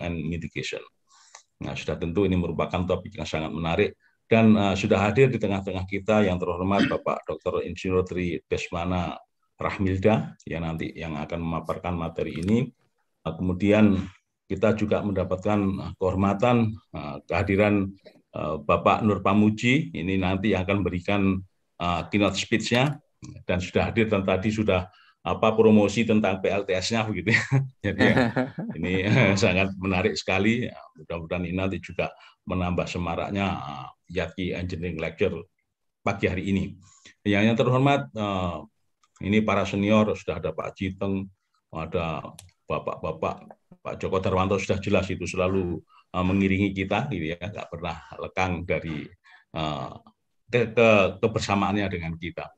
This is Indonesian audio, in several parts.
and Mitigation. Nah, sudah tentu ini merupakan topik yang sangat menarik dan uh, sudah hadir di tengah-tengah kita yang terhormat Bapak Dr. Insinyur Tri Desmana Rahmilda yang nanti yang akan memaparkan materi ini. Uh, kemudian kita juga mendapatkan eh, kehormatan uh, kehadiran uh, Bapak Nur Pamuji ini nanti yang akan memberikan uh, keynote speech-nya dan sudah hadir dan tadi sudah apa promosi tentang PLTS-nya begitu ya. Jadi ya, ini eh, sangat menarik sekali. Ya, mudah-mudahan ini nanti juga menambah semaraknya eh, Yaki Engineering Lecture pagi hari ini. Yang, yang terhormat, eh, ini para senior sudah ada Pak Jiteng, ada Bapak-Bapak, Pak Joko Darwanto sudah jelas itu selalu mengiringi kita, gitu ya, nggak pernah lekang dari ke, ke kebersamaannya dengan kita.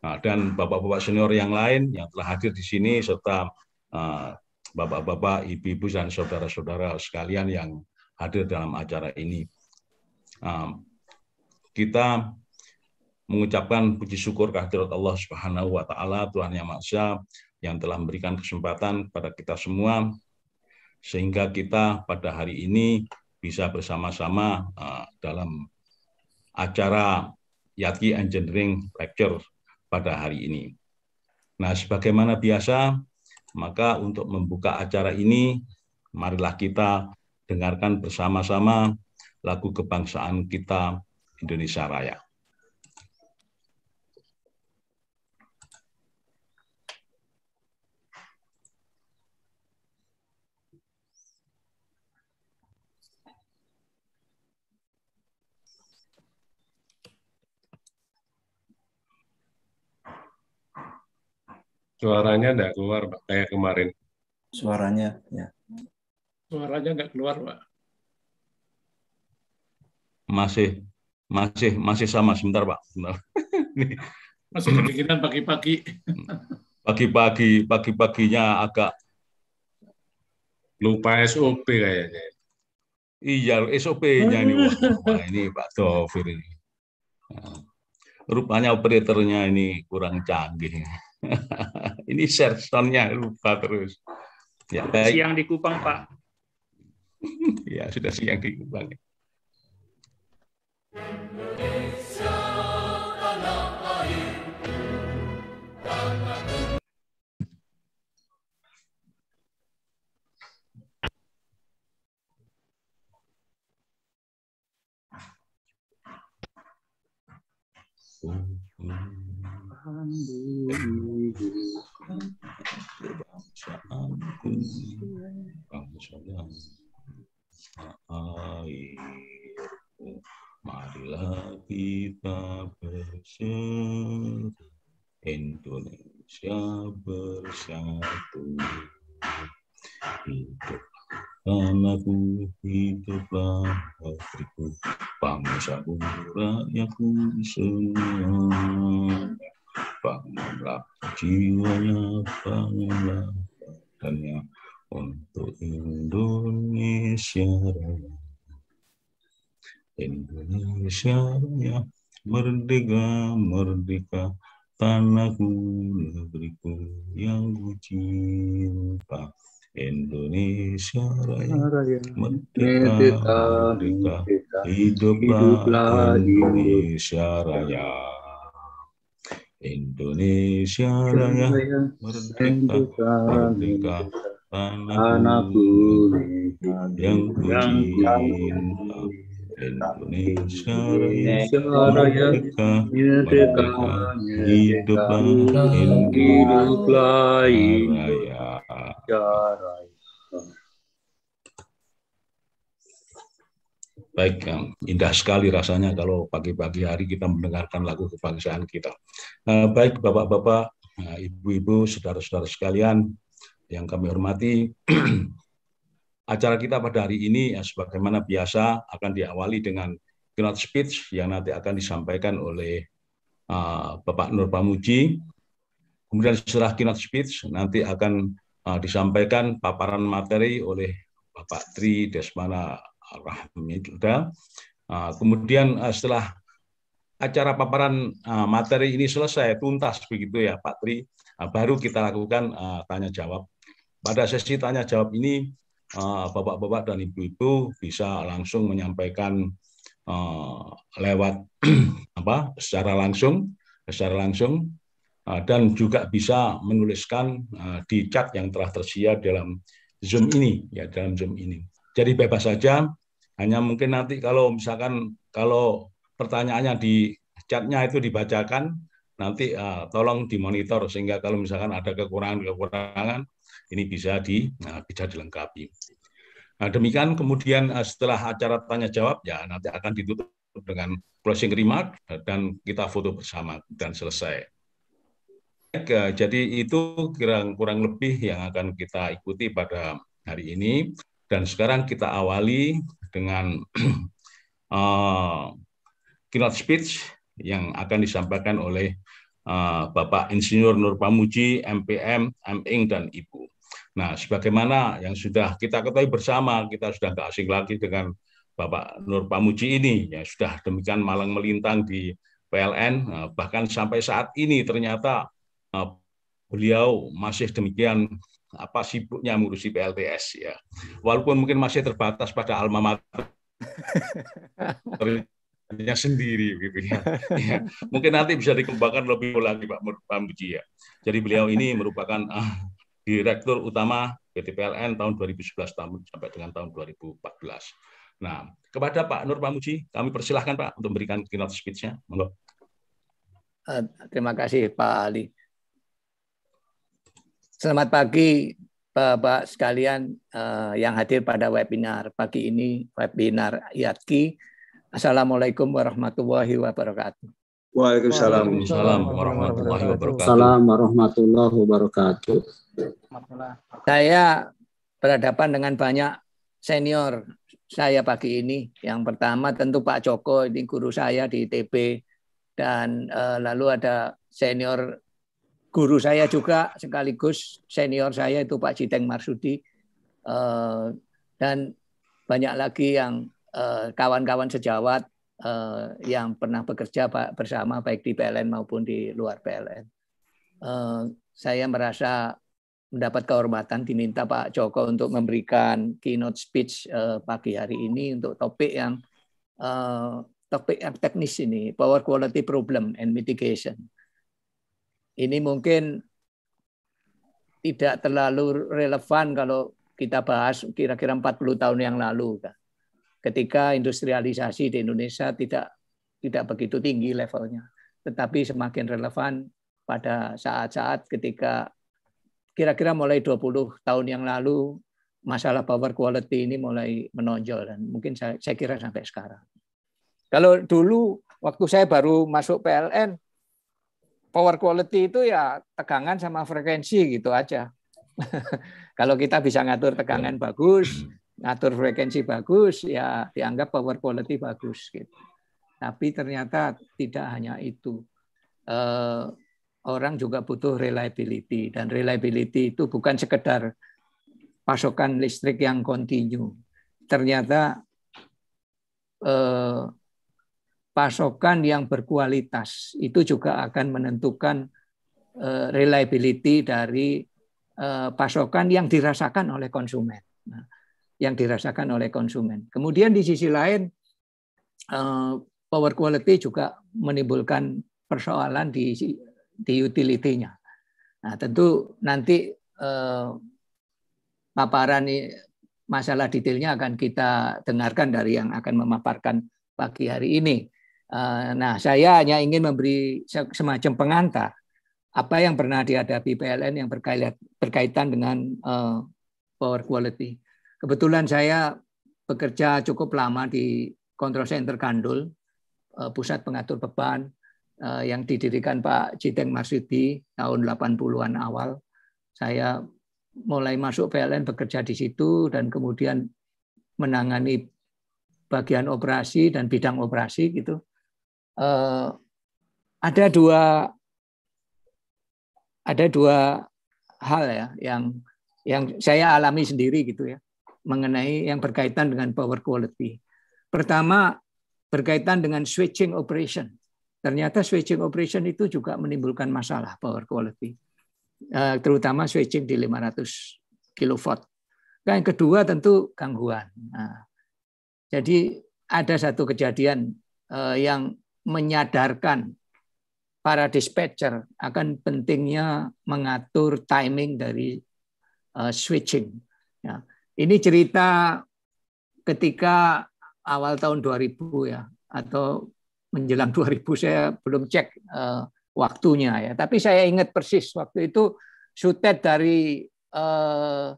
Nah, dan bapak-bapak senior yang lain yang telah hadir di sini serta ah, bapak-bapak, ibu-ibu dan saudara-saudara sekalian yang hadir dalam acara ini. Uh, kita mengucapkan puji syukur kehadirat Allah Subhanahu wa taala Tuhan yang Maha Esa yang telah memberikan kesempatan kepada kita semua sehingga kita pada hari ini bisa bersama-sama uh, dalam acara Yaki Engineering Lecture pada hari ini. Nah, sebagaimana biasa, maka untuk membuka acara ini, marilah kita dengarkan bersama-sama lagu kebangsaan kita Indonesia Raya. Suaranya nggak keluar, Pak, kayak kemarin. Suaranya, ya. Suaranya nggak keluar, Pak. Masih, masih, masih sama. Sebentar, Pak. Sebentar. masih kepikiran pagi-pagi. Pagi-pagi, pagi-paginya agak... Lupa SOP kayaknya. Iya, SOP-nya ini. Wah, ini Pak Tofir ini. Rupanya operatornya ini kurang canggih. Ini soundnya lupa terus. Ya, baik. Siang di Kupang, Pak. ya, sudah siang di Kupang. Mm-hmm. Marilah kita bersatu Indonesia bersatu Hidup anakku, hiduplah negeriku Bangsaku, rakyatku, semua bangunlah jiwanya bangunlah badannya untuk Indonesia Raya Indonesia Raya merdeka merdeka tanahku negeriku yang ku cinta Indonesia Raya, Raya. Merdeka, merdeka, hiduplah, hiduplah Indonesia Raya. Indonesia Raya Merdeka Merdeka Anakku yang kucinta Indonesia Raya Merdeka Merdeka Hiduplah Hiduplah Indonesia Raya Baik, indah sekali rasanya kalau pagi-pagi hari kita mendengarkan lagu kebangsaan kita. Eh, baik, Bapak-Bapak, eh, Ibu-Ibu, Saudara-saudara sekalian yang kami hormati, acara kita pada hari ini ya, sebagaimana biasa akan diawali dengan keynote speech yang nanti akan disampaikan oleh uh, Bapak Nur Pamuji. Kemudian setelah keynote speech nanti akan uh, disampaikan paparan materi oleh Bapak Tri Desmana ar ah, Kemudian ah, setelah acara paparan ah, materi ini selesai tuntas begitu ya Pak Tri, baru kita lakukan tanya jawab. Pada sesi tanya jawab ini bapak-bapak dan ibu-ibu bisa langsung menyampaikan lewat apa secara langsung, secara langsung dan juga bisa menuliskan di chat yang telah tersedia dalam Zoom ini ya dalam Zoom ini. Jadi bebas saja hanya mungkin nanti kalau misalkan kalau pertanyaannya di chatnya itu dibacakan, nanti uh, tolong dimonitor sehingga kalau misalkan ada kekurangan-kekurangan ini bisa di uh, bisa dilengkapi. Nah, demikian kemudian uh, setelah acara tanya jawab ya nanti akan ditutup dengan closing remark dan kita foto bersama dan selesai. Jadi itu kurang kurang lebih yang akan kita ikuti pada hari ini dan sekarang kita awali dengan uh, keynote speech yang akan disampaikan oleh uh, Bapak Insinyur Nur Pamuji, MPM, MING, dan Ibu. Nah, sebagaimana yang sudah kita ketahui bersama, kita sudah tidak asing lagi dengan Bapak Nur Pamuji ini, yang sudah demikian malang melintang di PLN, nah, bahkan sampai saat ini ternyata eh, beliau masih demikian apa sibuknya ngurusi PLTS ya. Walaupun mungkin masih terbatas pada alma mater sendiri gitu ya. ya. Mungkin nanti bisa dikembangkan lebih lagi Pak Muji ya. Jadi beliau ini merupakan uh, direktur utama PT PLN tahun 2011 tahun sampai dengan tahun 2014. Nah, kepada Pak Nur Pamuji, kami persilahkan Pak untuk memberikan keynote speech-nya. Eh, terima kasih Pak Ali. Selamat pagi Bapak sekalian uh, yang hadir pada webinar pagi ini, webinar IATKI. Assalamualaikum warahmatullahi wabarakatuh. Waalaikumsalam, Waalaikumsalam warahmatullahi wabarakatuh. Salam warahmatullahi wabarakatuh. Saya berhadapan dengan banyak senior saya pagi ini. Yang pertama tentu Pak Joko, ini guru saya di ITB. Dan uh, lalu ada senior guru saya juga sekaligus senior saya itu Pak Citeng Marsudi eh, dan banyak lagi yang eh, kawan-kawan sejawat eh, yang pernah bekerja bersama baik di PLN maupun di luar PLN. Saya merasa mendapat kehormatan diminta Pak Joko untuk memberikan keynote speech pagi hari ini untuk topik yang topik yang teknis ini power quality problem and mitigation ini mungkin tidak terlalu relevan kalau kita bahas kira-kira 40 tahun yang lalu ketika industrialisasi di Indonesia tidak tidak begitu tinggi levelnya tetapi semakin relevan pada saat-saat ketika kira-kira mulai 20 tahun yang lalu masalah power quality ini mulai menonjol dan mungkin saya, saya kira sampai sekarang. Kalau dulu waktu saya baru masuk PLN power quality itu ya tegangan sama frekuensi gitu aja. Kalau kita bisa ngatur tegangan bagus, ngatur frekuensi bagus, ya dianggap power quality bagus gitu. Tapi ternyata tidak hanya itu. Eh, orang juga butuh reliability dan reliability itu bukan sekedar pasokan listrik yang kontinu. Ternyata eh, pasokan yang berkualitas itu juga akan menentukan eh, reliability dari eh, pasokan yang dirasakan oleh konsumen, nah, yang dirasakan oleh konsumen. Kemudian di sisi lain eh, power quality juga menimbulkan persoalan di di utility-nya. Nah, tentu nanti paparan masalah detailnya akan kita dengarkan dari yang akan memaparkan pagi hari ini. Eh, nah, saya hanya ingin memberi semacam pengantar apa yang pernah dihadapi PLN yang berkaitan dengan eh, power quality. Kebetulan saya bekerja cukup lama di Control Center Kandul, eh, pusat pengatur beban yang didirikan Pak Citeng Marsudi tahun 80-an awal. Saya mulai masuk PLN bekerja di situ dan kemudian menangani bagian operasi dan bidang operasi gitu uh, ada dua ada dua hal ya yang yang saya alami sendiri gitu ya mengenai yang berkaitan dengan power quality. Pertama berkaitan dengan switching operation. Ternyata switching operation itu juga menimbulkan masalah power quality. Eh, terutama switching di 500 kV. Nah, yang kedua tentu gangguan. Nah, jadi ada satu kejadian eh, yang menyadarkan para dispatcher akan pentingnya mengatur timing dari uh, switching. Ya. Ini cerita ketika awal tahun 2000 ya atau menjelang 2000 saya belum cek uh, waktunya ya. Tapi saya ingat persis waktu itu sutet dari uh,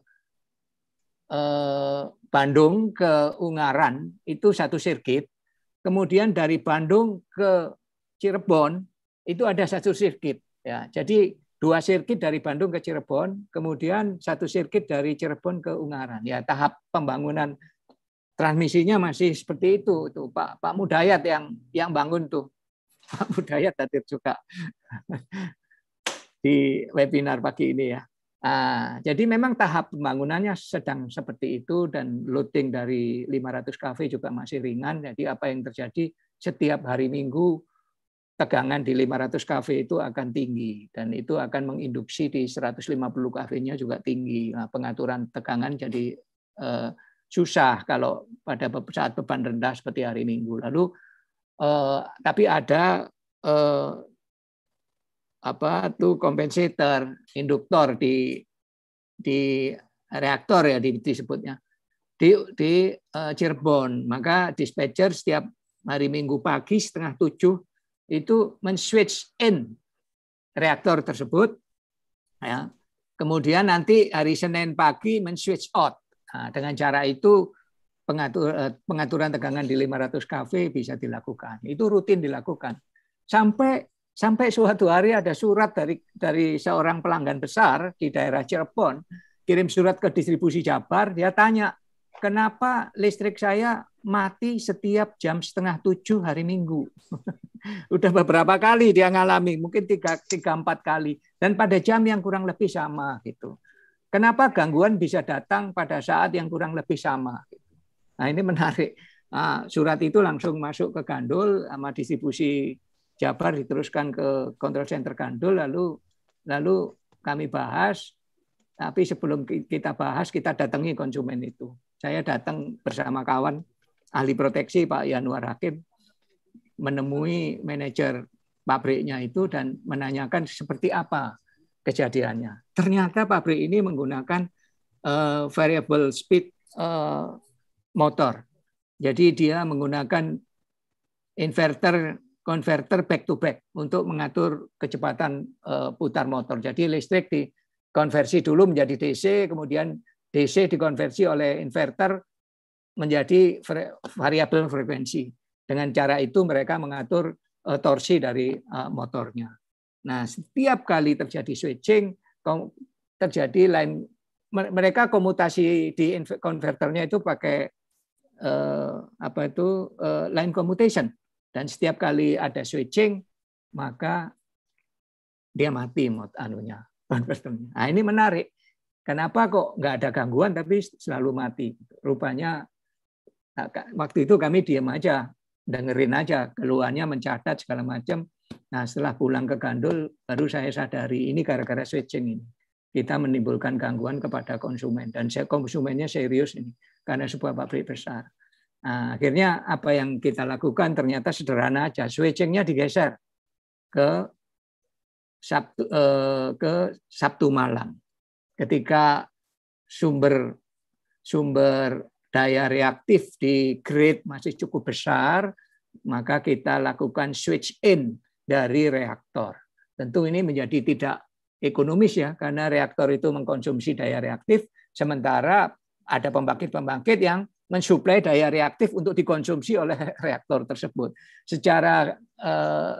Bandung ke Ungaran itu satu sirkuit Kemudian dari Bandung ke Cirebon itu ada satu sirkuit. Ya, jadi dua sirkuit dari Bandung ke Cirebon, kemudian satu sirkuit dari Cirebon ke Ungaran. Ya, tahap pembangunan transmisinya masih seperti itu. Itu Pak Pak Mudayat yang yang bangun tuh. Pak Mudayat hadir juga di webinar pagi ini ya. Ah, jadi memang tahap pembangunannya sedang seperti itu dan loading dari 500 kafe juga masih ringan. Jadi apa yang terjadi setiap hari Minggu tegangan di 500 kafe itu akan tinggi dan itu akan menginduksi di 150 kV-nya juga tinggi. Nah, pengaturan tegangan jadi eh, susah kalau pada saat beban rendah seperti hari Minggu. Lalu eh, tapi ada eh, apa tuh kompensator, induktor di di reaktor ya disebutnya di di uh, Cirebon. Maka dispatcher setiap hari Minggu pagi setengah tujuh itu men-switch in reaktor tersebut. Ya. Kemudian nanti hari Senin pagi men-switch out. Nah, dengan cara itu pengatur, eh, pengaturan tegangan di 500 kV bisa dilakukan. Itu rutin dilakukan. Sampai Sampai suatu hari ada surat dari dari seorang pelanggan besar di daerah Cirebon, kirim surat ke distribusi Jabar, dia tanya, kenapa listrik saya mati setiap jam setengah tujuh hari Minggu? Udah beberapa kali dia ngalami, mungkin tiga, tiga empat kali. Dan pada jam yang kurang lebih sama. gitu. Kenapa gangguan bisa datang pada saat yang kurang lebih sama? Nah ini menarik. Ah, surat itu langsung masuk ke Gandul sama distribusi Jabar diteruskan ke kontrol center Gandul lalu lalu kami bahas tapi sebelum kita bahas kita datangi konsumen itu. Saya datang bersama kawan ahli proteksi Pak Yanuar Hakim menemui manajer pabriknya itu dan menanyakan seperti apa kejadiannya. Ternyata pabrik ini menggunakan uh, variable speed uh, motor. Jadi dia menggunakan inverter konverter back to back untuk mengatur kecepatan eh, putar motor. Jadi listrik dikonversi dulu menjadi DC, kemudian DC dikonversi oleh inverter menjadi variabel frekuensi. Dengan cara itu mereka mengatur eh, torsi dari eh, motornya. Nah, setiap kali terjadi switching, terjadi lain mereka komutasi di konverternya itu pakai apa itu line commutation dan setiap kali ada switching, maka dia mati mod anunya, converternya. Nah, ini menarik. Kenapa kok nggak ada gangguan tapi selalu mati? Rupanya nah, waktu itu kami diam aja, dengerin aja, keluarnya mencatat segala macam. Nah setelah pulang ke Gandul, baru saya sadari ini gara-gara switching ini. Kita menimbulkan gangguan kepada konsumen. Dan saya konsumennya serius ini, karena sebuah pabrik besar. Nah, akhirnya apa yang kita lakukan ternyata sederhana aja. Switchingnya digeser ke Sabtu, eh, ke Sabtu malam. Ketika sumber sumber daya reaktif di grid masih cukup besar, maka kita lakukan switch in dari reaktor. Tentu ini menjadi tidak ekonomis ya, karena reaktor itu mengkonsumsi daya reaktif, sementara ada pembangkit-pembangkit yang mensuplai daya reaktif untuk dikonsumsi oleh reaktor tersebut. Secara eh,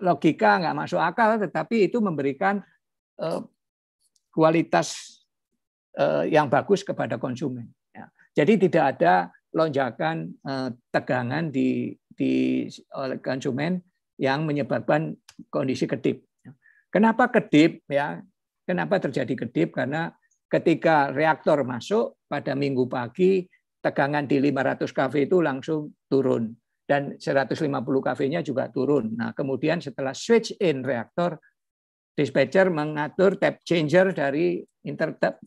logika nggak masuk akal, tetapi itu memberikan eh, kualitas eh, yang bagus kepada konsumen. Ya. Jadi tidak ada lonjakan tegangan di, di oleh konsumen yang menyebabkan kondisi kedip. Ya. Kenapa kedip ya? Kenapa terjadi kedip? Karena ketika reaktor masuk pada minggu pagi tegangan di 500 kV itu langsung turun dan 150 kV-nya juga turun. Nah, kemudian setelah switch in reaktor, dispatcher mengatur tap changer dari inter tap,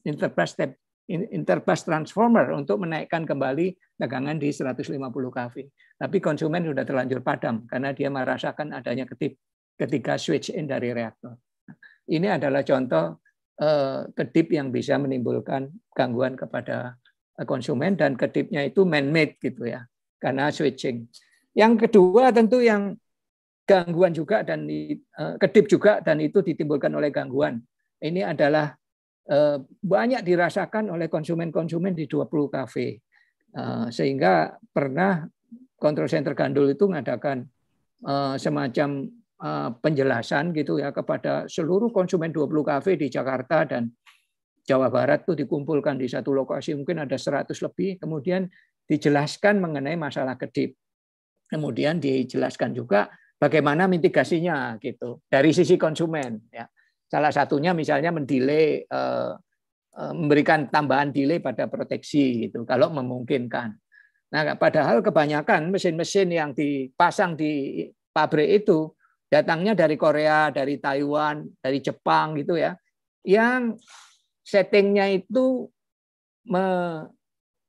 transformer untuk menaikkan kembali tegangan di 150 kV. Tapi konsumen sudah terlanjur padam karena dia merasakan adanya ketip ketika switch in dari reaktor. Ini adalah contoh eh, kedip yang bisa menimbulkan gangguan kepada konsumen dan kedipnya itu man-made gitu ya karena switching. Yang kedua tentu yang gangguan juga dan eh, kedip juga dan itu ditimbulkan oleh gangguan. Ini adalah eh, banyak dirasakan oleh konsumen-konsumen di 20 kafe. Eh, sehingga pernah kontrol center gandul itu mengadakan semacam penjelasan gitu ya kepada seluruh konsumen 20 kafe di Jakarta dan Jawa Barat tuh dikumpulkan di satu lokasi mungkin ada 100 lebih, kemudian dijelaskan mengenai masalah kedip. Kemudian dijelaskan juga bagaimana mitigasinya gitu dari sisi konsumen ya. Salah satunya misalnya mendelay eh, eh, memberikan tambahan delay pada proteksi gitu kalau memungkinkan. Nah, padahal kebanyakan mesin-mesin yang dipasang di pabrik itu datangnya dari Korea, dari Taiwan, dari Jepang gitu ya. Yang settingnya itu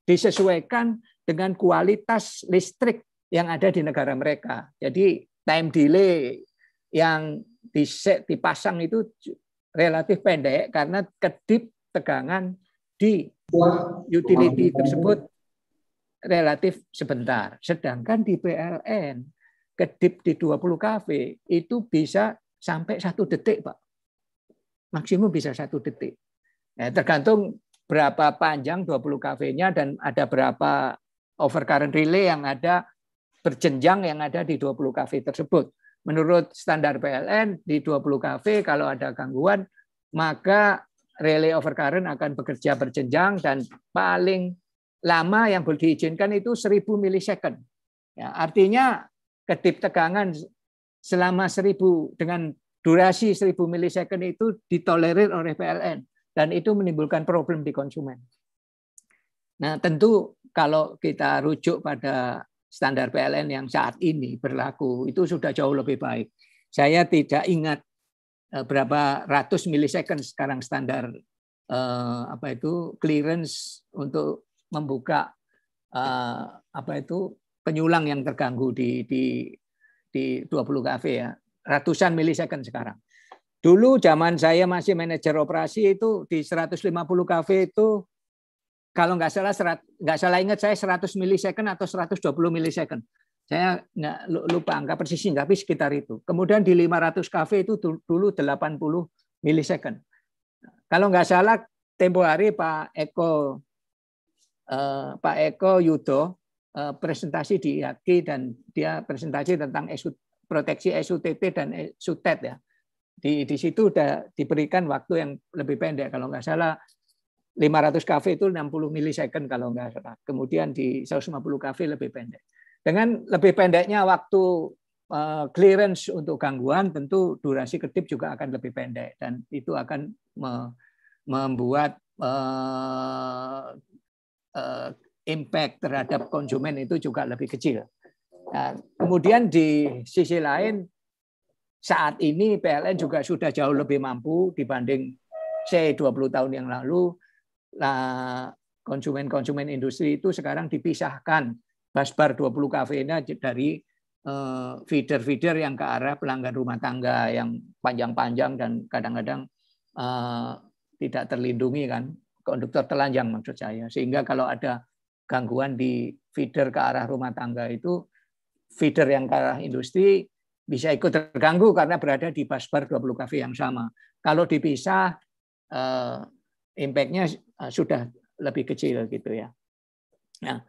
disesuaikan dengan kualitas listrik yang ada di negara mereka. Jadi time delay yang dipasang itu relatif pendek karena kedip tegangan di utility tersebut relatif sebentar. Sedangkan di PLN kedip di 20 kV itu bisa sampai satu detik, Pak. Maksimum bisa satu detik. Ya, tergantung berapa panjang 20 kV-nya dan ada berapa overcurrent relay yang ada berjenjang yang ada di 20 kV tersebut. Menurut standar PLN di 20 kV kalau ada gangguan maka relay overcurrent akan bekerja berjenjang dan paling lama yang boleh diizinkan itu 1000 milisecond. Ya, artinya kedip tegangan selama 1000 dengan durasi 1000 milisecond itu ditolerir oleh PLN dan itu menimbulkan problem di konsumen. Nah, tentu kalau kita rujuk pada standar PLN yang saat ini berlaku itu sudah jauh lebih baik. Saya tidak ingat eh, berapa ratus milisecond sekarang standar eh, apa itu clearance untuk membuka eh, apa itu penyulang yang terganggu di di di 20 kafe ya. Ratusan milisecond sekarang. Dulu zaman saya masih manajer operasi itu di 150 kafe itu kalau nggak salah nggak salah ingat saya 100 milisecond atau 120 milisecond. Saya nggak lupa angka persisnya, tapi sekitar itu. Kemudian di 500 kafe itu dulu 80 milisecond. Kalau nggak salah tempo hari Pak Eko eh, Pak Eko Yudo eh, presentasi di IAKI dan dia presentasi tentang proteksi SUTT dan SUTET e ya di di situ udah diberikan waktu yang lebih pendek kalau nggak salah 500 kafe itu 60 milisecond kalau nggak salah. Kemudian di 150 kafe lebih pendek. Dengan lebih pendeknya waktu eh, clearance untuk gangguan tentu durasi kedip juga akan lebih pendek dan itu akan membuat eh, eh, impact terhadap konsumen itu juga lebih kecil. Nah, kemudian di sisi lain saat ini PLN juga sudah jauh lebih mampu dibanding C 20 tahun yang lalu. Nah, konsumen-konsumen industri itu sekarang dipisahkan basbar 20 kafenya dari eh, feeder-feeder yang ke arah pelanggan rumah tangga yang panjang-panjang dan kadang-kadang eh, tidak terlindungi kan konduktor telanjang maksud saya sehingga kalau ada gangguan di feeder ke arah rumah tangga itu feeder yang ke arah industri bisa ikut terganggu karena berada di pasbar 20 kafe yang sama. Kalau dipisah, eh, impact-nya eh, sudah lebih kecil gitu ya. Nah,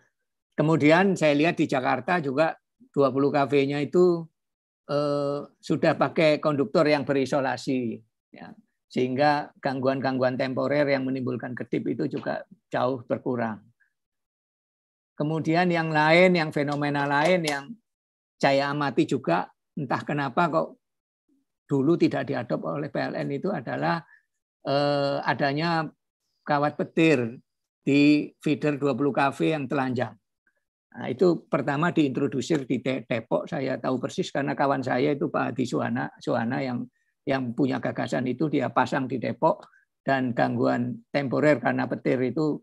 kemudian saya lihat di Jakarta juga 20 kafenya itu uh, sudah pakai konduktor yang berisolasi, ya. sehingga gangguan-gangguan temporer yang menimbulkan kedip itu juga jauh berkurang. Kemudian yang lain, yang fenomena lain yang saya amati juga entah kenapa kok dulu tidak diadop oleh PLN itu adalah eh, adanya kawat petir di feeder 20 kV yang telanjang. Nah, itu pertama diintrodusir di Depok, saya tahu persis karena kawan saya itu Pak Adi Suhana, Suhana yang yang punya gagasan itu dia pasang di Depok dan gangguan temporer karena petir itu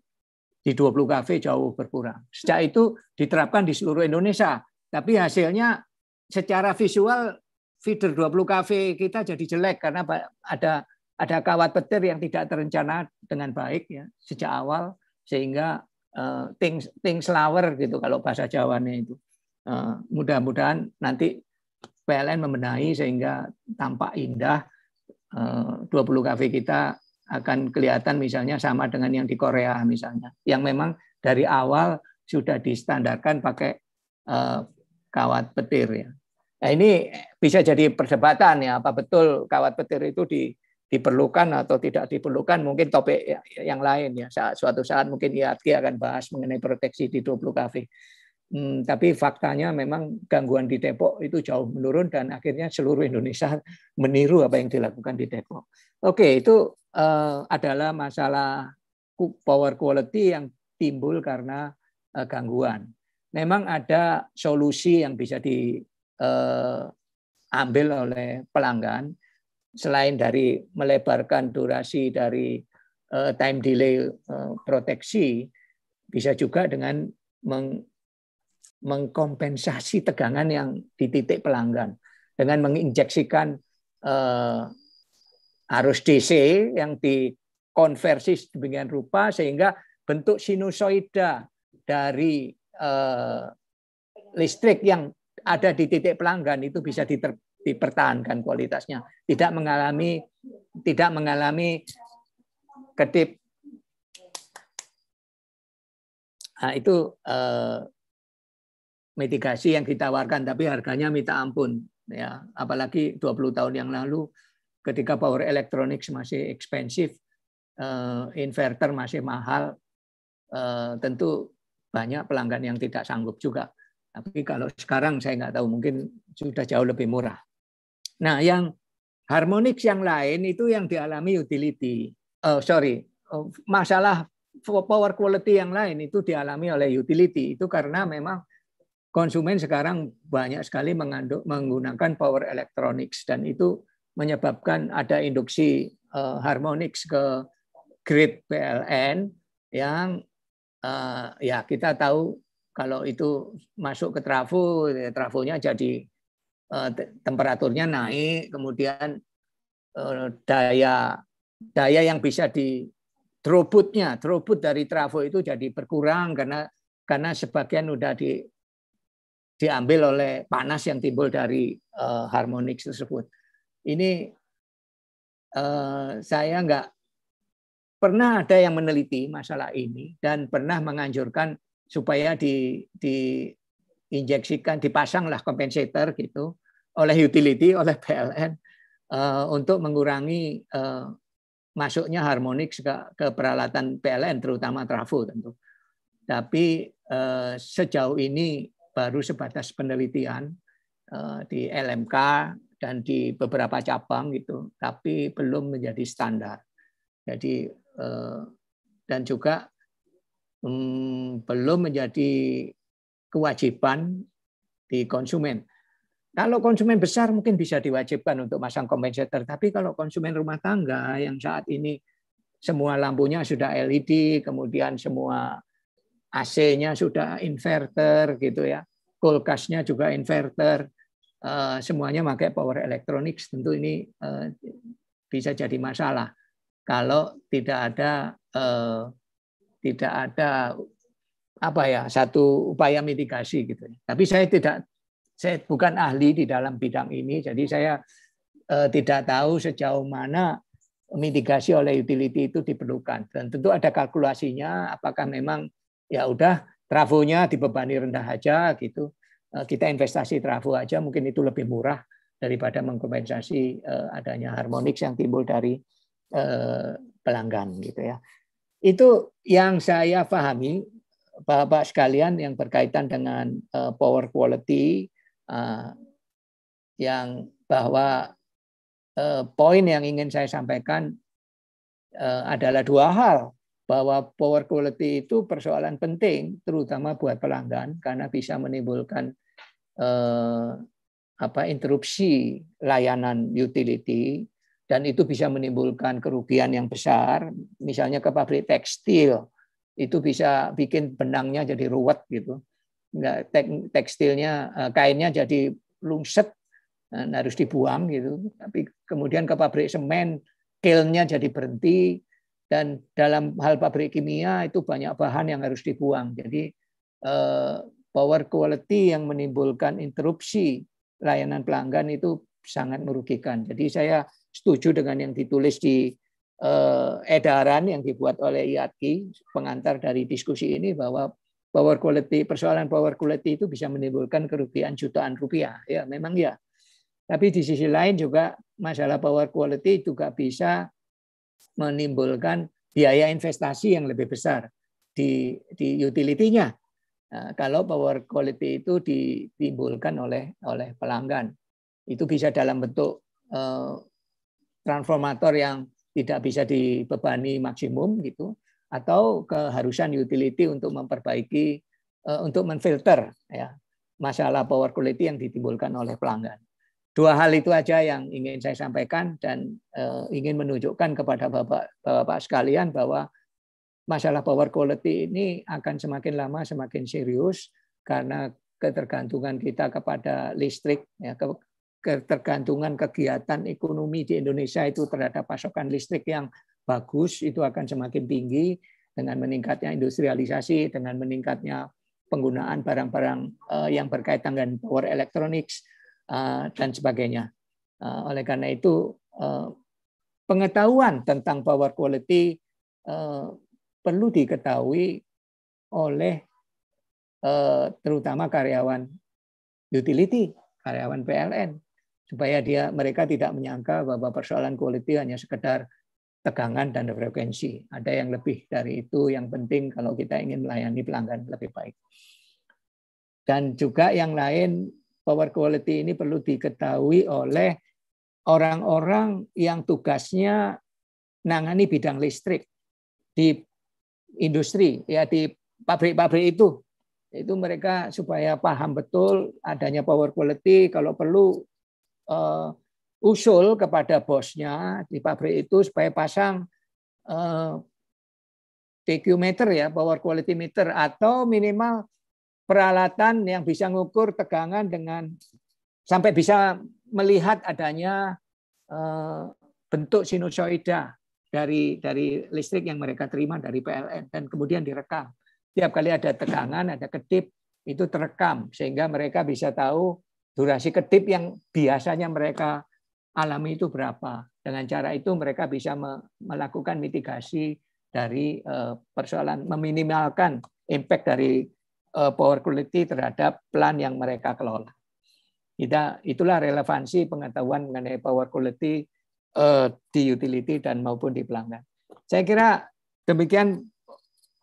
di 20 kafe jauh berkurang. Sejak itu diterapkan di seluruh Indonesia, tapi hasilnya secara visual feeder 20 kafe kita jadi jelek karena ada ada kawat petir yang tidak terencana dengan baik ya sejak awal sehingga uh, things things lower gitu kalau bahasa Jawanya itu. Uh, mudah-mudahan nanti PLN membenahi sehingga tampak indah eh, uh, 20 kafe kita akan kelihatan misalnya sama dengan yang di Korea misalnya yang memang dari awal sudah distandarkan pakai uh, kawat petir ya. Nah, ini bisa jadi perdebatan ya, apa betul kawat petir itu di, diperlukan atau tidak diperlukan, mungkin topik ya, yang lain ya. Saat, suatu saat mungkin iatki akan bahas mengenai proteksi di 20 kafe. Hmm, tapi faktanya memang gangguan di Depok itu jauh menurun dan akhirnya seluruh Indonesia meniru apa yang dilakukan di Depok. Oke, itu uh, adalah masalah power quality yang timbul karena uh, gangguan. Memang ada solusi yang bisa di Eh, ambil oleh pelanggan selain dari melebarkan durasi dari eh, time delay eh, proteksi bisa juga dengan meng mengkompensasi tegangan yang di titik pelanggan dengan menginjeksikan eh, arus DC yang dikonversi sedemikian rupa sehingga bentuk sinusoida dari eh, listrik yang ada di titik pelanggan itu bisa diter, dipertahankan kualitasnya, tidak mengalami tidak mengalami kedip. Nah, itu eh, mitigasi yang ditawarkan tapi harganya minta ampun ya apalagi 20 tahun yang lalu ketika power electronics masih ekspensif eh, inverter masih mahal eh, tentu banyak pelanggan yang tidak sanggup juga tapi kalau sekarang saya nggak tahu mungkin sudah jauh lebih murah. Nah yang harmonik yang lain itu yang dialami utility. Oh, sorry, oh, masalah power quality yang lain itu dialami oleh utility. Itu karena memang konsumen sekarang banyak sekali mengandung, menggunakan power electronics dan itu menyebabkan ada induksi eh, harmonik ke grid PLN yang eh, ya kita tahu kalau itu masuk ke trafo, trafonya jadi eh, temperaturnya naik, kemudian eh, daya daya yang bisa di throughputnya, throughput dari trafo itu jadi berkurang karena karena sebagian sudah di diambil oleh panas yang timbul dari uh, eh, harmonik tersebut. Ini uh, saya nggak pernah ada yang meneliti masalah ini dan pernah menganjurkan supaya di diinjeksikan dipasanglah kompensator gitu oleh utility oleh PLN uh, eh, untuk mengurangi uh, masuknya harmonik ke, ke peralatan PLN terutama trafo tentu. Tapi uh, sejauh ini baru sebatas penelitian uh, di LMK dan di beberapa cabang gitu, tapi belum menjadi standar. Jadi uh, dan juga Hmm, belum menjadi kewajiban di konsumen. Kalau konsumen besar mungkin bisa diwajibkan untuk masang kompensator, tapi kalau konsumen rumah tangga yang saat ini semua lampunya sudah LED, kemudian semua AC-nya sudah inverter gitu ya, kulkasnya juga inverter, eh, semuanya pakai power electronics, tentu ini eh, bisa jadi masalah kalau tidak ada eh, tidak ada apa ya satu upaya mitigasi gitu. Ya. Tapi saya tidak saya bukan ahli di dalam bidang ini, jadi saya eh, tidak tahu sejauh mana mitigasi oleh utility itu diperlukan. Dan tentu ada kalkulasinya, apakah memang ya udah trafonya dibebani rendah aja gitu, eh, kita investasi trafo aja mungkin itu lebih murah daripada mengkompensasi eh, adanya harmonik yang timbul dari eh, pelanggan gitu ya. Itu yang saya pahami, bapak sekalian yang berkaitan dengan uh, power quality uh, yang bahwa uh, poin yang ingin saya sampaikan uh, adalah dua hal bahwa power quality itu persoalan penting terutama buat pelanggan karena bisa menimbulkan uh, apa interupsi layanan utility dan itu bisa menimbulkan kerugian yang besar. Misalnya ke pabrik tekstil itu bisa bikin benangnya jadi ruwet gitu, nggak tekstilnya eh, kainnya jadi lungset dan eh, harus dibuang gitu. Tapi kemudian ke pabrik semen kilnya jadi berhenti dan dalam hal pabrik kimia itu banyak bahan yang harus dibuang. Jadi eh, power quality yang menimbulkan interupsi layanan pelanggan itu sangat merugikan. Jadi saya setuju dengan yang ditulis di eh, edaran yang dibuat oleh IATKI pengantar dari diskusi ini bahwa power quality persoalan power quality itu bisa menimbulkan kerugian jutaan rupiah. Ya, memang ya. Tapi di sisi lain juga masalah power quality juga bisa menimbulkan biaya investasi yang lebih besar di di utility Nah, kalau power quality itu ditimbulkan oleh oleh pelanggan. Itu bisa dalam bentuk eh, transformator yang tidak bisa dibebani maksimum gitu atau keharusan utility untuk memperbaiki eh, untuk menfilter ya masalah power quality yang ditimbulkan oleh pelanggan. Dua hal itu aja yang ingin saya sampaikan dan eh, ingin menunjukkan kepada Bapak-bapak sekalian bahwa masalah power quality ini akan semakin lama semakin serius karena ketergantungan kita kepada listrik ya ketergantungan kegiatan ekonomi di Indonesia itu terhadap pasokan listrik yang bagus itu akan semakin tinggi dengan meningkatnya industrialisasi, dengan meningkatnya penggunaan barang-barang eh, yang berkaitan dengan power electronics eh, dan sebagainya. Eh, oleh karena itu pengetahuan tentang power quality perlu diketahui oleh terutama karyawan utility, karyawan PLN supaya dia mereka tidak menyangka bahwa persoalan kualitas hanya sekedar tegangan dan frekuensi. Ada yang lebih dari itu yang penting kalau kita ingin melayani pelanggan lebih baik. Dan juga yang lain power quality ini perlu diketahui oleh orang-orang yang tugasnya nangani bidang listrik di industri ya di pabrik-pabrik itu itu mereka supaya paham betul adanya power quality kalau perlu uh, usul kepada bosnya di pabrik itu supaya pasang uh, eh, meter ya, power quality meter atau minimal peralatan yang bisa mengukur tegangan dengan sampai bisa melihat adanya uh, bentuk sinusoida dari dari listrik yang mereka terima dari PLN dan kemudian direkam. Tiap kali ada tegangan, ada kedip itu terekam sehingga mereka bisa tahu Durasi kedip yang biasanya mereka alami itu berapa. Dengan cara itu mereka bisa melakukan mitigasi dari eh, persoalan meminimalkan impact dari eh, power quality terhadap plan yang mereka kelola. itulah relevansi pengetahuan mengenai power quality eh, di utility dan maupun di pelanggan. Saya kira demikian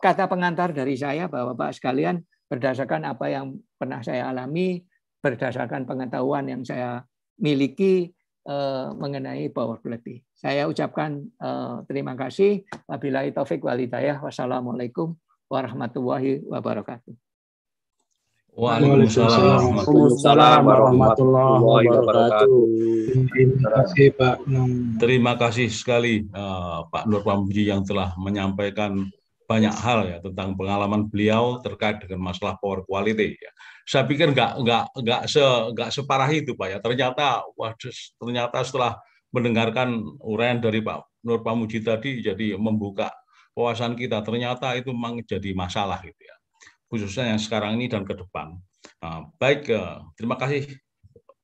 kata pengantar dari saya bahwa Bapak sekalian berdasarkan apa yang pernah saya alami berdasarkan pengetahuan yang saya miliki eh, mengenai power quality. Saya ucapkan eh, terima kasih. Wabillahi taufik walhidayah. Wassalamualaikum warahmatullahi wabarakatuh. Waalaikumsalam warahmatullahi wabarakatuh. Terima kasih Pak. Terima kasih sekali uh, Pak Nur Pamji yang telah menyampaikan banyak hal ya tentang pengalaman beliau terkait dengan masalah power quality ya saya pikir nggak nggak nggak se nggak separah itu pak ya ternyata wah ternyata setelah mendengarkan uraian dari Pak Nur Pamuji tadi jadi membuka wawasan kita ternyata itu memang jadi masalah gitu ya khususnya yang sekarang ini dan ke depan nah, baik eh, terima kasih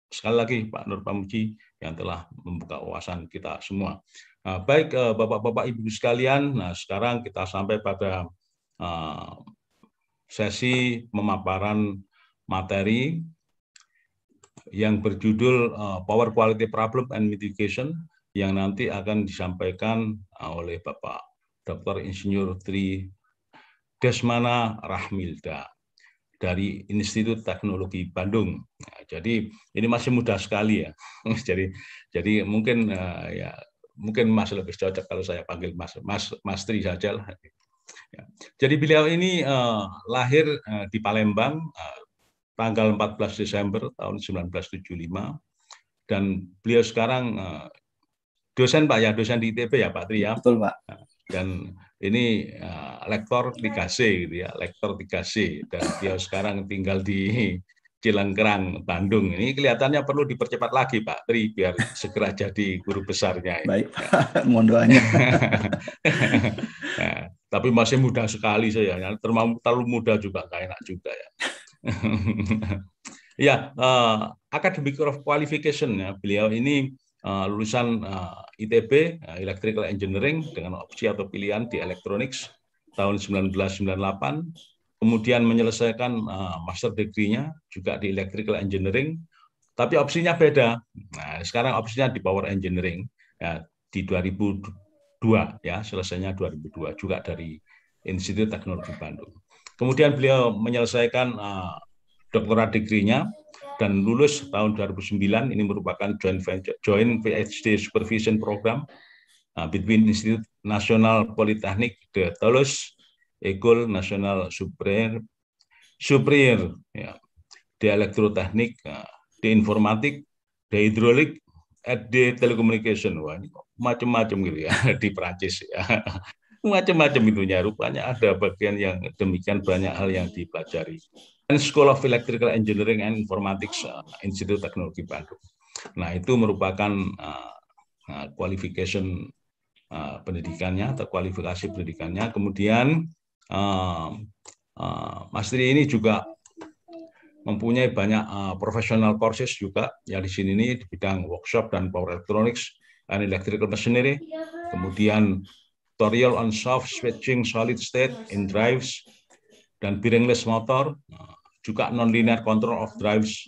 sekali lagi Pak Nur Pamuji yang telah membuka wawasan kita semua nah, baik eh, bapak-bapak ibu sekalian nah sekarang kita sampai pada eh, sesi pemaparan materi yang berjudul eh, Power Quality Problem and Mitigation yang nanti akan disampaikan eh, oleh Bapak Dr. Insinyur Tri Desmana Rahmilda dari Institut Teknologi Bandung. Nah, jadi ini masih mudah sekali ya. jadi jadi mungkin uh, ya mungkin Mas lebih cocok kalau saya panggil Mas Mas Mas Tri saja lah. Ya. Jadi beliau ini uh, lahir uh, di Palembang uh, tanggal 14 Desember tahun 1975 dan beliau sekarang eh, dosen Pak ya, dosen di ITB ya Pak Tri ya. Betul Pak. Nah, dan ini uh, lektor 3C gitu ya, lektor 3C dan beliau sekarang tinggal di Cilengkrang Bandung. Ini kelihatannya perlu dipercepat lagi Pak Tri biar segera jadi guru besarnya. Ini. Baik mohon doanya. Nah, tapi masih muda sekali saya, ya. terlalu muda juga nggak enak juga ya. ya, uh, Academic of Qualification ya. Beliau ini uh, lulusan uh, eh, ITB uh, Electrical Engineering dengan opsi atau pilihan di Electronics tahun 1998. Kemudian menyelesaikan uh, master degree-nya juga di Electrical Engineering, tapi opsinya beda. Nah, sekarang opsinya di Power Engineering ya, di 2002 ya, selesainya 2002 juga dari Institut Teknologi Bandung. Kemudian beliau menyelesaikan uh, doktorat degree dan lulus tahun 2009. Ini merupakan joint venture, joint PhD supervision program uh, between Institut Nasional Politeknik de Toulouse, Ecole National Supérieure, Superior, ya, de Elektroteknik, uh, eh, de Informatik, de Hidrolik, at the telecommunication macam-macam gitu ya di Prancis ya macam-macam itunya rupanya ada bagian yang demikian banyak hal yang dipelajari dan School of Electrical Engineering and Informatics uh, Institute Teknologi Bandung nah itu merupakan uh, uh, qualification uh, pendidikannya atau kualifikasi pendidikannya kemudian uh, uh, Mas Tri ini juga mempunyai banyak uh, professional courses juga yang di sini nih di bidang workshop dan power electronics dan electrical machinery kemudian tutorial on soft switching solid state in drives dan bearingless motor nah, juga nonlinear control of drives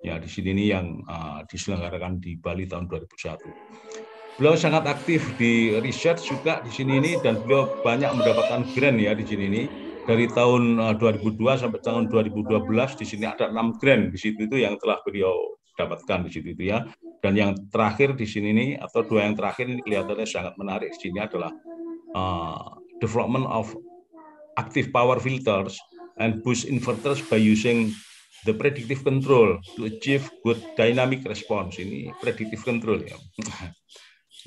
ya di sini ini yang uh, diselenggarakan di Bali tahun 2001. Beliau sangat aktif di research juga di sini ini dan beliau banyak mendapatkan grant ya di sini ini dari tahun 2002 ah, sampai tahun 2012 di sini ada enam grant di situ itu yang telah beliau dapatkan di situ itu ya dan yang terakhir di sini ini atau dua yang terakhir ini kelihatannya sangat menarik di sini adalah Uh, development of active power filters and boost inverters by using the predictive control to achieve good dynamic response. Ini predictive control ya.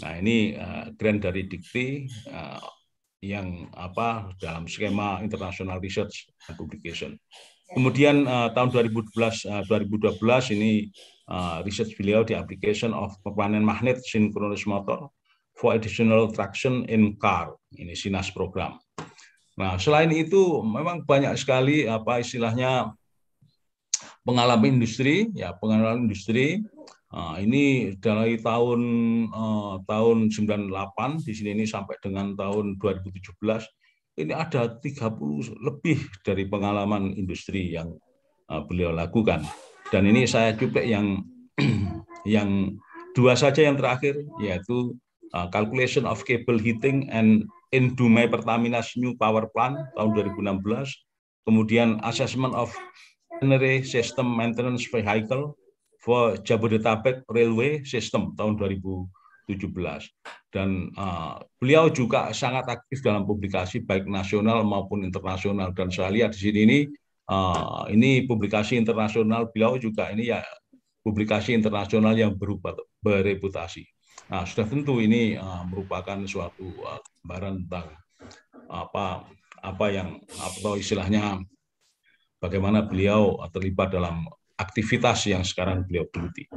Nah ini uh, grand dari Dikti uh, yang apa dalam skema international research and publication. Kemudian uh, tahun 2012 uh, 2012 ini uh, research beliau di application of permanent magnet synchronous motor for additional traction in car. Ini Sinas program. Nah, selain itu memang banyak sekali apa istilahnya pengalaman industri, ya pengalaman industri. Nah, ini dari tahun eh, tahun 98 di sini ini sampai dengan tahun 2017 ini ada 30 lebih dari pengalaman industri yang eh, beliau lakukan. Dan ini saya cuplik yang yang dua saja yang terakhir yaitu Uh, calculation of Cable Heating and in Dumai Pertamina's New Power Plant tahun 2016, kemudian Assessment of Energy System Maintenance Vehicle for Jabodetabek Railway System tahun 2017. Dan uh, beliau juga sangat aktif dalam publikasi baik nasional maupun internasional. Dan saya lihat di sini ini, uh, ini publikasi internasional beliau juga ini ya publikasi internasional yang berupa bereputasi. Nah, sudah tentu ini uh, merupakan suatu uh, tentang apa apa yang atau istilahnya bagaimana beliau eh, terlibat dalam aktivitas yang sekarang beliau geluti.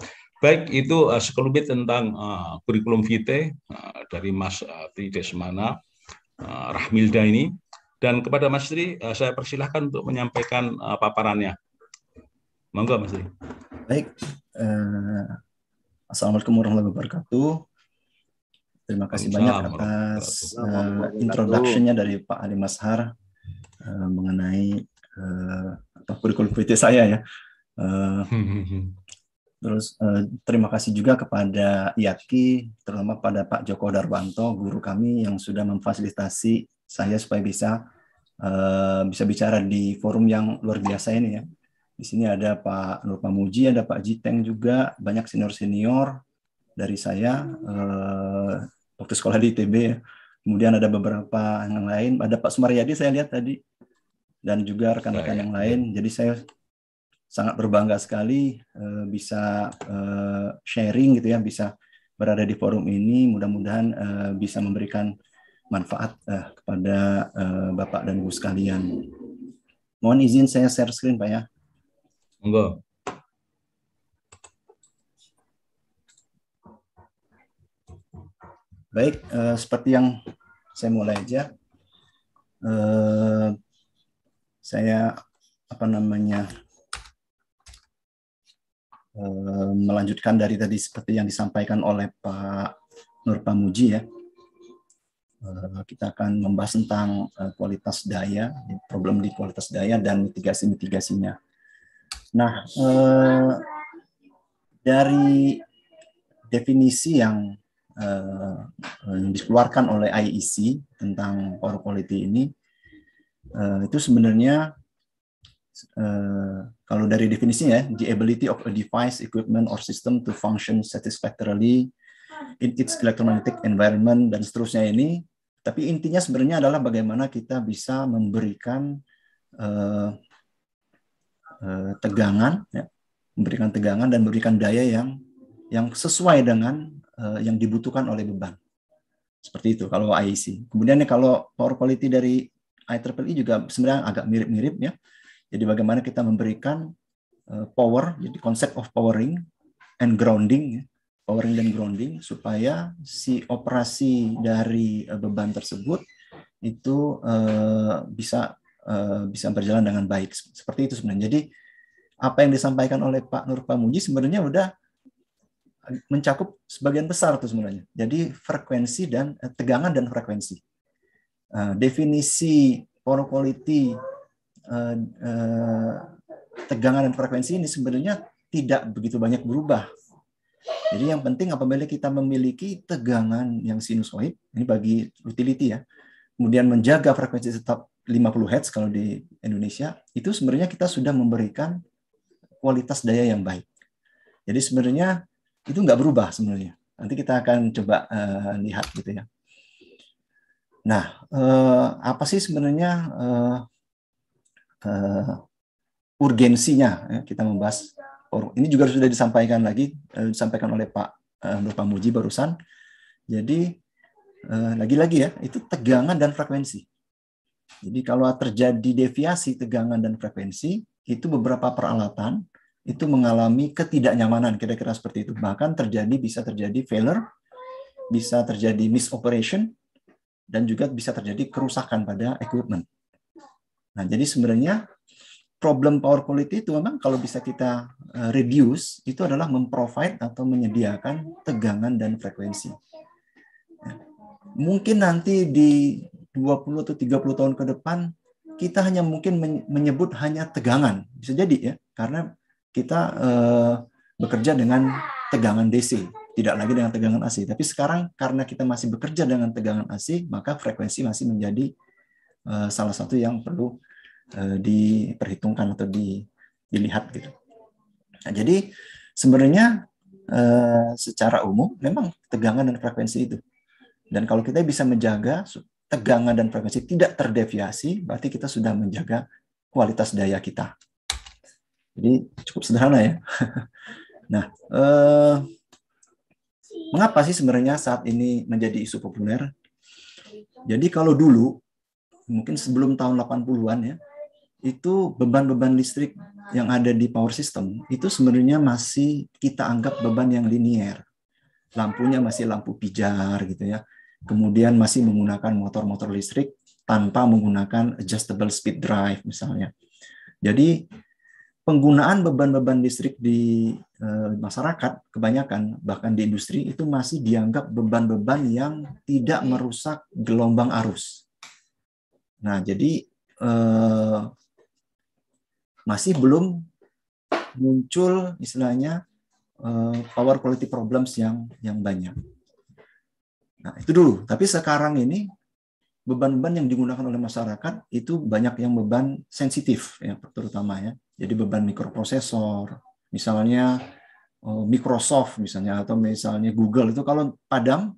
Baik itu uh, sekelumit tentang uh, kurikulum vitae uh, dari Mas uh, Tri Desmana uh, Rahmilda ini dan kepada Mas Tri uh, saya persilahkan untuk menyampaikan uh, paparannya. Monggo Mas Tri. Baik. Uh Assalamualaikum warahmatullahi wabarakatuh. Terima kasih banyak atas uh, eh, introduction dari Pak Ali Mashar uh, mengenai uh, kurikulum PT saya ya. Uh, terus uh, terima kasih juga kepada Yaki, terutama pada Pak Joko Darwanto, guru kami yang sudah memfasilitasi saya supaya bisa uh, bisa bicara di forum yang luar biasa ini ya. Di sini ada Pak Nur Pamuji, ada Pak Jiteng juga, banyak senior-senior dari saya eh, waktu sekolah di ITB. Kemudian ada beberapa yang lain, ada Pak Sumaryadi saya lihat tadi, dan juga rekan-rekan yang lain. Jadi saya sangat berbangga sekali eh, bisa eh, sharing gitu ya, bisa berada di forum ini. Mudah-mudahan eh, bisa memberikan manfaat kepada Bapak dan ibu sekalian. Mohon izin saya share screen Pak ya. Monggo. Baik, eh, seperti yang saya mulai aja. Eh, saya apa namanya eh, melanjutkan dari tadi seperti yang disampaikan oleh Pak Nur Pamuji ya. Eh, kita akan membahas tentang eh, kualitas daya, problem di kualitas daya dan mitigasi-mitigasinya. Nah, eh, dari definisi yang eh, dikeluarkan oleh IEC tentang power quality ini, eh, itu sebenarnya eh, kalau dari definisinya, ya, the ability of a device, equipment, or system to function satisfactorily in its electromagnetic environment dan seterusnya ini. Tapi intinya sebenarnya adalah bagaimana kita bisa memberikan eh, Eh, tegangan, ya, memberikan tegangan dan memberikan daya yang yang sesuai dengan uh, yang dibutuhkan oleh beban. Seperti itu kalau IEC. Kemudian kalau power quality dari IEEE e juga sebenarnya agak mirip-mirip ya. Jadi bagaimana kita memberikan uh, power, jadi konsep of powering and grounding, ya. powering dan grounding supaya si operasi dari uh, beban tersebut itu uh, bisa Eh, bisa berjalan dengan baik seperti itu sebenarnya. Jadi apa yang disampaikan oleh Pak Nur Pamuji sebenarnya sudah eh, mencakup sebagian besar tuh sebenarnya. Jadi frekuensi dan eh, tegangan dan frekuensi. Definisi power quality tegangan dan frekuensi ini sebenarnya tidak begitu banyak berubah. Jadi yang penting apabila kita memiliki tegangan yang sinusoid, ini bagi utility ya, kemudian menjaga frekuensi tetap 50 Hz kalau di Indonesia, itu sebenarnya kita sudah memberikan kualitas daya yang baik. Jadi sebenarnya itu nggak berubah sebenarnya. Nanti kita akan coba uh, lihat gitu ya. Nah, uh, apa sih sebenarnya uh, uh, urgensinya ya, kita membahas? Ini juga sudah disampaikan lagi, uh, disampaikan oleh Pak uh, Nur Pamuji barusan. Jadi lagi-lagi uh, ya, itu tegangan dan frekuensi. Jadi kalau terjadi deviasi tegangan dan frekuensi, itu beberapa peralatan itu mengalami ketidaknyamanan, kira-kira seperti itu. Bahkan terjadi bisa terjadi failure, bisa terjadi misoperation, dan juga bisa terjadi kerusakan pada equipment. Nah, jadi sebenarnya problem power quality itu memang kalau bisa kita e, reduce, itu adalah memprovide atau menyediakan tegangan dan frekuensi. Ya. Mungkin nanti di 20 atau 30 tahun ke depan kita hanya mungkin menyebut hanya tegangan bisa jadi ya karena kita eh, bekerja dengan tegangan DC tidak lagi dengan tegangan AC tapi sekarang karena kita masih bekerja dengan tegangan AC maka frekuensi masih menjadi eh, salah satu yang perlu eh, diperhitungkan atau di, dilihat gitu nah, jadi sebenarnya eh, secara umum memang tegangan dan frekuensi itu dan kalau kita bisa menjaga tegangan dan frekuensi tidak terdeviasi, berarti kita sudah menjaga kualitas daya kita. Jadi cukup sederhana ya. nah, eh, mengapa sih sebenarnya saat ini menjadi isu populer? Jadi kalau dulu, mungkin sebelum tahun 80-an ya, itu beban-beban listrik yang ada di power system itu sebenarnya masih kita anggap beban yang linier. Lampunya masih lampu pijar gitu ya kemudian masih menggunakan motor-motor listrik tanpa menggunakan adjustable speed drive misalnya. Jadi penggunaan beban-beban listrik di eh, masyarakat kebanyakan bahkan di industri itu masih dianggap beban-beban yang tidak merusak gelombang arus. Nah, jadi eh, masih belum muncul istilahnya eh, power quality problems yang yang banyak. Nah, itu dulu. Tapi sekarang ini beban-beban yang digunakan oleh masyarakat itu banyak yang beban sensitif ya terutama ya. Jadi beban mikroprosesor, misalnya eh, Microsoft misalnya atau misalnya Google itu kalau padam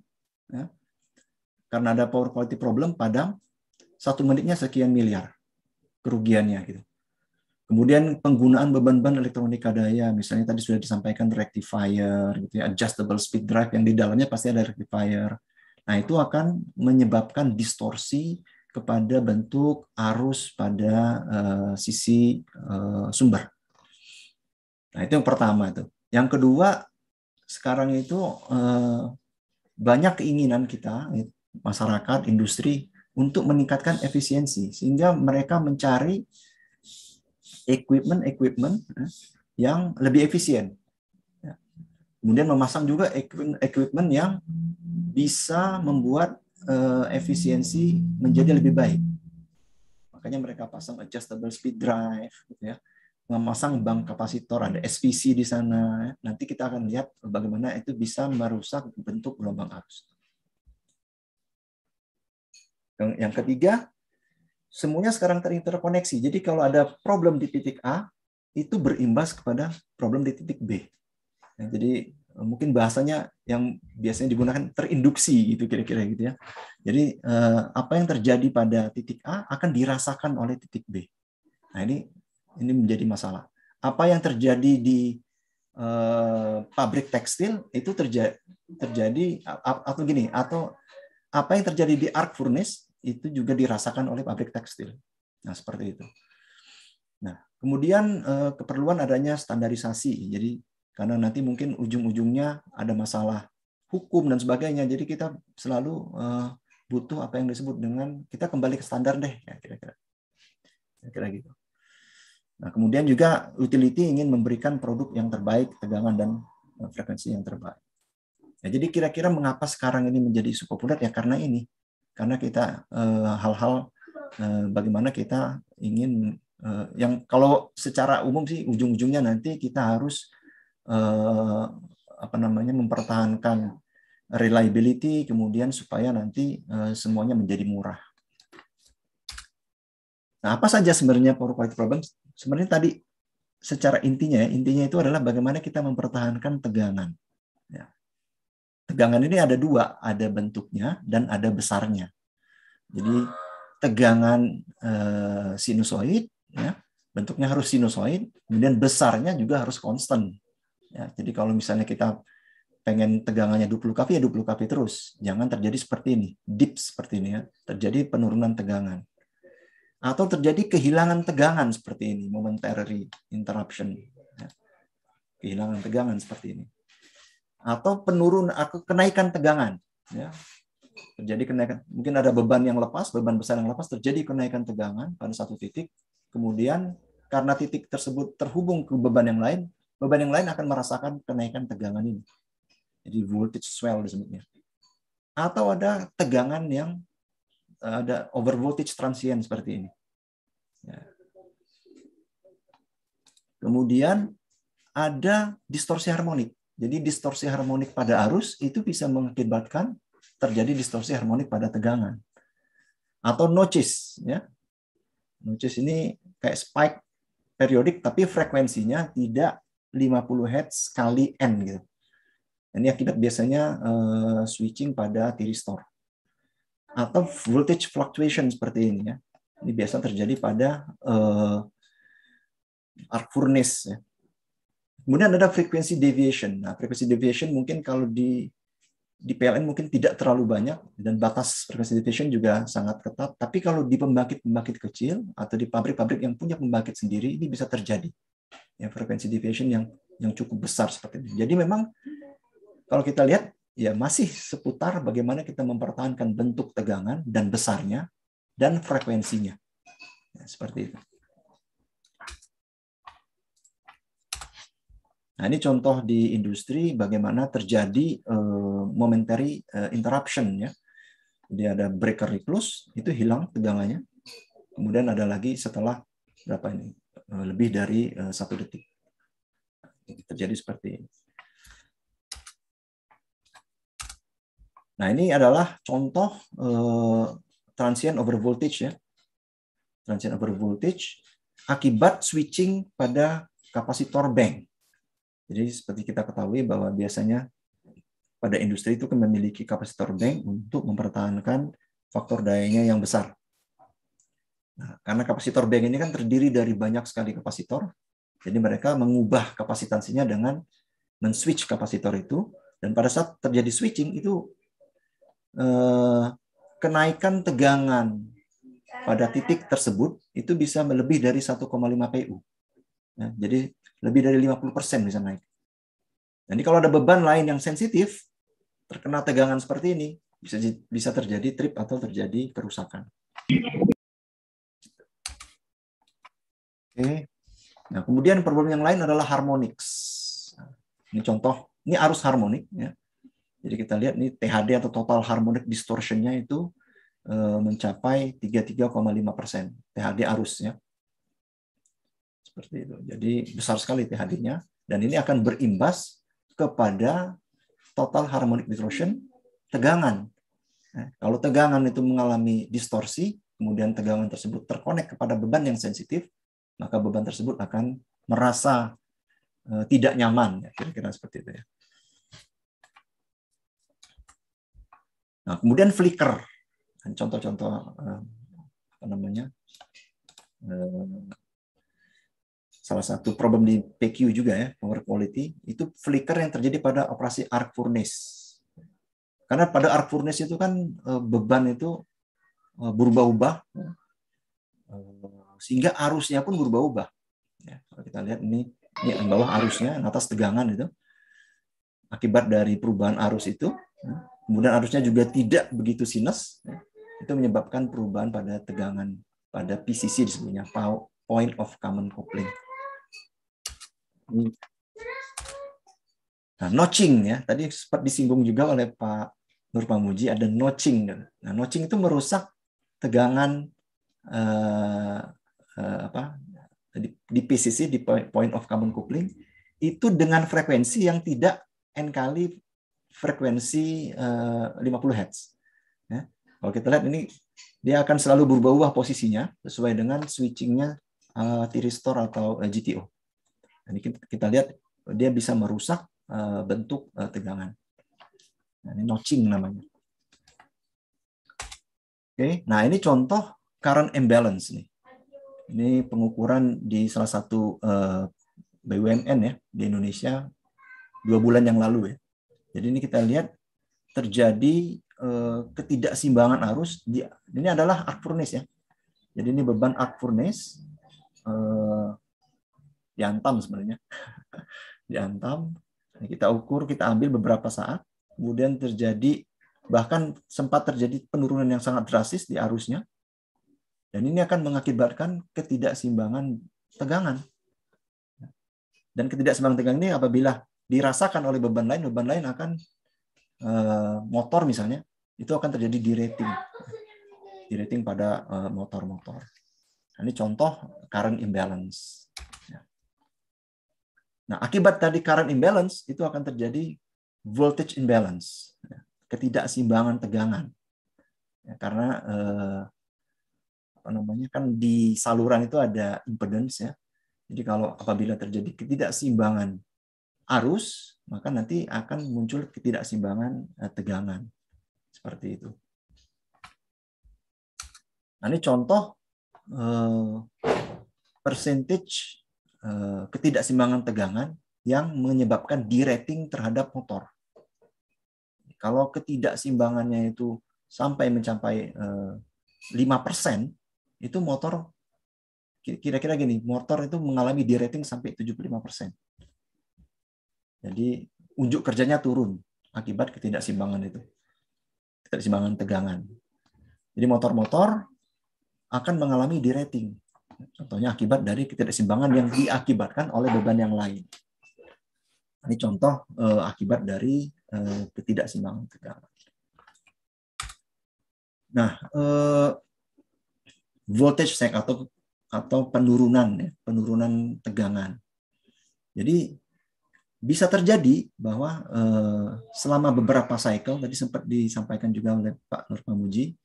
ya, karena ada power quality problem padam satu menitnya sekian miliar kerugiannya gitu. Kemudian penggunaan beban-beban elektronika daya, misalnya tadi sudah disampaikan rectifier, gitu ya, adjustable speed drive yang di dalamnya pasti ada rectifier, Nah, itu akan menyebabkan distorsi kepada bentuk arus pada uh, sisi uh, sumber. Nah, itu yang pertama itu. Yang kedua, sekarang itu uh, banyak keinginan kita masyarakat, industri untuk meningkatkan efisiensi sehingga mereka mencari equipment-equipment yang lebih efisien. Kemudian memasang juga equipment yang bisa membuat eh, efisiensi menjadi lebih baik. Makanya mereka pasang adjustable speed drive, gitu ya. memasang bank kapasitor, ada SPC di sana. Nanti kita akan lihat bagaimana itu bisa merusak bentuk gelombang arus. Yang ketiga, semuanya sekarang terinterkoneksi. Jadi kalau ada problem di titik A, itu berimbas kepada problem di titik B. Ya, jadi eh, mungkin bahasanya yang biasanya digunakan terinduksi gitu kira-kira gitu ya. Jadi eh, apa yang terjadi pada titik A akan dirasakan oleh titik B. Nah ini ini menjadi masalah. Apa yang terjadi di eh, pabrik tekstil itu terjadi terjadi atau gini atau apa yang terjadi di arc furnace itu juga dirasakan oleh pabrik tekstil. Nah seperti itu. Nah kemudian eh, keperluan adanya standarisasi. Jadi karena nanti mungkin ujung-ujungnya ada masalah hukum dan sebagainya. Jadi kita selalu eh, butuh apa yang disebut dengan kita kembali ke standar deh, ya, kira-kira. Kira-kira gitu. Nah, kemudian juga utility ingin memberikan produk yang terbaik, tegangan dan eh, frekuensi yang terbaik. Ya, jadi kira-kira mengapa sekarang ini menjadi super populer ya karena ini, karena kita eh, hal-hal eh, eh, bagaimana kita ingin eh, yang kalau secara umum sih ujung-ujungnya nanti kita harus eh, apa namanya mempertahankan reliability kemudian supaya nanti eh, semuanya menjadi murah. Nah, apa saja sebenarnya power quality problem? Sebenarnya tadi secara intinya ya, intinya itu adalah bagaimana kita mempertahankan tegangan. Ya. Tegangan ini ada dua, ada bentuknya dan ada besarnya. Jadi tegangan eh, sinusoid, ya, bentuknya harus sinusoid, kemudian besarnya juga harus konstan. Ya, jadi kalau misalnya kita pengen tegangannya 20 kV ya 20 kV terus. Jangan terjadi seperti ini, dip seperti ini ya. Terjadi penurunan tegangan. Atau terjadi kehilangan tegangan seperti ini, momentary interruption. Ya. Kehilangan tegangan seperti ini. Atau penurun atau kenaikan tegangan ya. Terjadi kenaikan, mungkin ada beban yang lepas, beban besar yang lepas terjadi kenaikan tegangan pada satu titik. Kemudian karena titik tersebut terhubung ke beban yang lain, beban yang lain akan merasakan kenaikan tegangan ini. Jadi voltage swell disebutnya. Atau ada tegangan yang eh, ada over voltage transient seperti ini. Ya. Kemudian ada distorsi harmonik. Jadi distorsi harmonik pada arus itu bisa mengakibatkan terjadi distorsi harmonik pada tegangan. Atau notches. Ya. Notches ini kayak spike periodik tapi frekuensinya tidak 50 Hz kali N gitu. Ini akibat biasanya uh, switching pada tiristor. Atau voltage fluctuation seperti ini ya. Ini biasa terjadi pada uh, arc furnace ya. Kemudian ada frekuensi deviation. Nah, frekuensi deviation mungkin kalau di di PLN mungkin tidak terlalu banyak dan batas frekuensi deviation juga sangat ketat. Tapi kalau di pembangkit-pembangkit kecil atau di pabrik-pabrik yang punya pembangkit sendiri ini bisa terjadi ya frekuensi deviation yang yang cukup besar seperti ini. Jadi memang kalau kita lihat ya masih seputar bagaimana kita mempertahankan bentuk tegangan dan besarnya dan frekuensinya. Ya, seperti itu. Nah, ini contoh di industri bagaimana terjadi uh, momentary uh, interruption ya. Jadi ada breaker recluse itu hilang tegangannya. Kemudian ada lagi setelah berapa ini? Eh, lebih dari eh, satu detik. Terjadi seperti ini. Nah, ini adalah contoh eh, transient overvoltage ya. Transient overvoltage akibat switching pada kapasitor bank. Jadi seperti kita ketahui bahwa biasanya pada industri itu memiliki kapasitor bank untuk mempertahankan faktor dayanya yang besar. Nah, karena kapasitor bank ini kan terdiri dari banyak sekali kapasitor, jadi mereka mengubah kapasitansinya dengan men-switch kapasitor itu, dan pada saat terjadi switching itu eh, kenaikan tegangan pada titik tersebut itu bisa lebih dari 1,5 PU. Ya, jadi lebih dari 50% bisa naik. Jadi kalau ada beban lain yang sensitif, terkena tegangan seperti ini, bisa bisa terjadi trip atau terjadi kerusakan. Oke. Nah, kemudian problem yang lain adalah harmonics. Ini contoh, ini arus harmonik ya. Jadi kita lihat nih THD atau total harmonic distortion-nya itu eh, mencapai 33,5%. THD arus ya. Seperti itu. Jadi besar sekali THD-nya dan ini akan berimbas kepada total harmonic distortion tegangan. Nah, kalau tegangan itu mengalami distorsi, kemudian tegangan tersebut terkonek kepada beban yang sensitif, maka beban tersebut akan merasa e, tidak nyaman, ya, kira-kira seperti itu ya. Nah, kemudian flicker, kan contoh-contoh e, apa namanya e, salah satu problem di PQ juga ya, power quality, itu flicker yang terjadi pada operasi arc furnace. Karena pada arc furnace itu kan beban itu berubah-ubah, sehingga arusnya pun berubah-ubah. Ya, kalau kita lihat ini, ini yang bawah arusnya, yang atas tegangan itu akibat dari perubahan arus itu. Ya. Kemudian arusnya juga tidak begitu sinus, ya, itu menyebabkan perubahan pada tegangan pada PCC disebutnya point of common coupling. Hmm. Nah, notching ya, tadi sempat disinggung juga oleh Pak Nur Pamuji ada notching. Nah, notching itu merusak tegangan eh, uh, apa di, di PCC di point of common coupling itu dengan frekuensi yang tidak n kali frekuensi uh, 50 Hz. Ya. Kalau kita lihat ini dia akan selalu berubah-ubah posisinya sesuai dengan switchingnya uh, eh, thyristor atau uh, eh, GTO. Nah, ini kita, kita lihat dia bisa merusak uh, bentuk uh, tegangan. Nah, ini notching namanya. Oke, okay. nah ini contoh current imbalance nih. Ini pengukuran di salah satu eh, BUMN ya di Indonesia dua bulan yang lalu ya. Jadi ini kita lihat terjadi eh, ketidaksimbangan ketidakseimbangan arus. ini adalah arc furnace ya. Jadi ini beban arc furnace eh, diantam sebenarnya. diantam. Kita ukur, kita ambil beberapa saat. Kemudian terjadi bahkan sempat terjadi penurunan yang sangat drastis di arusnya dan ini akan mengakibatkan ketidakseimbangan tegangan. Dan ketidakseimbangan tegangan ini apabila dirasakan oleh beban lain, beban lain akan eh, motor misalnya, itu akan terjadi Di rating pada eh, motor-motor. Nah, ini contoh current imbalance. Ya. Nah, akibat tadi current imbalance itu akan terjadi voltage imbalance, ya. ketidakseimbangan tegangan. Ya, karena eh, apa namanya kan di saluran itu ada impedance ya. Jadi kalau apabila terjadi ketidakseimbangan arus, maka nanti akan muncul ketidakseimbangan eh, tegangan seperti itu. Nah, ini contoh eh, percentage eh, ketidakseimbangan tegangan yang menyebabkan derating terhadap motor. Kalau ketidakseimbangannya itu sampai mencapai 5%, itu motor kira-kira gini, motor itu mengalami derating sampai 75%. Jadi unjuk kerjanya turun akibat ketidakseimbangan itu. Ketidakseimbangan tegangan. Jadi motor-motor akan mengalami derating. Contohnya akibat dari ketidakseimbangan yang diakibatkan oleh beban yang lain. Ini contoh eh, akibat dari eh, ketidakseimbangan tegangan. Nah, eh, voltage sag atau atau penurunan ya, penurunan tegangan. Jadi bisa terjadi bahwa eh, selama beberapa cycle tadi sempat disampaikan juga oleh Pak Nur Pamuji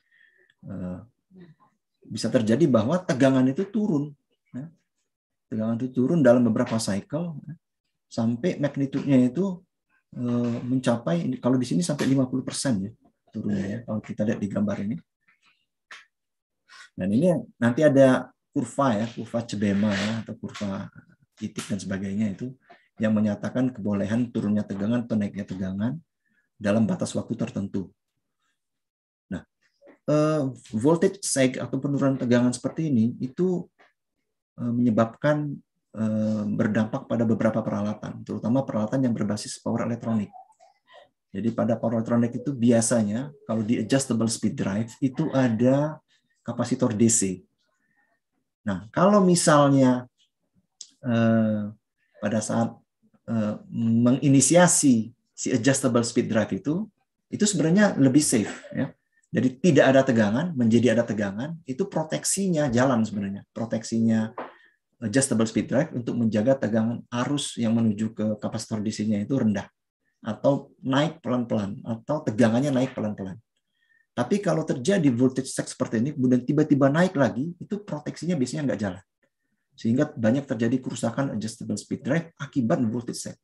eh, bisa terjadi bahwa tegangan itu turun ya. tegangan itu turun dalam beberapa cycle ya. sampai magnitudenya itu eh, mencapai kalau di sini sampai 50% ya turunnya ya kalau kita lihat di gambar ini dan ini nanti ada kurva ya, kurva cedema ya, atau kurva titik dan sebagainya itu yang menyatakan kebolehan turunnya tegangan atau naiknya tegangan dalam batas waktu tertentu. Nah, eh, voltage sag atau penurunan tegangan seperti ini itu eh, menyebabkan eh, berdampak pada beberapa peralatan, terutama peralatan yang berbasis power elektronik. Jadi pada power elektronik itu biasanya kalau di adjustable speed drive itu ada kapasitor DC. Nah, kalau misalnya eh, pada saat eh, menginisiasi si adjustable speed drive itu, itu sebenarnya lebih safe ya. Jadi tidak ada tegangan, menjadi ada tegangan, itu proteksinya jalan sebenarnya. Proteksinya adjustable speed drive untuk menjaga tegangan arus yang menuju ke kapasitor DC-nya itu rendah atau naik pelan-pelan atau tegangannya naik pelan-pelan. Tapi kalau terjadi voltage sex seperti ini, kemudian tiba-tiba naik lagi, itu proteksinya biasanya nggak jalan. Sehingga banyak terjadi kerusakan adjustable speed drive akibat voltage sex.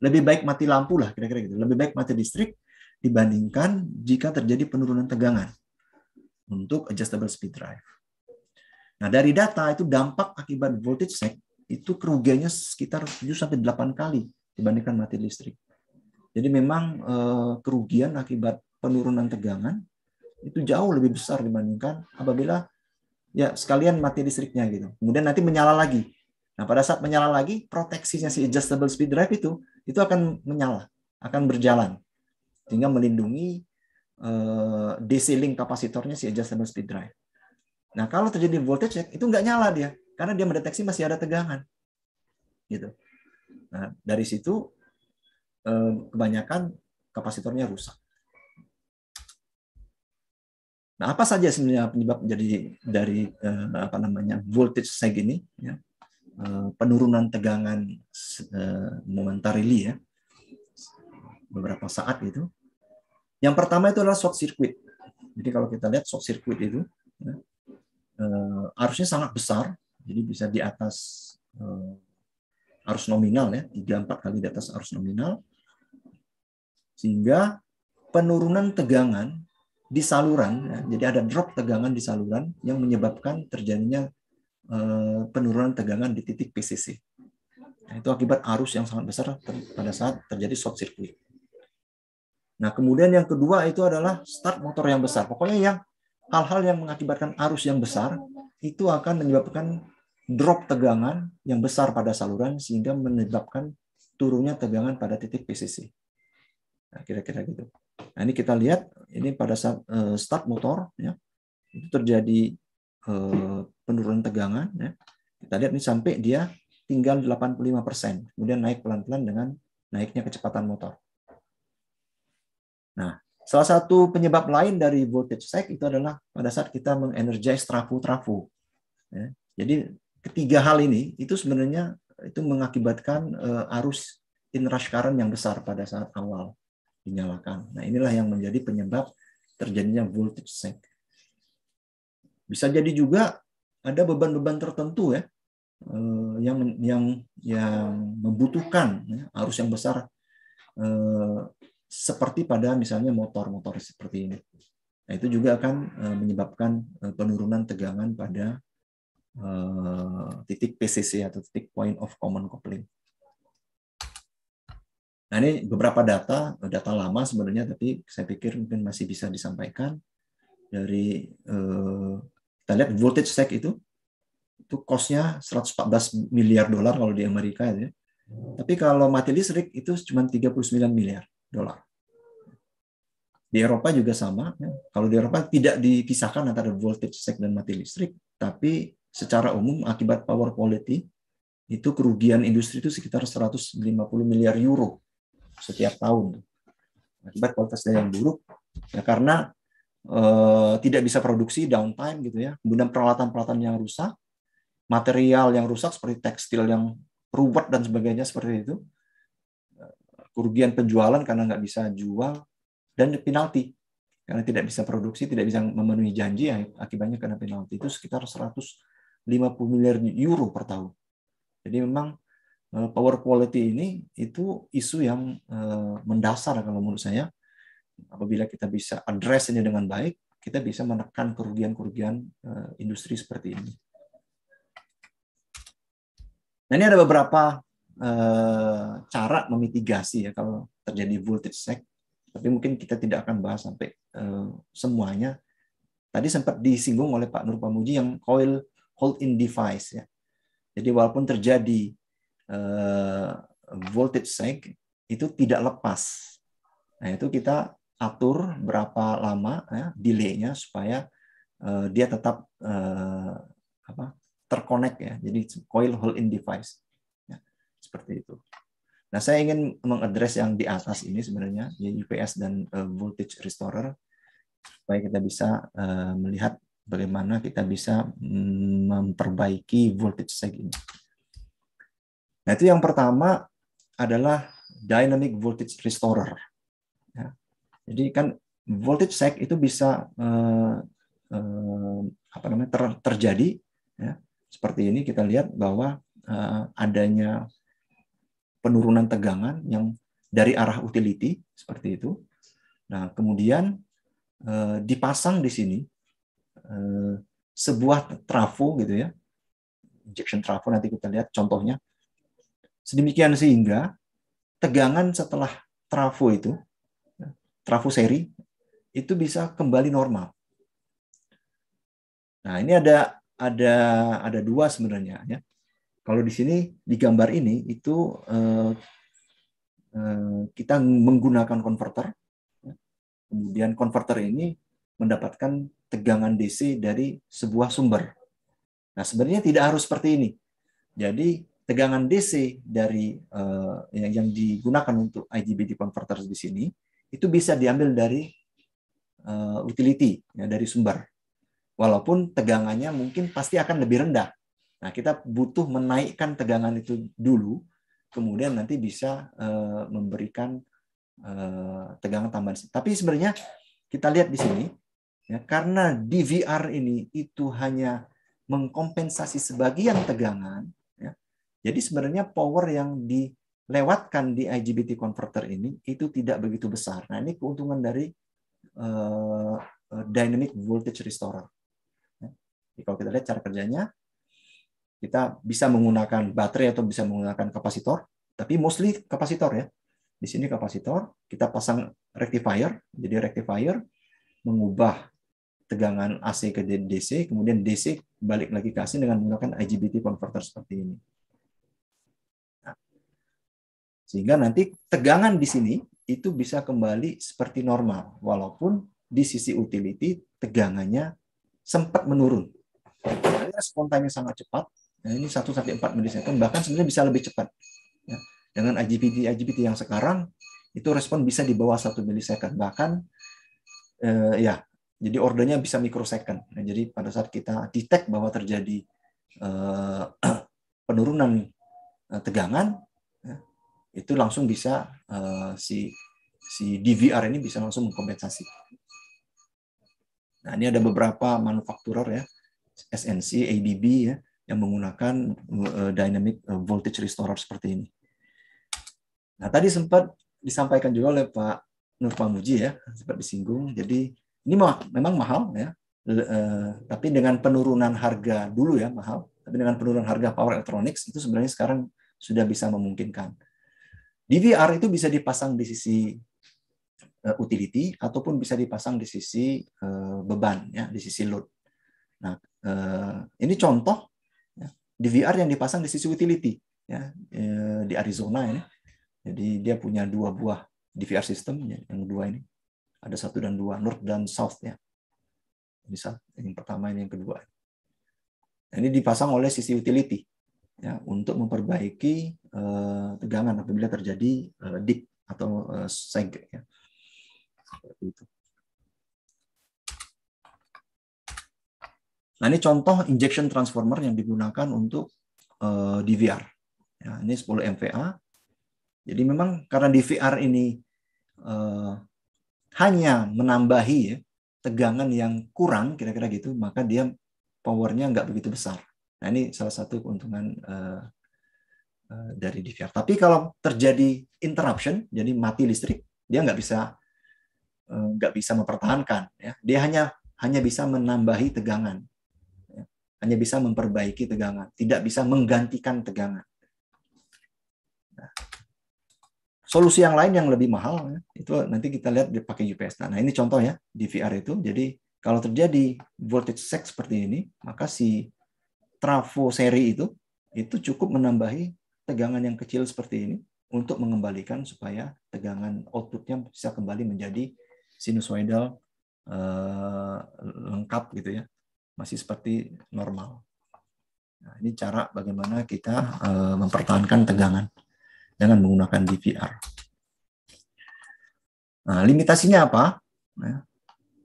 Lebih baik mati lampu lah, kira-kira gitu. Lebih baik mati listrik dibandingkan jika terjadi penurunan tegangan untuk adjustable speed drive. Nah, dari data itu dampak akibat voltage sag itu kerugiannya sekitar 7 sampai 8 kali dibandingkan mati listrik. Jadi memang eh, kerugian akibat penurunan tegangan itu jauh lebih besar dibandingkan apabila ya sekalian mati listriknya gitu. Kemudian nanti menyala lagi. Nah, pada saat menyala lagi, proteksinya si adjustable speed drive itu itu akan menyala, akan berjalan. Sehingga melindungi uh, eh, DC link kapasitornya si adjustable speed drive. Nah, kalau terjadi voltage check itu nggak nyala dia karena dia mendeteksi masih ada tegangan. Gitu. Nah, dari situ eh, kebanyakan kapasitornya rusak. Nah, apa saja sebenarnya penyebab menjadi dari eh, apa namanya voltage sag ini? Ya. Eh, penurunan tegangan eh, momentarily ya, beberapa saat itu. Yang pertama itu adalah short circuit. Jadi kalau kita lihat short circuit itu ya, eh, arusnya sangat besar, jadi bisa di atas uh, arus nominal ya, tiga empat kali di atas arus nominal. Sehingga penurunan tegangan di saluran, ya, jadi ada drop tegangan di saluran yang menyebabkan terjadinya eh, penurunan tegangan di titik PCC. Nah, itu akibat arus yang sangat besar pada saat terjadi short circuit. Nah, kemudian yang kedua itu adalah start motor yang besar. Pokoknya yang hal-hal yang mengakibatkan arus yang besar itu akan menyebabkan drop tegangan yang besar pada saluran sehingga menyebabkan turunnya tegangan pada titik PCC. kira nah, kira-kira gitu. Nah, ini kita lihat ini pada saat eh, start motor ya itu terjadi eh, penurunan tegangan ya. Kita lihat ini sampai dia tinggal 85%, kemudian naik pelan-pelan dengan naiknya kecepatan motor. Nah, salah satu penyebab lain dari voltage sag itu adalah pada saat kita mengenergize trafo-trafo. Ya. Jadi ketiga hal ini itu sebenarnya itu mengakibatkan eh, arus inrush current yang besar pada saat awal dinyalakan. Nah inilah yang menjadi penyebab terjadinya voltage sink. Bisa jadi juga ada beban-beban tertentu ya eh, yang yang yang membutuhkan ya, arus yang besar eh, seperti pada misalnya motor-motor seperti ini. Nah, itu juga akan eh, menyebabkan penurunan tegangan pada titik PCC atau titik point of common coupling. Nah ini beberapa data, data lama sebenarnya, tapi saya pikir mungkin masih bisa disampaikan dari eh, kita lihat voltage stack itu, itu kosnya 114 miliar dolar kalau di Amerika ya. Tapi kalau mati listrik itu cuma 39 miliar dolar. Di Eropa juga sama. Ya. Kalau di Eropa tidak dipisahkan antara voltage stack dan mati listrik, tapi secara umum akibat power quality itu kerugian industri itu sekitar 150 miliar euro setiap tahun akibat kualitas daya yang buruk ya karena eh, tidak bisa produksi downtime gitu ya kemudian peralatan-peralatan yang rusak material yang rusak seperti tekstil yang ruwet dan sebagainya seperti itu eh, kerugian penjualan karena nggak bisa jual dan penalti karena tidak bisa produksi tidak bisa memenuhi janji ya, akibatnya karena penalti itu sekitar 150 miliar euro per tahun jadi memang Eh, power quality ini itu isu yang eh, mendasar kalau menurut saya. Apabila kita bisa address ini dengan baik, kita bisa menekan kerugian-kerugian eh, industri seperti ini. Nah ini ada beberapa cara memitigasi ya kalau terjadi voltage sag, tapi mungkin kita tidak akan bahas sampai semuanya. Tadi sempat disinggung oleh Pak Nur Pamuji yang coil hold in device ya. Jadi walaupun terjadi Eh, voltage seg itu tidak lepas. Nah, itu kita atur berapa lama ya, delay-nya supaya uh, dia tetap uh, apa, terkonek ya. Jadi coil hole in device. Ya, seperti itu. Nah, saya ingin mengadres yang di atas ini sebenarnya, ya UPS dan uh, voltage restorer supaya kita bisa uh, melihat bagaimana kita bisa mm, memperbaiki voltage seg ini. Nah, itu yang pertama adalah dynamic voltage restorer. Ya. Jadi kan voltage sec itu bisa eh, eh, apa namanya ter, terjadi ya. seperti ini kita lihat bahwa eh, adanya penurunan tegangan yang dari arah utility seperti itu. Nah, kemudian eh, dipasang di sini eh, sebuah trafo gitu ya, injection trafo nanti kita lihat contohnya Sedemikian sehingga tegangan setelah trafo itu, trafo seri, itu bisa kembali normal. Nah, ini ada ada ada dua sebenarnya ya. Kalau di sini di gambar ini itu eh, eh kita menggunakan konverter. Ya. Kemudian konverter ini mendapatkan tegangan DC dari sebuah sumber. Nah, sebenarnya tidak harus seperti ini. Jadi tegangan DC dari uh, yang, yang digunakan untuk IGBT converters di sini itu bisa diambil dari uh, utility ya, dari sumber. Walaupun tegangannya mungkin pasti akan lebih rendah. Nah, kita butuh menaikkan tegangan itu dulu kemudian nanti bisa uh, memberikan uh, tegangan tambahan. Tapi sebenarnya kita lihat di sini ya karena DVR ini itu hanya mengkompensasi sebagian tegangan jadi sebenarnya power yang dilewatkan di IGBT converter ini itu tidak begitu besar. Nah ini keuntungan dari uh, dynamic voltage restorer. Ya. Jadi kalau kita lihat cara kerjanya, kita bisa menggunakan baterai atau bisa menggunakan kapasitor, tapi mostly kapasitor ya. Di sini kapasitor, kita pasang rectifier, jadi rectifier mengubah tegangan AC ke DC, kemudian DC balik lagi ke AC dengan menggunakan IGBT converter seperti ini. Sehingga nanti tegangan di sini itu bisa kembali seperti normal, walaupun di sisi utility tegangannya sempat menurun. karena spontannya sangat cepat, nah ini satu sampai empat milisecond, bahkan sebenarnya bisa lebih cepat. Ya. Dengan IGBT IGBT yang sekarang itu respon bisa di bawah satu milisecond, bahkan eh, ya jadi ordernya bisa microsecond. Nah, jadi pada saat kita detect bahwa terjadi eh, penurunan eh, tegangan, itu langsung bisa uh, si si DVR ini bisa langsung mengkompensasi. Nah, ini ada beberapa manufakturer ya, SNC, ABB ya, yang menggunakan uh, dynamic eh, voltage restorer seperti ini. Nah, tadi sempat disampaikan juga oleh Pak Nur Pamuji ya, sempat disinggung. Jadi ini mah, memang mahal ya, uh, tapi dengan penurunan harga dulu ya mahal, tapi dengan penurunan harga power electronics itu sebenarnya sekarang sudah bisa memungkinkan. DVR itu bisa dipasang di sisi eh, utility ataupun bisa dipasang di sisi eh, beban ya, di sisi load. Nah, eh, ini contoh ya, DVR yang dipasang di sisi utility ya di Arizona ini. Jadi dia punya dua buah DVR system ya, yang dua ini. Ada satu dan dua, north dan south ya. Ini yang pertama ini yang kedua. ini dipasang oleh sisi utility ya untuk memperbaiki uh, tegangan apabila terjadi uh, eh, dip atau uh, ya. itu. Nah, ini contoh injection transformer yang digunakan untuk uh, DVR. Ya, ini 10 MVA. Jadi memang karena DVR ini uh, hanya menambahi ya, tegangan yang kurang kira-kira gitu, maka dia powernya nggak begitu besar. Nah ini salah satu keuntungan uh, uh, dari DVR. Tapi kalau terjadi interruption, jadi mati listrik, dia nggak bisa uh, bisa mempertahankan. Ya. Dia hanya hanya bisa menambahi tegangan, ya. hanya bisa memperbaiki tegangan, tidak bisa menggantikan tegangan. Nah, solusi yang lain yang lebih mahal ya, itu nanti kita lihat dipakai UPS. Nah ini contoh ya DVR itu. Jadi kalau terjadi voltage sag seperti ini, maka si seri itu itu cukup menambahi tegangan yang kecil seperti ini untuk mengembalikan supaya tegangan outputnya bisa kembali menjadi sinusoidal eh, lengkap gitu ya masih seperti normal. Nah, ini cara bagaimana kita eh, mempertahankan tegangan dengan menggunakan DVR. Nah, limitasinya apa? Nah,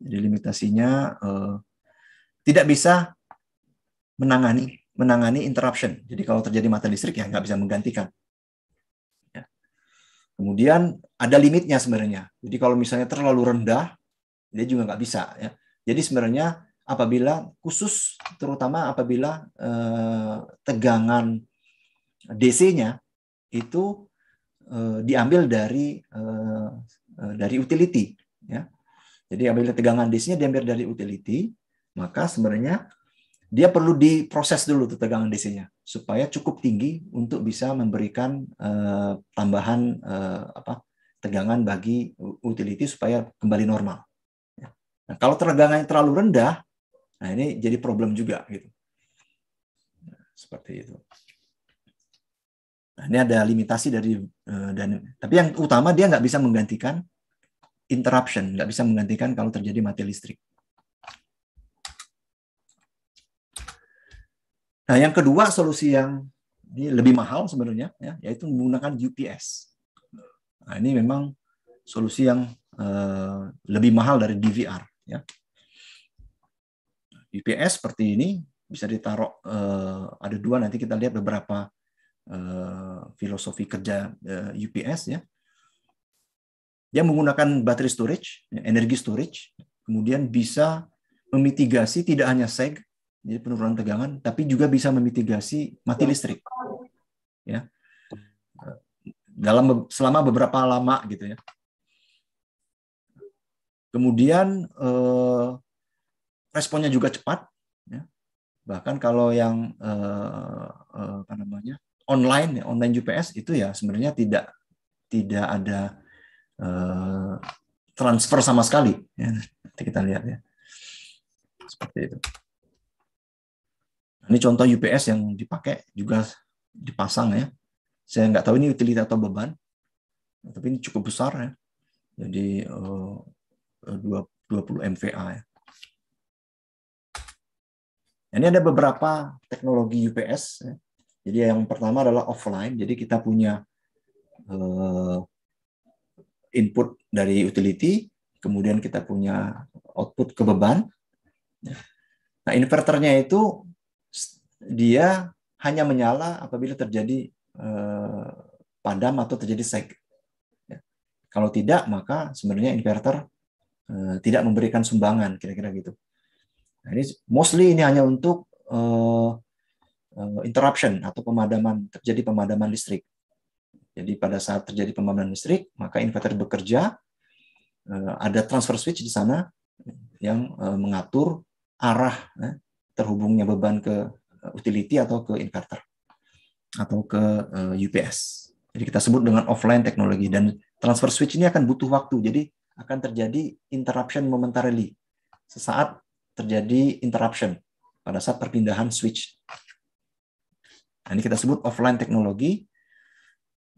jadi limitasinya eh, tidak bisa menangani menangani interruption. Jadi kalau terjadi mata listrik ya nggak bisa menggantikan. Ya. Kemudian ada limitnya sebenarnya. Jadi kalau misalnya terlalu rendah, dia juga nggak bisa. Ya. Jadi sebenarnya apabila khusus terutama apabila eh, tegangan DC-nya itu eh, diambil dari eh, dari utility. Ya. Jadi apabila tegangan DC-nya diambil dari utility, maka sebenarnya dia perlu diproses dulu tuh tegangan DC-nya supaya cukup tinggi untuk bisa memberikan uh, tambahan uh, apa tegangan bagi utility supaya kembali normal. Ya. Nah, kalau tegangannya terlalu rendah, nah ini jadi problem juga gitu. Nah, seperti itu. Nah, ini ada limitasi dari uh, dan tapi yang utama dia nggak bisa menggantikan interruption, nggak bisa menggantikan kalau terjadi mati listrik. Nah, yang kedua solusi yang ini lebih mahal sebenarnya ya, yaitu menggunakan UPS. Nah, ini memang solusi yang uh, lebih mahal dari DVR ya. UPS seperti ini bisa ditaruh uh, ada dua nanti kita lihat beberapa uh, filosofi kerja uh, UPS ya. Dia menggunakan baterai storage, energi storage, kemudian bisa memitigasi tidak hanya seg jadi penurunan tegangan, tapi juga bisa memitigasi mati listrik. Ya. Dalam selama beberapa lama gitu ya. Kemudian eh, responnya juga cepat ya. Bahkan kalau yang eh, eh, apa namanya? online ya, online UPS itu ya sebenarnya tidak tidak ada transfer sama sekali ya. Nanti kita lihat ya. Seperti itu. Ini contoh UPS yang dipakai juga dipasang ya. Saya nggak tahu ini utilitas atau beban, tapi ini cukup besar ya. Jadi 20 eh, eh, MVA ya. Ini ada beberapa teknologi UPS. Ya. Jadi yang pertama adalah offline. Jadi kita punya eh, input dari utility, kemudian kita punya output ke beban. Nah, inverternya itu dia hanya menyala apabila terjadi eh, padam atau terjadi seg. Ya. Kalau tidak, maka sebenarnya inverter eh, tidak memberikan sumbangan, kira-kira gitu. Nah, ini mostly ini hanya untuk eh, interruption atau pemadaman terjadi pemadaman listrik. Jadi pada saat terjadi pemadaman listrik, maka inverter bekerja. Ada transfer switch di sana yang mengatur arah terhubungnya beban ke utility atau ke inverter atau ke eh, UPS. Jadi kita sebut dengan offline teknologi dan transfer switch ini akan butuh waktu. Jadi akan terjadi interruption momentarily. Sesaat terjadi interruption pada saat perpindahan switch. Nah, ini kita sebut offline teknologi.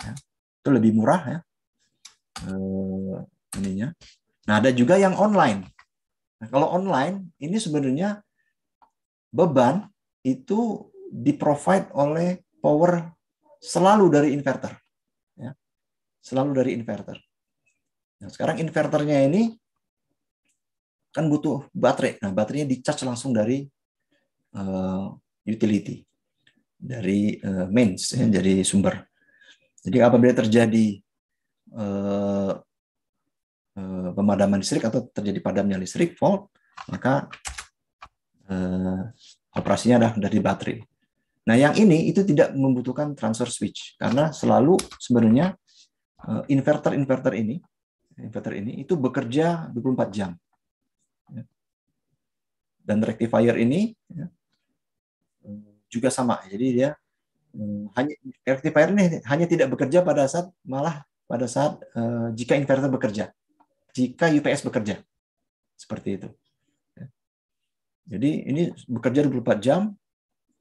Ya, itu lebih murah ya. Eh, ininya. Nah, ada juga yang online. Nah, kalau online ini sebenarnya beban itu di provide oleh power selalu dari inverter. Ya. Selalu dari inverter. Nah, sekarang inverternya ini kan butuh baterai. Nah, baterainya di-charge langsung dari uh, utility, dari uh, mains, ya, hmm. dari sumber. Jadi apabila terjadi uh, uh, pemadaman listrik atau terjadi padamnya listrik, fault, maka uh, operasinya adalah dari baterai. Nah, yang ini itu tidak membutuhkan transfer switch karena selalu sebenarnya inverter-inverter eh, ini inverter ini itu bekerja 24 jam. Ya. Dan rectifier ini ya, juga sama. Jadi dia hmm, hanya rectifier ini hanya tidak bekerja pada saat malah pada saat eh, jika inverter bekerja. Jika UPS bekerja. Seperti itu. Jadi ini bekerja 24 jam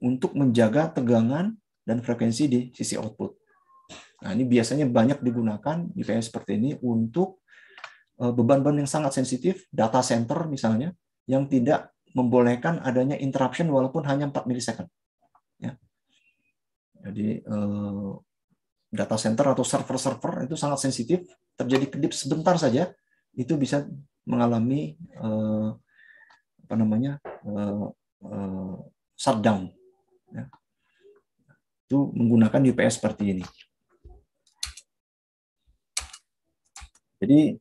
untuk menjaga tegangan dan frekuensi di sisi output. Nah, ini biasanya banyak digunakan misalnya seperti ini untuk eh, beban-beban yang sangat sensitif, data center misalnya, yang tidak membolehkan adanya interruption walaupun hanya 4 milisecond. Ya. Jadi eh, data center atau server-server itu sangat sensitif, terjadi kedip sebentar saja, itu bisa mengalami eh, apa namanya uh, uh, shutdown ya. itu menggunakan UPS seperti ini jadi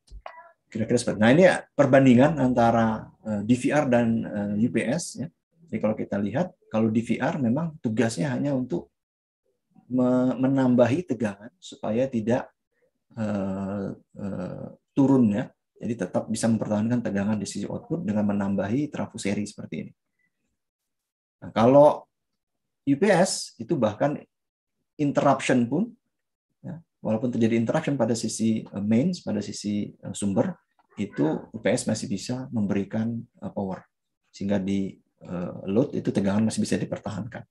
kira-kira seperti nah ini perbandingan antara uh, eh, DVR dan uh, UPS ya jadi kalau kita lihat kalau DVR memang tugasnya hanya untuk menambahi tegangan supaya tidak uh, uh, turun ya jadi tetap bisa mempertahankan tegangan di sisi output dengan menambahi trafo seri seperti ini. Nah, kalau UPS itu bahkan interruption pun, ya, walaupun terjadi interruption pada sisi eh, main, pada sisi eh, sumber, itu UPS masih bisa memberikan eh, power. Sehingga di load itu tegangan masih bisa dipertahankan.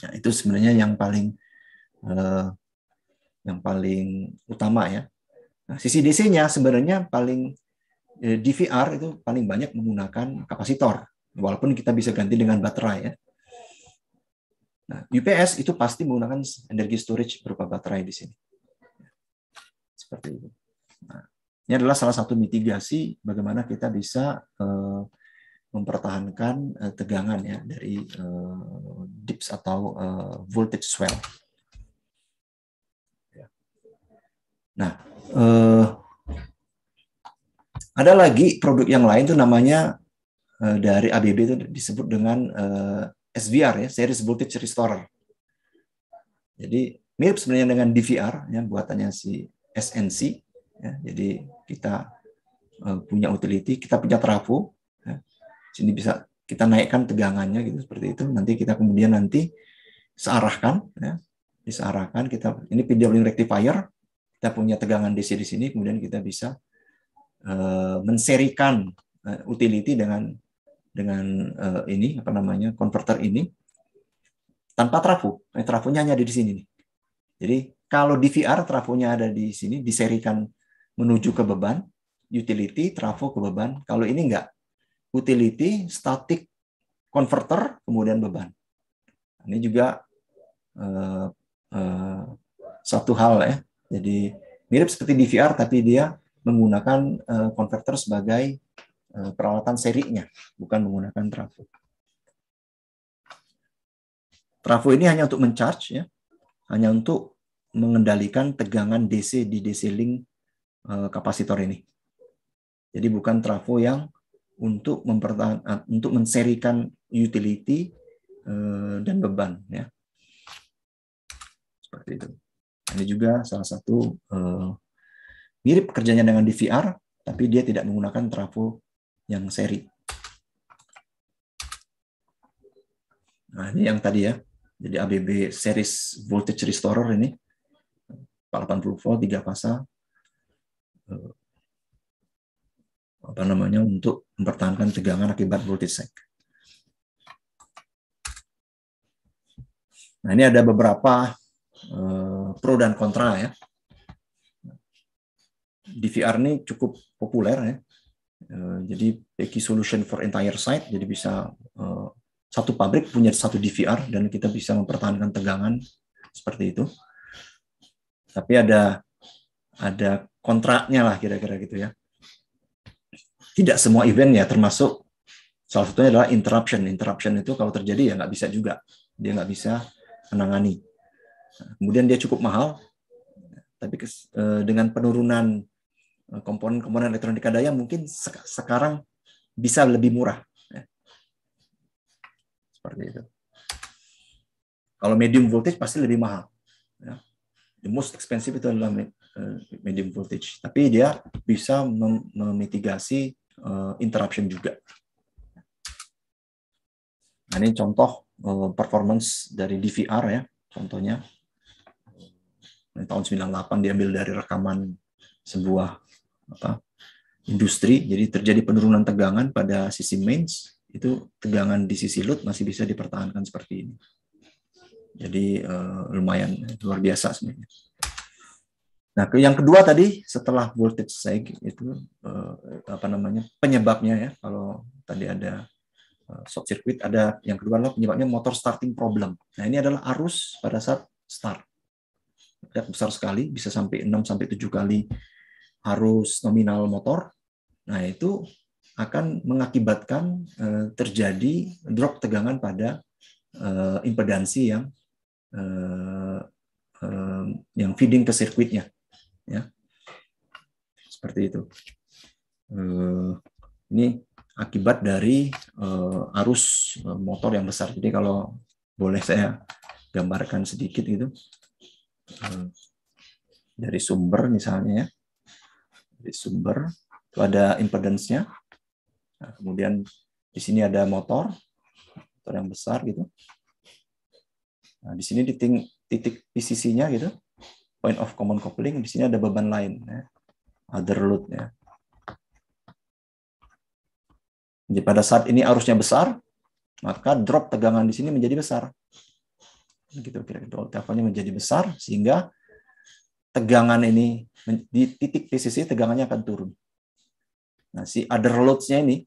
Nah, itu sebenarnya yang paling yang paling utama ya Nah, CCDC-nya sebenarnya paling eh, DVR itu paling banyak menggunakan kapasitor, walaupun kita bisa ganti dengan baterai ya. Nah, UPS itu pasti menggunakan energi storage berupa baterai di sini. Seperti itu. Nah, ini adalah salah satu mitigasi bagaimana kita bisa eh, mempertahankan eh, tegangan ya dari eh, dips atau eh, voltage swell. Ya. Nah, eh, ada lagi produk yang lain tuh namanya eh, dari ABB itu disebut dengan eh, SVR ya, series voltage restorer. Jadi mirip sebenarnya dengan DVR ya buatannya si SNC ya. Jadi kita eh, punya utility, kita punya trafo ya. Sini bisa kita naikkan tegangannya gitu seperti itu. Nanti kita kemudian nanti searahkan ya. Disearahkan kita ini video rectifier kita punya tegangan DC di sini, kemudian kita bisa uh, menserikan eh, utility dengan dengan eh, ini apa namanya konverter ini tanpa trafo. Eh, trafonya hanya ada di sini nih. Jadi kalau DVR VR trafonya ada di sini diserikan menuju ke beban, utility trafo ke beban. Kalau ini enggak. Utility static converter kemudian beban. Ini juga uh, uh, satu hal ya jadi mirip seperti DVR tapi dia menggunakan uh, eh, konverter sebagai uh, peralatan serinya, bukan menggunakan trafo. Trafo ini hanya untuk mencharge ya, hanya untuk mengendalikan tegangan DC di DC link uh, kapasitor ini. Jadi bukan trafo yang untuk mempertahankan untuk menserikan utility uh, dan beban ya. Seperti itu. Ini juga salah satu uh, mirip kerjanya dengan DVR, tapi dia tidak menggunakan trafo yang seri. Nah, ini yang tadi ya. Jadi ABB series voltage restorer ini 80 volt 3 fasa eh, apa namanya untuk mempertahankan tegangan akibat voltage sag. Nah, ini ada beberapa eh, pro dan kontra ya. DVR ini cukup populer ya. Eh, jadi key Solution for Entire Site, jadi bisa eh, satu pabrik punya satu DVR dan kita bisa mempertahankan tegangan seperti itu. Tapi ada ada kontraknya lah kira-kira gitu ya. Tidak semua event ya termasuk salah satunya adalah interruption. Interruption itu kalau terjadi ya nggak bisa juga dia nggak bisa menangani. Kemudian dia cukup mahal, tapi eh, dengan penurunan eh, komponen-komponen elektronika daya mungkin sekarang bisa lebih murah. Ya. Seperti itu. Kalau medium voltage pasti lebih mahal. Ya. The most expensive itu adalah eh, medium voltage, tapi dia bisa memitigasi interruption juga. Nah, ini contoh performance dari DVR ya, contohnya. Nah, tahun 98 diambil dari rekaman sebuah apa industri jadi terjadi penurunan tegangan pada sisi mains itu tegangan di sisi load masih bisa dipertahankan seperti ini jadi eh, lumayan luar biasa sebenarnya nah yang kedua tadi setelah voltage sag itu eh, apa namanya penyebabnya ya kalau tadi ada eh, short circuit ada yang kedua adalah penyebabnya motor starting problem nah ini adalah arus pada saat start ya, besar sekali, bisa sampai 6 sampai 7 kali arus nominal motor. Nah, itu akan mengakibatkan eh, terjadi drop tegangan pada eh, impedansi yang eh, yang feeding ke sirkuitnya ya seperti itu ini akibat dari arus motor yang besar jadi kalau boleh saya gambarkan sedikit itu. Hmm. dari sumber misalnya ya. Dari sumber itu ada impedance-nya. Nah, kemudian di sini ada motor, motor yang besar gitu. Nah, di sini titik titik PCC-nya gitu. Point of common coupling, di sini ada beban lain ya. Other load ya. Jadi pada saat ini arusnya besar, maka drop tegangan di sini menjadi besar gitu kira-kira teleponnya menjadi besar sehingga tegangan ini di titik PCC tegangannya akan turun. Nah, si other loads-nya ini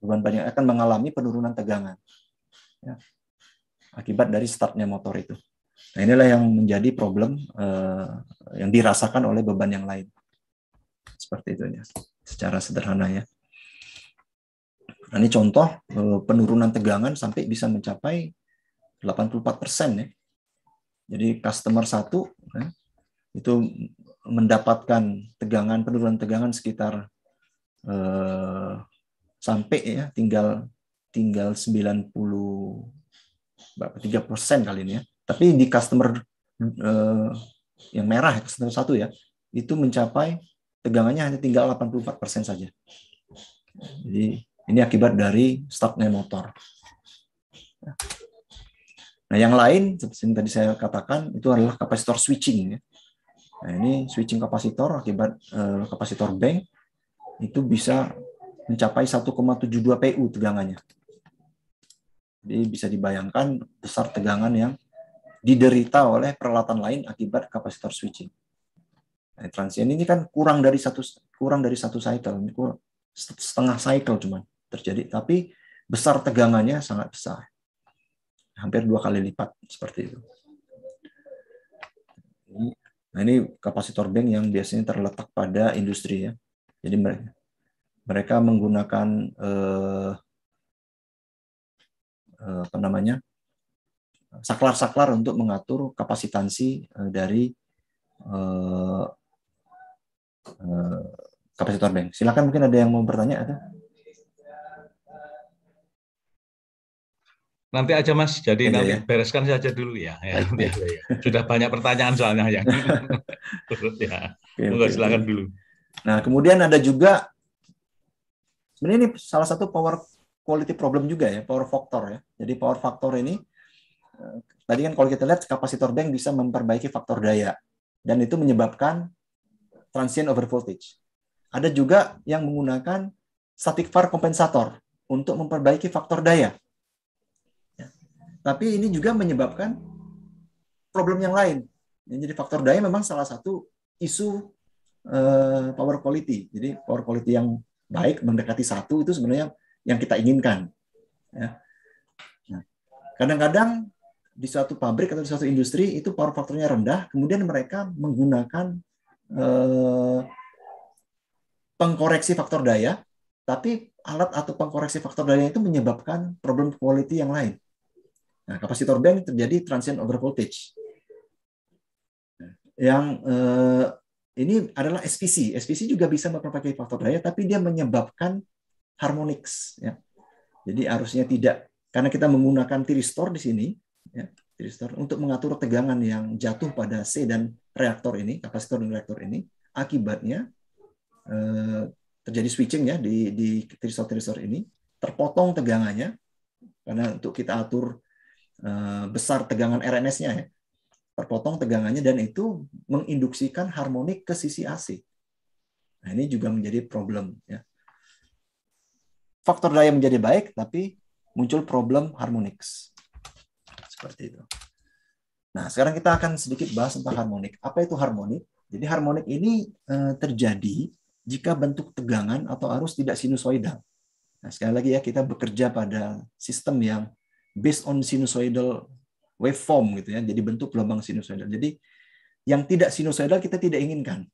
beban banyak akan mengalami penurunan tegangan ya, akibat dari startnya motor itu. Nah, inilah yang menjadi problem eh, yang dirasakan oleh beban yang lain. Seperti itu ya, secara sederhana ya. Nah, ini contoh eh, penurunan tegangan sampai bisa mencapai 84 persen ya. Jadi customer satu ya, itu mendapatkan tegangan penurunan tegangan sekitar eh, sampai ya tinggal tinggal 90 berapa tiga persen kali ini ya. Tapi di customer eh, yang merah customer satu ya itu mencapai tegangannya hanya tinggal 84 persen saja. Jadi ini akibat dari stopnya motor. Nah, yang lain seperti yang tadi saya katakan itu adalah kapasitor switching. Ya. Nah, ini switching kapasitor akibat eh, kapasitor bank itu bisa mencapai 1,72 PU tegangannya. Jadi bisa dibayangkan besar tegangan yang diderita oleh peralatan lain akibat kapasitor switching. Nah, transient ini kan kurang dari satu kurang dari satu cycle, ini setengah cycle cuman terjadi, tapi besar tegangannya sangat besar hampir dua kali lipat seperti itu. Nah ini kapasitor bank yang biasanya terletak pada industri ya. Jadi mereka mereka menggunakan eh, eh, apa namanya saklar-saklar untuk mengatur kapasitansi eh, dari eh, eh, kapasitor bank. Silakan mungkin ada yang mau bertanya ada? Nanti aja Mas, jadi ya, nanti ya. bereskan saja dulu ya. ya, ya. ya. Sudah banyak pertanyaan soalnya yang ya. ya. silakan dulu. Nah, kemudian ada juga sebenarnya ini salah satu power quality problem juga ya, power factor ya. Jadi power factor ini eh, tadi kan kalau kita lihat kapasitor bank bisa memperbaiki faktor daya dan itu menyebabkan transient over voltage. Ada juga yang menggunakan static var kompensator untuk memperbaiki faktor daya. Tapi ini juga menyebabkan problem yang lain. Jadi faktor daya memang salah satu isu eh, power quality. Jadi power quality yang baik mendekati satu itu sebenarnya yang kita inginkan. Ya. Nah, kadang-kadang di suatu pabrik atau di suatu industri itu power faktornya rendah, kemudian mereka menggunakan eh, pengkoreksi faktor daya, tapi alat atau pengkoreksi faktor daya itu menyebabkan problem quality yang lain. Nah, kapasitor bank terjadi transient over voltage. Yang eh, ini adalah SPC. SPC juga bisa memperpakai faktor daya, tapi dia menyebabkan harmonics. Ya. Jadi arusnya tidak karena kita menggunakan tiristor di sini, ya, tiristor untuk mengatur tegangan yang jatuh pada C dan reaktor ini, kapasitor dan reaktor ini, akibatnya eh, terjadi switching ya di, di tiristor-tiristor ini, terpotong tegangannya karena untuk kita atur Eh, besar tegangan RNS-nya ya. Terpotong tegangannya dan itu menginduksikan harmonik ke sisi AC. Nah, ini juga menjadi problem ya. Faktor daya menjadi baik tapi muncul problem harmoniks. Seperti itu. Nah, sekarang kita akan sedikit bahas tentang harmonik. Apa itu harmonik? Jadi harmonik ini eh, terjadi jika bentuk tegangan atau arus tidak sinusoidal. Nah, sekali lagi ya kita bekerja pada sistem yang based on sinusoidal waveform gitu ya. Jadi bentuk gelombang sinusoidal. Jadi yang tidak sinusoidal kita tidak inginkan.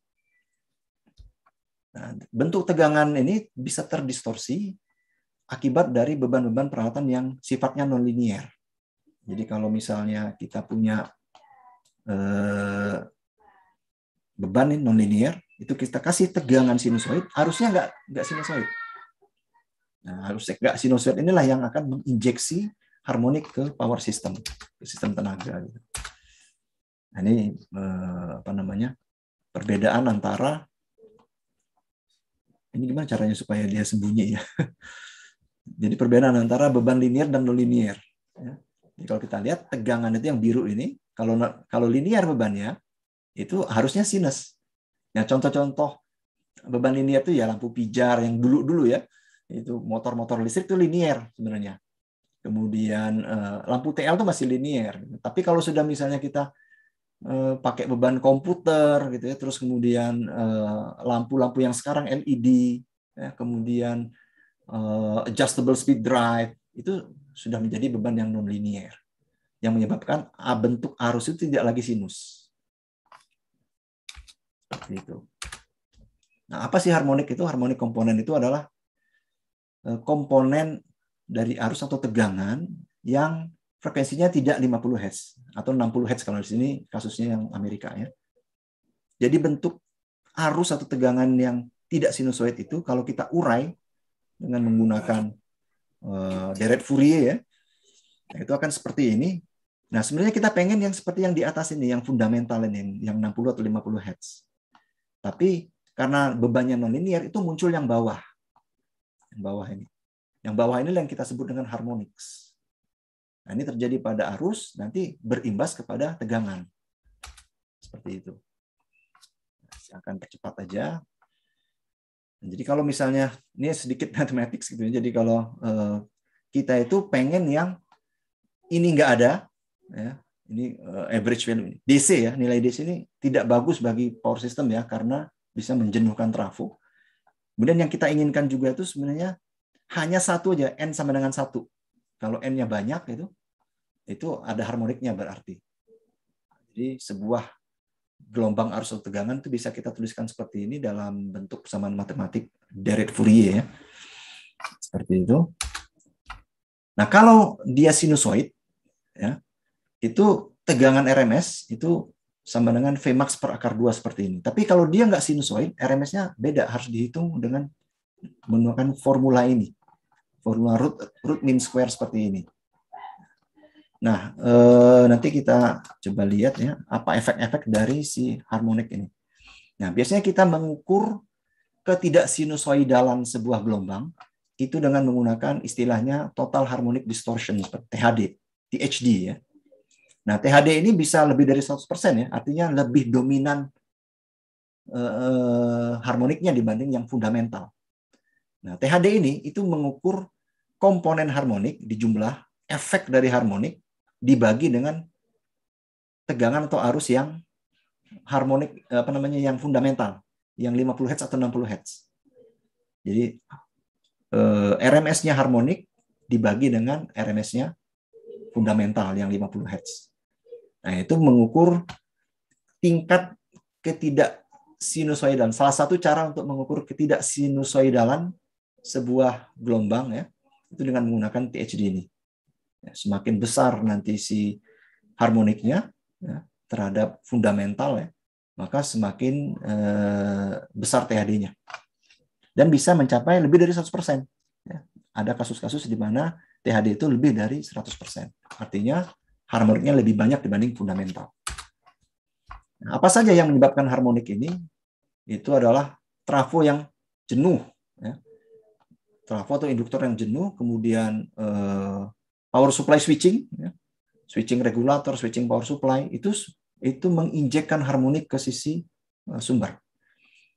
Nah, bentuk tegangan ini bisa terdistorsi akibat dari beban-beban peralatan yang sifatnya nonlinier. Jadi kalau misalnya kita punya eh, beban nonlinier, itu kita kasih tegangan sinusoid, harusnya nggak nggak sinusoid. Nah, harusnya nggak sinusoid inilah yang akan menginjeksi harmonik ke power system, ke sistem tenaga. Gitu. Nah, ini eh, apa namanya perbedaan antara ini gimana caranya supaya dia sembunyi ya. Jadi perbedaan antara beban linier dan non Ya. Jadi kalau kita lihat tegangan itu yang biru ini, kalau kalau linier bebannya itu harusnya sinus. Nah contoh-contoh beban linier itu ya lampu pijar yang dulu-dulu ya itu motor-motor listrik itu linier sebenarnya kemudian eh, lampu TL itu masih linier. Tapi kalau sudah misalnya kita eh, pakai beban komputer gitu ya, terus kemudian eh, lampu-lampu yang sekarang LED, ya, kemudian adjustable speed drive itu sudah menjadi beban yang non linier, yang menyebabkan bentuk arus itu tidak lagi sinus. Nah, apa sih harmonik itu? Harmonik komponen itu adalah komponen dari arus atau tegangan yang frekuensinya tidak 50 Hz atau 60 Hz kalau di sini kasusnya yang Amerika ya. Jadi bentuk arus atau tegangan yang tidak sinusoid itu kalau kita urai dengan menggunakan uh, deret Fourier ya, itu akan seperti ini. Nah sebenarnya kita pengen yang seperti yang di atas ini, yang fundamental ini, yang 60 atau 50 Hz. Tapi karena bebannya nonlinier itu muncul yang bawah, yang bawah ini. Yang bawah ini yang kita sebut dengan harmonics. Nah, ini terjadi pada arus, nanti berimbas kepada tegangan. Seperti itu. Saya akan percepat aja. Nah, jadi kalau misalnya, ini sedikit mathematics gitu. Ya. Jadi kalau eh, kita itu pengen yang ini nggak ada, ya, ini eh, average value. DC ya, nilai DC ini tidak bagus bagi power system ya, karena bisa menjenuhkan trafo. Kemudian yang kita inginkan juga itu sebenarnya hanya satu aja n sama dengan satu. Kalau n-nya banyak itu itu ada harmoniknya berarti. Jadi sebuah gelombang arus atau tegangan itu bisa kita tuliskan seperti ini dalam bentuk persamaan matematik Deret Fourier ya. Seperti itu. Nah, kalau dia sinusoid ya, itu tegangan RMS itu sama dengan Vmax per akar 2 seperti ini. Tapi kalau dia nggak sinusoid, RMS-nya beda, harus dihitung dengan menggunakan formula ini formula root root mean square seperti ini. Nah, eh, nanti kita coba lihat ya apa efek-efek dari si harmonik ini. Nah, biasanya kita mengukur ketidak sinusoidalan sebuah gelombang itu dengan menggunakan istilahnya total harmonic distortion seperti THD, THD ya. Nah, THD ini bisa lebih dari 100% ya, artinya lebih dominan eh, eh harmoniknya dibanding yang fundamental. Nah, THD ini itu mengukur komponen harmonik di jumlah efek dari harmonik dibagi dengan tegangan atau arus yang harmonik apa namanya yang fundamental yang 50 Hz atau 60 Hz. Jadi eh, RMS-nya harmonik dibagi dengan RMS-nya fundamental yang 50 Hz. Nah, itu mengukur tingkat ketidak sinusoidalan. Salah satu cara untuk mengukur ketidak sinusoidalan sebuah gelombang ya itu dengan menggunakan THD ini. Ya, semakin besar nanti si harmoniknya ya, terhadap fundamental ya, maka semakin eh, besar THD-nya dan bisa mencapai lebih dari 100%. Ya. Ada kasus-kasus di mana THD itu lebih dari 100%. Artinya harmoniknya lebih banyak dibanding fundamental. Nah, apa saja yang menyebabkan harmonik ini? Itu adalah trafo yang jenuh, ya trafo atau induktor yang jenuh, kemudian eh, power supply switching, ya. switching regulator, switching power supply itu itu menginjekkan harmonik ke sisi eh, sumber.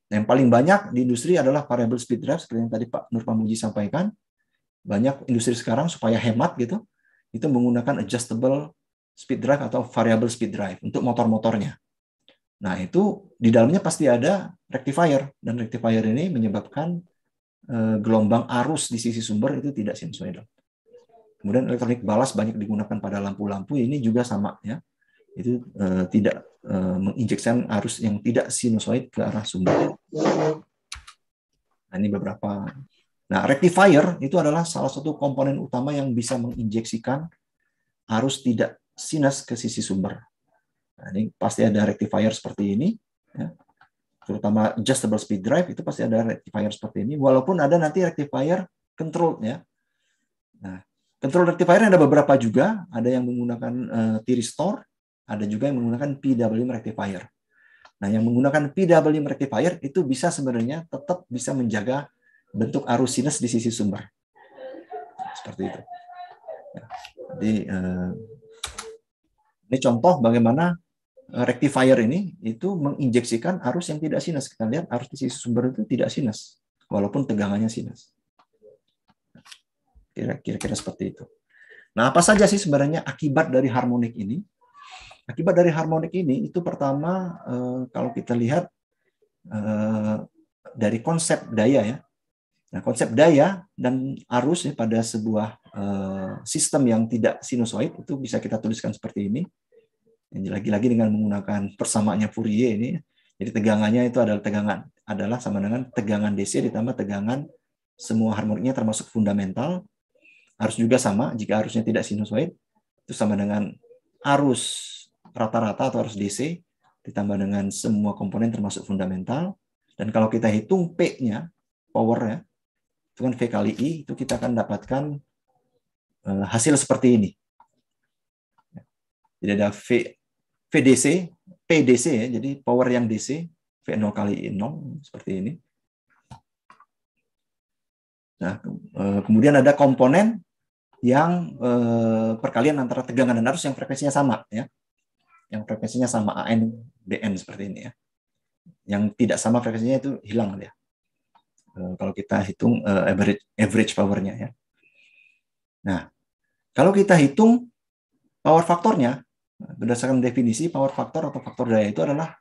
yang paling banyak di industri adalah variable speed drive seperti yang tadi Pak Nur Pamuji sampaikan. Banyak industri sekarang supaya hemat gitu, itu menggunakan adjustable speed drive atau variable speed drive untuk motor-motornya. Nah, itu di dalamnya pasti ada rectifier dan rectifier ini menyebabkan Eh, gelombang arus di sisi sumber itu tidak sinusoidal. Kemudian elektronik balas banyak digunakan pada lampu-lampu ini juga sama ya. Itu eh, tidak eh, menginjeksikan arus yang tidak sinusoid ke arah sumber. Nah, ini beberapa. Nah, rectifier itu adalah salah satu komponen utama yang bisa menginjeksikan arus tidak sinus ke sisi sumber. Nah, ini pasti ada rectifier seperti ini. Ya terutama adjustable speed drive itu pasti ada rectifier seperti ini walaupun ada nanti rectifier control ya nah control rectifier ada beberapa juga ada yang menggunakan uh, T ada juga yang menggunakan PWM rectifier nah yang menggunakan PWM rectifier itu bisa sebenarnya tetap bisa menjaga bentuk arus sinus di sisi sumber seperti itu nah, jadi uh, ini contoh bagaimana rectifier ini itu menginjeksikan arus yang tidak sinus. Kita lihat arus di sisi sumber itu tidak sinus, walaupun tegangannya sinus. Kira-kira seperti itu. Nah, apa saja sih sebenarnya akibat dari harmonik ini? Akibat dari harmonik ini itu pertama eh, kalau kita lihat eh, dari konsep daya ya. Nah, konsep daya dan arus ya pada sebuah eh, sistem yang tidak sinusoid itu bisa kita tuliskan seperti ini lagi-lagi dengan menggunakan persamaannya Fourier ini jadi tegangannya itu adalah tegangan adalah sama dengan tegangan DC ditambah tegangan semua harmoniknya termasuk fundamental harus juga sama jika arusnya tidak sinusoid itu sama dengan arus rata-rata atau arus DC ditambah dengan semua komponen termasuk fundamental dan kalau kita hitung P-nya powernya itu kan V kali I itu kita akan dapatkan eh, hasil seperti ini. Jadi ada V VDC, PDC ya, jadi power yang DC, V0 kali I0, seperti ini. Nah, eh, kemudian ada komponen yang eh, perkalian antara tegangan dan arus yang frekuensinya sama ya. Yang frekuensinya sama AN BN seperti ini ya. Yang tidak sama frekuensinya itu hilang ya. kalau kita hitung average average powernya ya. Nah, kalau kita hitung power faktornya Berdasarkan definisi, power factor atau faktor daya itu adalah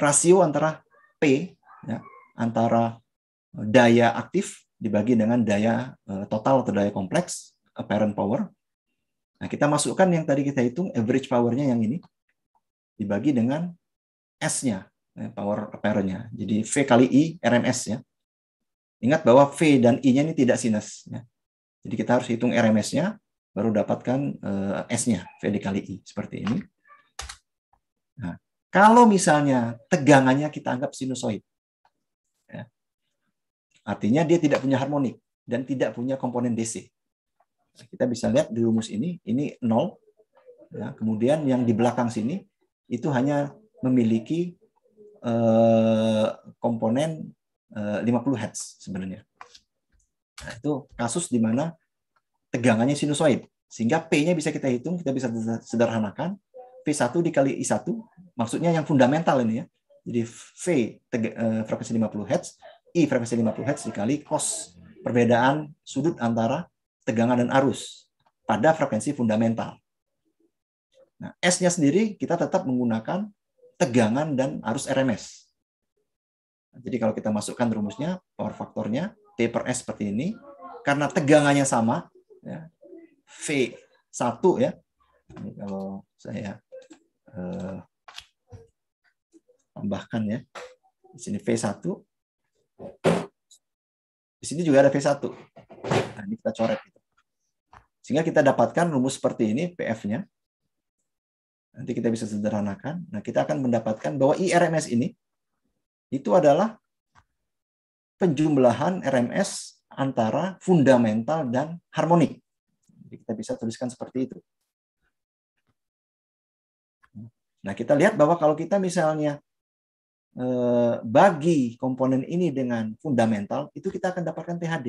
rasio antara P, ya, antara e, daya aktif dibagi dengan daya e, total atau daya kompleks, apparent power. Nah, kita masukkan yang tadi kita hitung, average powernya yang ini, dibagi dengan S-nya, ya, power apparent-nya. Jadi V kali I, RMS ya. Ingat bahwa V dan I-nya ini tidak sinus. Ya. Jadi kita harus hitung RMS-nya, baru dapatkan eh, S-nya, v dikali I, seperti ini. Nah, kalau misalnya tegangannya kita anggap sinusoid, ya, artinya dia tidak punya harmonik dan tidak punya komponen DC. Nah, kita bisa lihat di rumus ini, ini 0. Ya, kemudian yang di belakang sini, itu hanya memiliki eh, komponen eh, 50 Hz sebenarnya. Nah, itu kasus di mana tegangannya sinusoid. Sehingga P-nya bisa kita hitung, kita bisa sederhanakan. V1 dikali I1, maksudnya yang fundamental ini ya. Jadi V tege, eh, frekuensi 50 Hz, I frekuensi 50 Hz dikali cos perbedaan sudut antara tegangan dan arus pada frekuensi fundamental. Nah, S-nya sendiri kita tetap menggunakan tegangan dan arus RMS. Nah, jadi kalau kita masukkan rumusnya, power faktornya, T per S seperti ini, karena tegangannya sama, ya. V1 ya. Ini kalau saya eh, tambahkan ya. Di sini V1. Di sini juga ada V1. Nah, ini kita coret. Gitu. Sehingga kita dapatkan rumus seperti ini, PF-nya. Nanti kita bisa sederhanakan. Nah, kita akan mendapatkan bahwa IRMS ini itu adalah penjumlahan RMS antara fundamental dan harmonik. Jadi kita bisa tuliskan seperti itu. Nah, kita lihat bahwa kalau kita misalnya eh, bagi komponen ini dengan fundamental, itu kita akan dapatkan THD.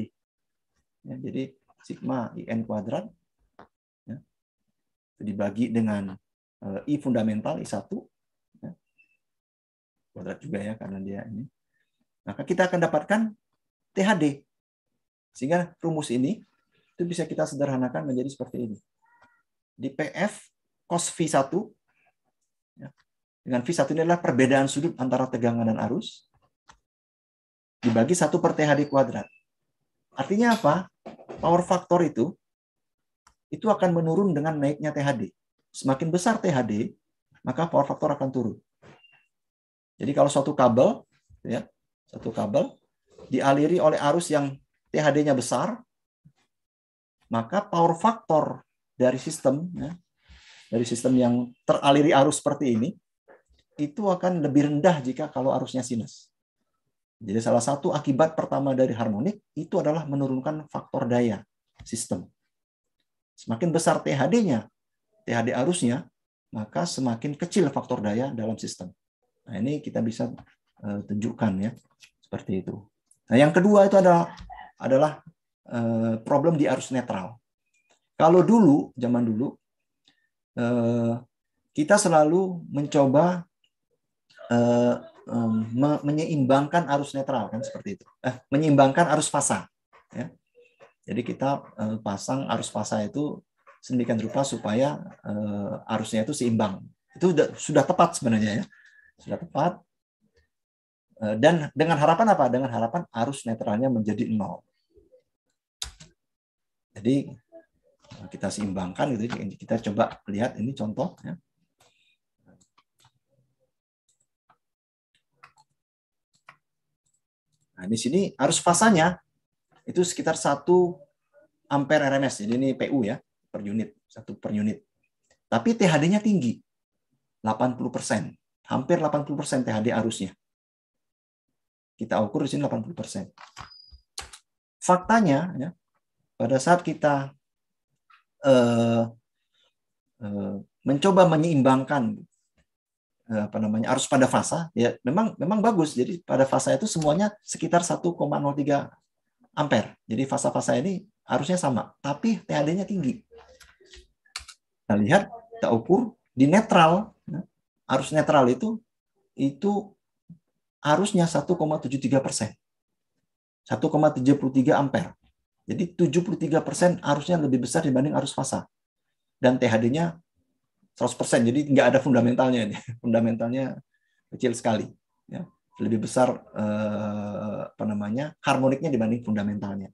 Ya, jadi sigma IN kuadrat ya. dibagi dengan eh, I fundamental I1 ya. kuadrat juga ya karena dia ini. Maka kita akan dapatkan THD sehingga rumus ini itu bisa kita sederhanakan menjadi seperti ini. Di PF, cos V1, ya, dengan V1 ini adalah perbedaan sudut antara tegangan dan arus, dibagi 1 per THD kuadrat. Artinya apa? Power factor itu, itu akan menurun dengan naiknya THD. Semakin besar THD, maka power factor akan turun. Jadi kalau suatu kabel, ya, satu kabel dialiri oleh arus yang THD-nya besar, maka power factor dari sistem, ya, dari sistem yang teraliri arus seperti ini, itu akan lebih rendah jika kalau arusnya sinus. Jadi salah satu akibat pertama dari harmonik itu adalah menurunkan faktor daya sistem. Semakin besar THD-nya, THD arusnya, maka semakin kecil faktor daya dalam sistem. Nah, ini kita bisa eh, tunjukkan ya, seperti itu. Nah, yang kedua itu adalah adalah eh, problem di arus netral. Kalau dulu, zaman dulu, eh, kita selalu mencoba eh, menyeimbangkan arus netral kan seperti itu. Eh, menyeimbangkan arus fasa. Ya. Jadi kita pasang arus fasa itu sedemikian rupa supaya arusnya itu seimbang. Itu sudah tepat sebenarnya ya, sudah tepat. Eh, dan dengan harapan apa? Dengan harapan arus netralnya menjadi nol. Jadi eh, kita seimbangkan gitu. Kita coba lihat ini contoh ya. Nah, di sini arus fasanya itu sekitar 1 ampere RMS. Jadi ini PU ya, per unit, satu per unit. Tapi THD-nya tinggi. 80%, hampir 80% THD arusnya. Kita ukur di sini 80%. Faktanya, ya, pada saat kita uh, uh, mencoba menyeimbangkan uh, apa namanya arus pada fasa, ya memang memang bagus. Jadi pada fasa itu semuanya sekitar 1,03 ampere. Jadi fasa-fasa ini arusnya sama, tapi THD-nya tinggi. Kita lihat, kita ukur di netral, ya, arus netral itu itu arusnya 1,73 persen. 1,73 ampere. Jadi 73 persen arusnya lebih besar dibanding arus fasa. Dan THD-nya 100 persen, jadi nggak ada fundamentalnya. Ini. Fundamentalnya kecil sekali. Ya. Lebih besar eh, apa namanya harmoniknya dibanding fundamentalnya.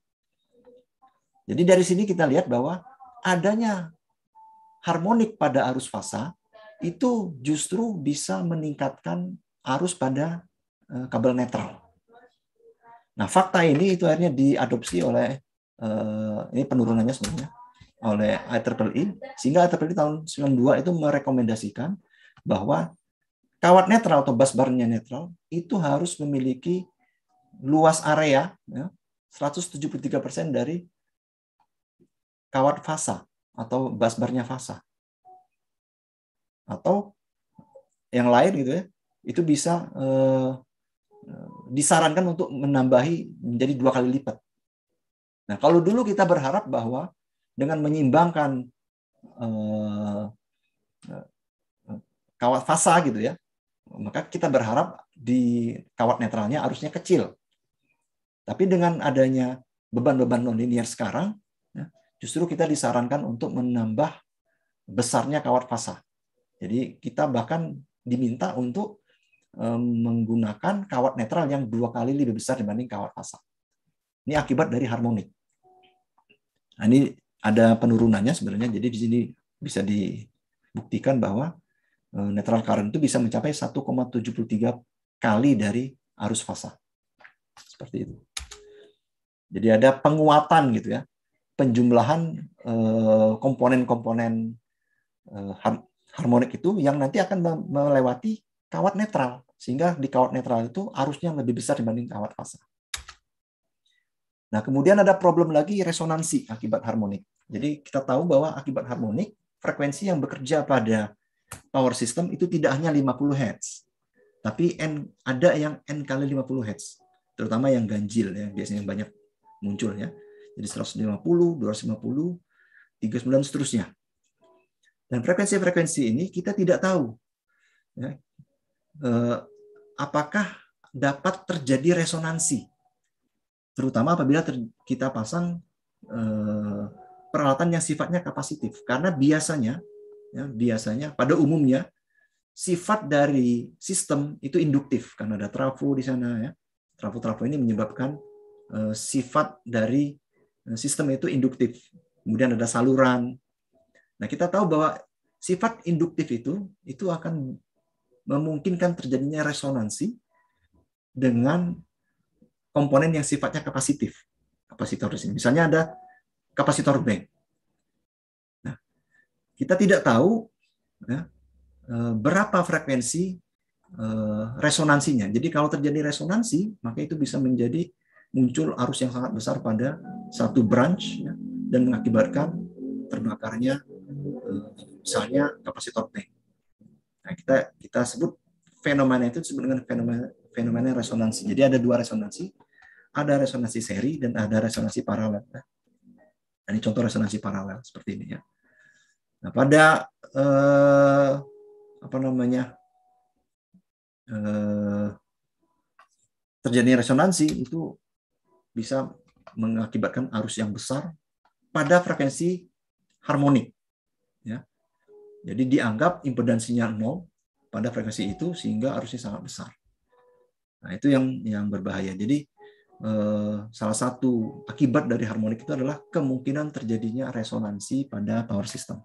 Jadi dari sini kita lihat bahwa adanya harmonik pada arus fasa itu justru bisa meningkatkan arus pada Eh, kabel netral. Nah, fakta ini itu akhirnya diadopsi oleh eh, ini penurunannya sebenarnya oleh IEEE sehingga IEEE tahun 92 itu merekomendasikan bahwa kawat netral atau bus barnya netral itu harus memiliki luas area ya, 173% dari kawat fasa atau bus barnya fasa atau yang lain gitu ya itu bisa eh, Eh, disarankan untuk menambahi menjadi dua kali lipat. Nah, kalau dulu kita berharap bahwa dengan menyimbangkan eh, eh, kawat fasa gitu ya, maka kita berharap di kawat netralnya arusnya kecil. Tapi dengan adanya beban-beban nonlinier sekarang, ya, justru kita disarankan untuk menambah besarnya kawat fasa. Jadi kita bahkan diminta untuk Eh, menggunakan kawat netral yang dua kali lebih besar dibanding kawat pasang. Ini akibat dari harmonik. Nah, ini ada penurunannya sebenarnya, jadi di sini bisa dibuktikan bahwa eh, netral current itu bisa mencapai 1,73 kali dari arus fasa. Seperti itu. Jadi ada penguatan gitu ya, penjumlahan eh, komponen-komponen harmonik itu yang nanti akan melewati kawat netral. Sehingga di kawat netral itu arusnya lebih besar dibanding kawat pasang. Nah, kemudian ada problem lagi resonansi akibat harmonik. Jadi kita tahu bahwa akibat harmonik, frekuensi yang bekerja pada power system itu tidak hanya 50 Hz. Tapi N, ada yang N kali 50 Hz. Terutama yang ganjil, ya, biasanya yang banyak munculnya. Jadi 150, 250, 39, seterusnya. Dan frekuensi-frekuensi ini kita tidak tahu. Ya, Eh, apakah dapat terjadi resonansi, terutama apabila ter, kita pasang eh, peralatan yang sifatnya kapasitif, karena biasanya, ya, biasanya pada umumnya sifat dari sistem itu induktif, karena ada trafo di sana ya, trafo-trafo ini menyebabkan eh, sifat dari sistem itu induktif. Kemudian ada saluran. Nah kita tahu bahwa sifat induktif itu itu akan memungkinkan terjadinya resonansi dengan komponen yang sifatnya kapasitif. Kapasitor di sini. Misalnya ada kapasitor bank. Nah, kita tidak tahu ya, e, berapa frekuensi e, resonansinya. Jadi kalau terjadi resonansi, maka itu bisa menjadi muncul arus yang sangat besar pada satu branch ya, dan mengakibatkan terbakarnya e, misalnya kapasitor bank. Nah, kita kita sebut fenomena itu disebut dengan fenomena fenomena resonansi. Jadi ada dua resonansi, ada resonansi seri dan ada resonansi paralel. Nah, ini contoh resonansi paralel seperti ini ya. Nah, pada eh, apa namanya eh, terjadinya resonansi itu bisa mengakibatkan arus yang besar pada frekuensi harmonik. Jadi dianggap impedansinya nol pada frekuensi itu sehingga arusnya sangat besar. Nah, itu yang yang berbahaya. Jadi eh, salah satu akibat dari harmonik itu adalah kemungkinan terjadinya resonansi pada power system.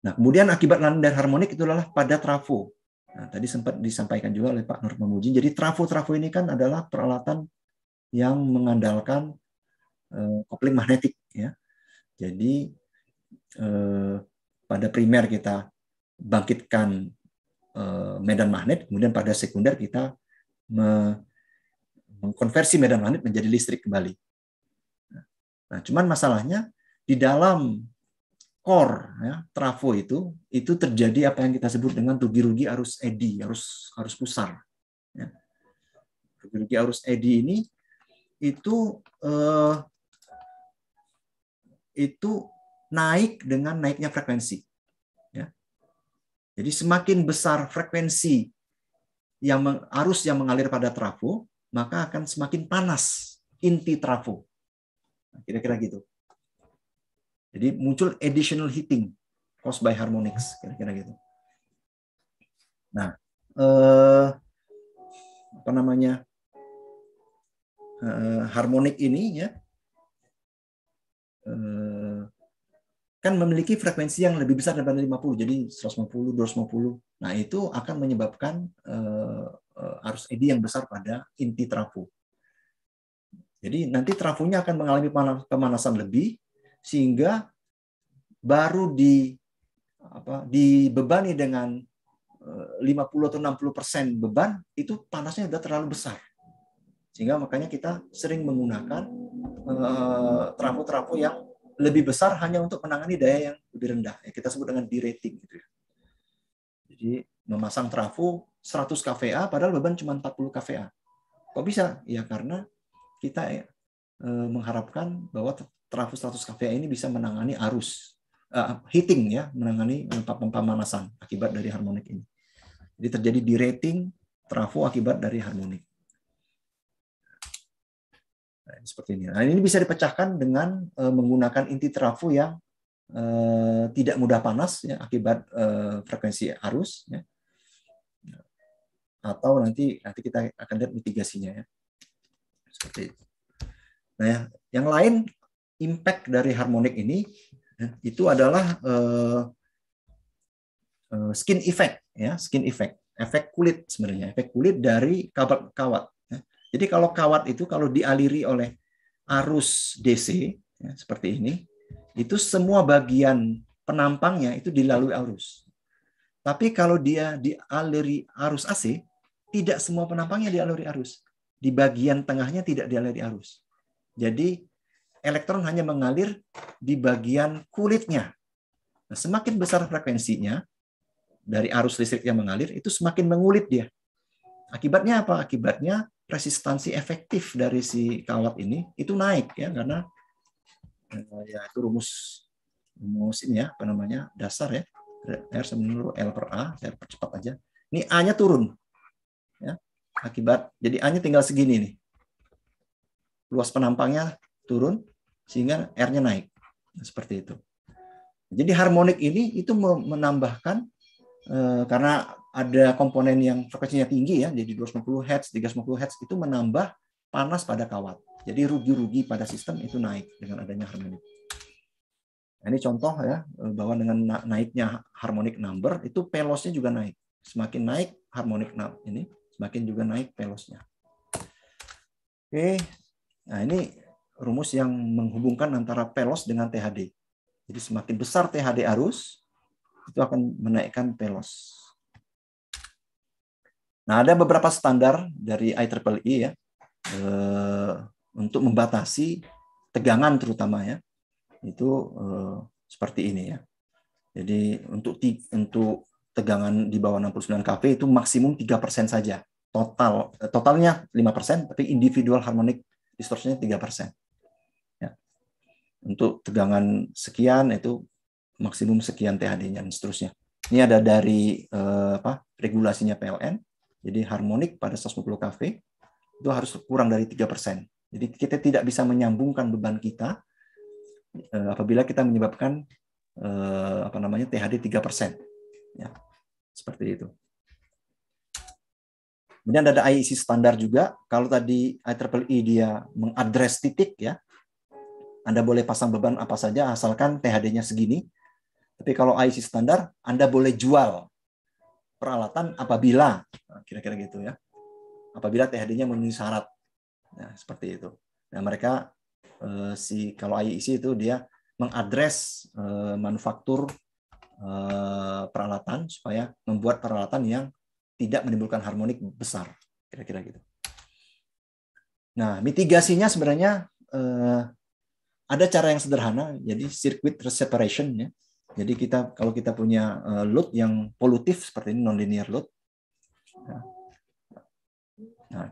Nah, kemudian akibat lain dari harmonik itu adalah pada trafo. Nah, tadi sempat disampaikan juga oleh Pak Nur Memuji. Jadi trafo-trafo ini kan adalah peralatan yang mengandalkan eh, kopling magnetik ya. Jadi eh, pada primer kita bangkitkan eh, medan magnet, kemudian pada sekunder kita mengkonversi medan magnet menjadi listrik kembali. Nah, cuman masalahnya di dalam core ya, trafo itu itu terjadi apa yang kita sebut dengan rugi-rugi arus eddy, arus arus pusar. Ya. Rugi-rugi arus eddy ini itu eh, itu naik dengan naiknya frekuensi. Ya. Jadi semakin besar frekuensi yang meng, arus yang mengalir pada trafo, maka akan semakin panas inti trafo. Nah, kira-kira gitu. Jadi muncul additional heating caused by harmonics, kira-kira gitu. Nah, eh, apa namanya eh, harmonik ini ya eh, kan memiliki frekuensi yang lebih besar daripada 50 jadi 150 250 nah itu akan menyebabkan uh, arus eddy yang besar pada inti trafo jadi nanti trafonya akan mengalami pemanasan lebih sehingga baru di apa dibebani dengan 50 eh, atau 60 persen beban itu panasnya sudah terlalu besar sehingga makanya kita sering menggunakan trafo trafo-trafo yang lebih besar hanya untuk menangani daya yang lebih rendah. Ya, kita sebut dengan derating. Gitu ya. Jadi memasang trafo 100 kVA padahal beban cuma 40 kVA. Kok bisa? Ya karena kita ya, mengharapkan bahwa trafo 100 kVA ini bisa menangani arus uh, heating ya, menangani eh, pemanasan akibat dari harmonik ini. Jadi terjadi derating trafo akibat dari harmonik. Nah, ini seperti ini. Nah, ini bisa dipecahkan dengan uh, menggunakan inti trafo yang uh, tidak mudah panas ya, akibat uh, frekuensi arus. Ya. Atau nanti nanti kita akan lihat mitigasinya ya. Seperti itu. Nah, ya, yang lain impact dari harmonik ini ya, itu adalah uh, skin effect ya, skin effect, efek kulit sebenarnya, efek kulit dari kawat-kawat jadi kalau kawat itu kalau dialiri oleh arus DC ya, seperti ini, itu semua bagian penampangnya itu dilalui arus. Tapi kalau dia dialiri arus AC, tidak semua penampangnya dialiri arus. Di bagian tengahnya tidak dialiri arus. Jadi elektron hanya mengalir di bagian kulitnya. Nah, semakin besar frekuensinya dari arus listrik yang mengalir, itu semakin mengulit dia. Akibatnya apa? Akibatnya resistansi efektif dari si kawat ini itu naik ya karena eh, ya itu rumus rumus ini ya apa namanya dasar ya R sama L per A saya percepat aja ini A-nya turun ya akibat jadi A-nya tinggal segini nih luas penampangnya turun sehingga R-nya naik nah, seperti itu jadi harmonik ini itu menambahkan eh, karena ada komponen yang frekuensinya tinggi ya, jadi 250 Hz, 350 Hz itu menambah panas pada kawat. Jadi rugi-rugi pada sistem itu naik dengan adanya harmonik. Nah, ini contoh ya eh, bahwa dengan naiknya harmonic number itu pelosnya juga naik. Semakin naik harmonic ini, semakin juga naik pelosnya. Oke. Nah, ini rumus yang menghubungkan antara pelos dengan THD. Jadi semakin besar THD arus, itu akan menaikkan pelos. Nah, ada beberapa standar dari IEEE e ya eh, untuk membatasi tegangan terutama ya. Itu eh, seperti ini ya. Jadi untuk untuk tegangan di bawah 69 kV itu maksimum 3% saja. Total eh, totalnya 5%, tapi individual harmonic distortion-nya 3%. Ya. Untuk tegangan sekian itu maksimum sekian THD-nya dan seterusnya. Ini ada dari eh, apa? regulasinya PLN. Jadi harmonik pada 150 kV itu harus kurang dari 3%. Jadi kita tidak bisa menyambungkan beban kita eh, apabila kita menyebabkan eh, apa namanya THD 3%. Ya. Seperti itu. Kemudian ada IEC standar juga. Kalau tadi IEEE e e dia mengadres titik ya. Anda boleh pasang beban apa saja asalkan THD-nya segini. Tapi kalau IEC standar, Anda boleh jual peralatan apabila nah, kira-kira gitu ya apabila THD-nya memenuhi syarat ya, seperti itu nah mereka eh, si kalau IEC itu dia mengadres eh, manufaktur eh, peralatan supaya membuat peralatan yang tidak menimbulkan harmonik besar kira-kira gitu nah mitigasinya sebenarnya eh, ada cara yang sederhana jadi circuit separation ya jadi kita kalau kita punya eh, load yang polutif seperti ini nonlinear load. Ya. Nah,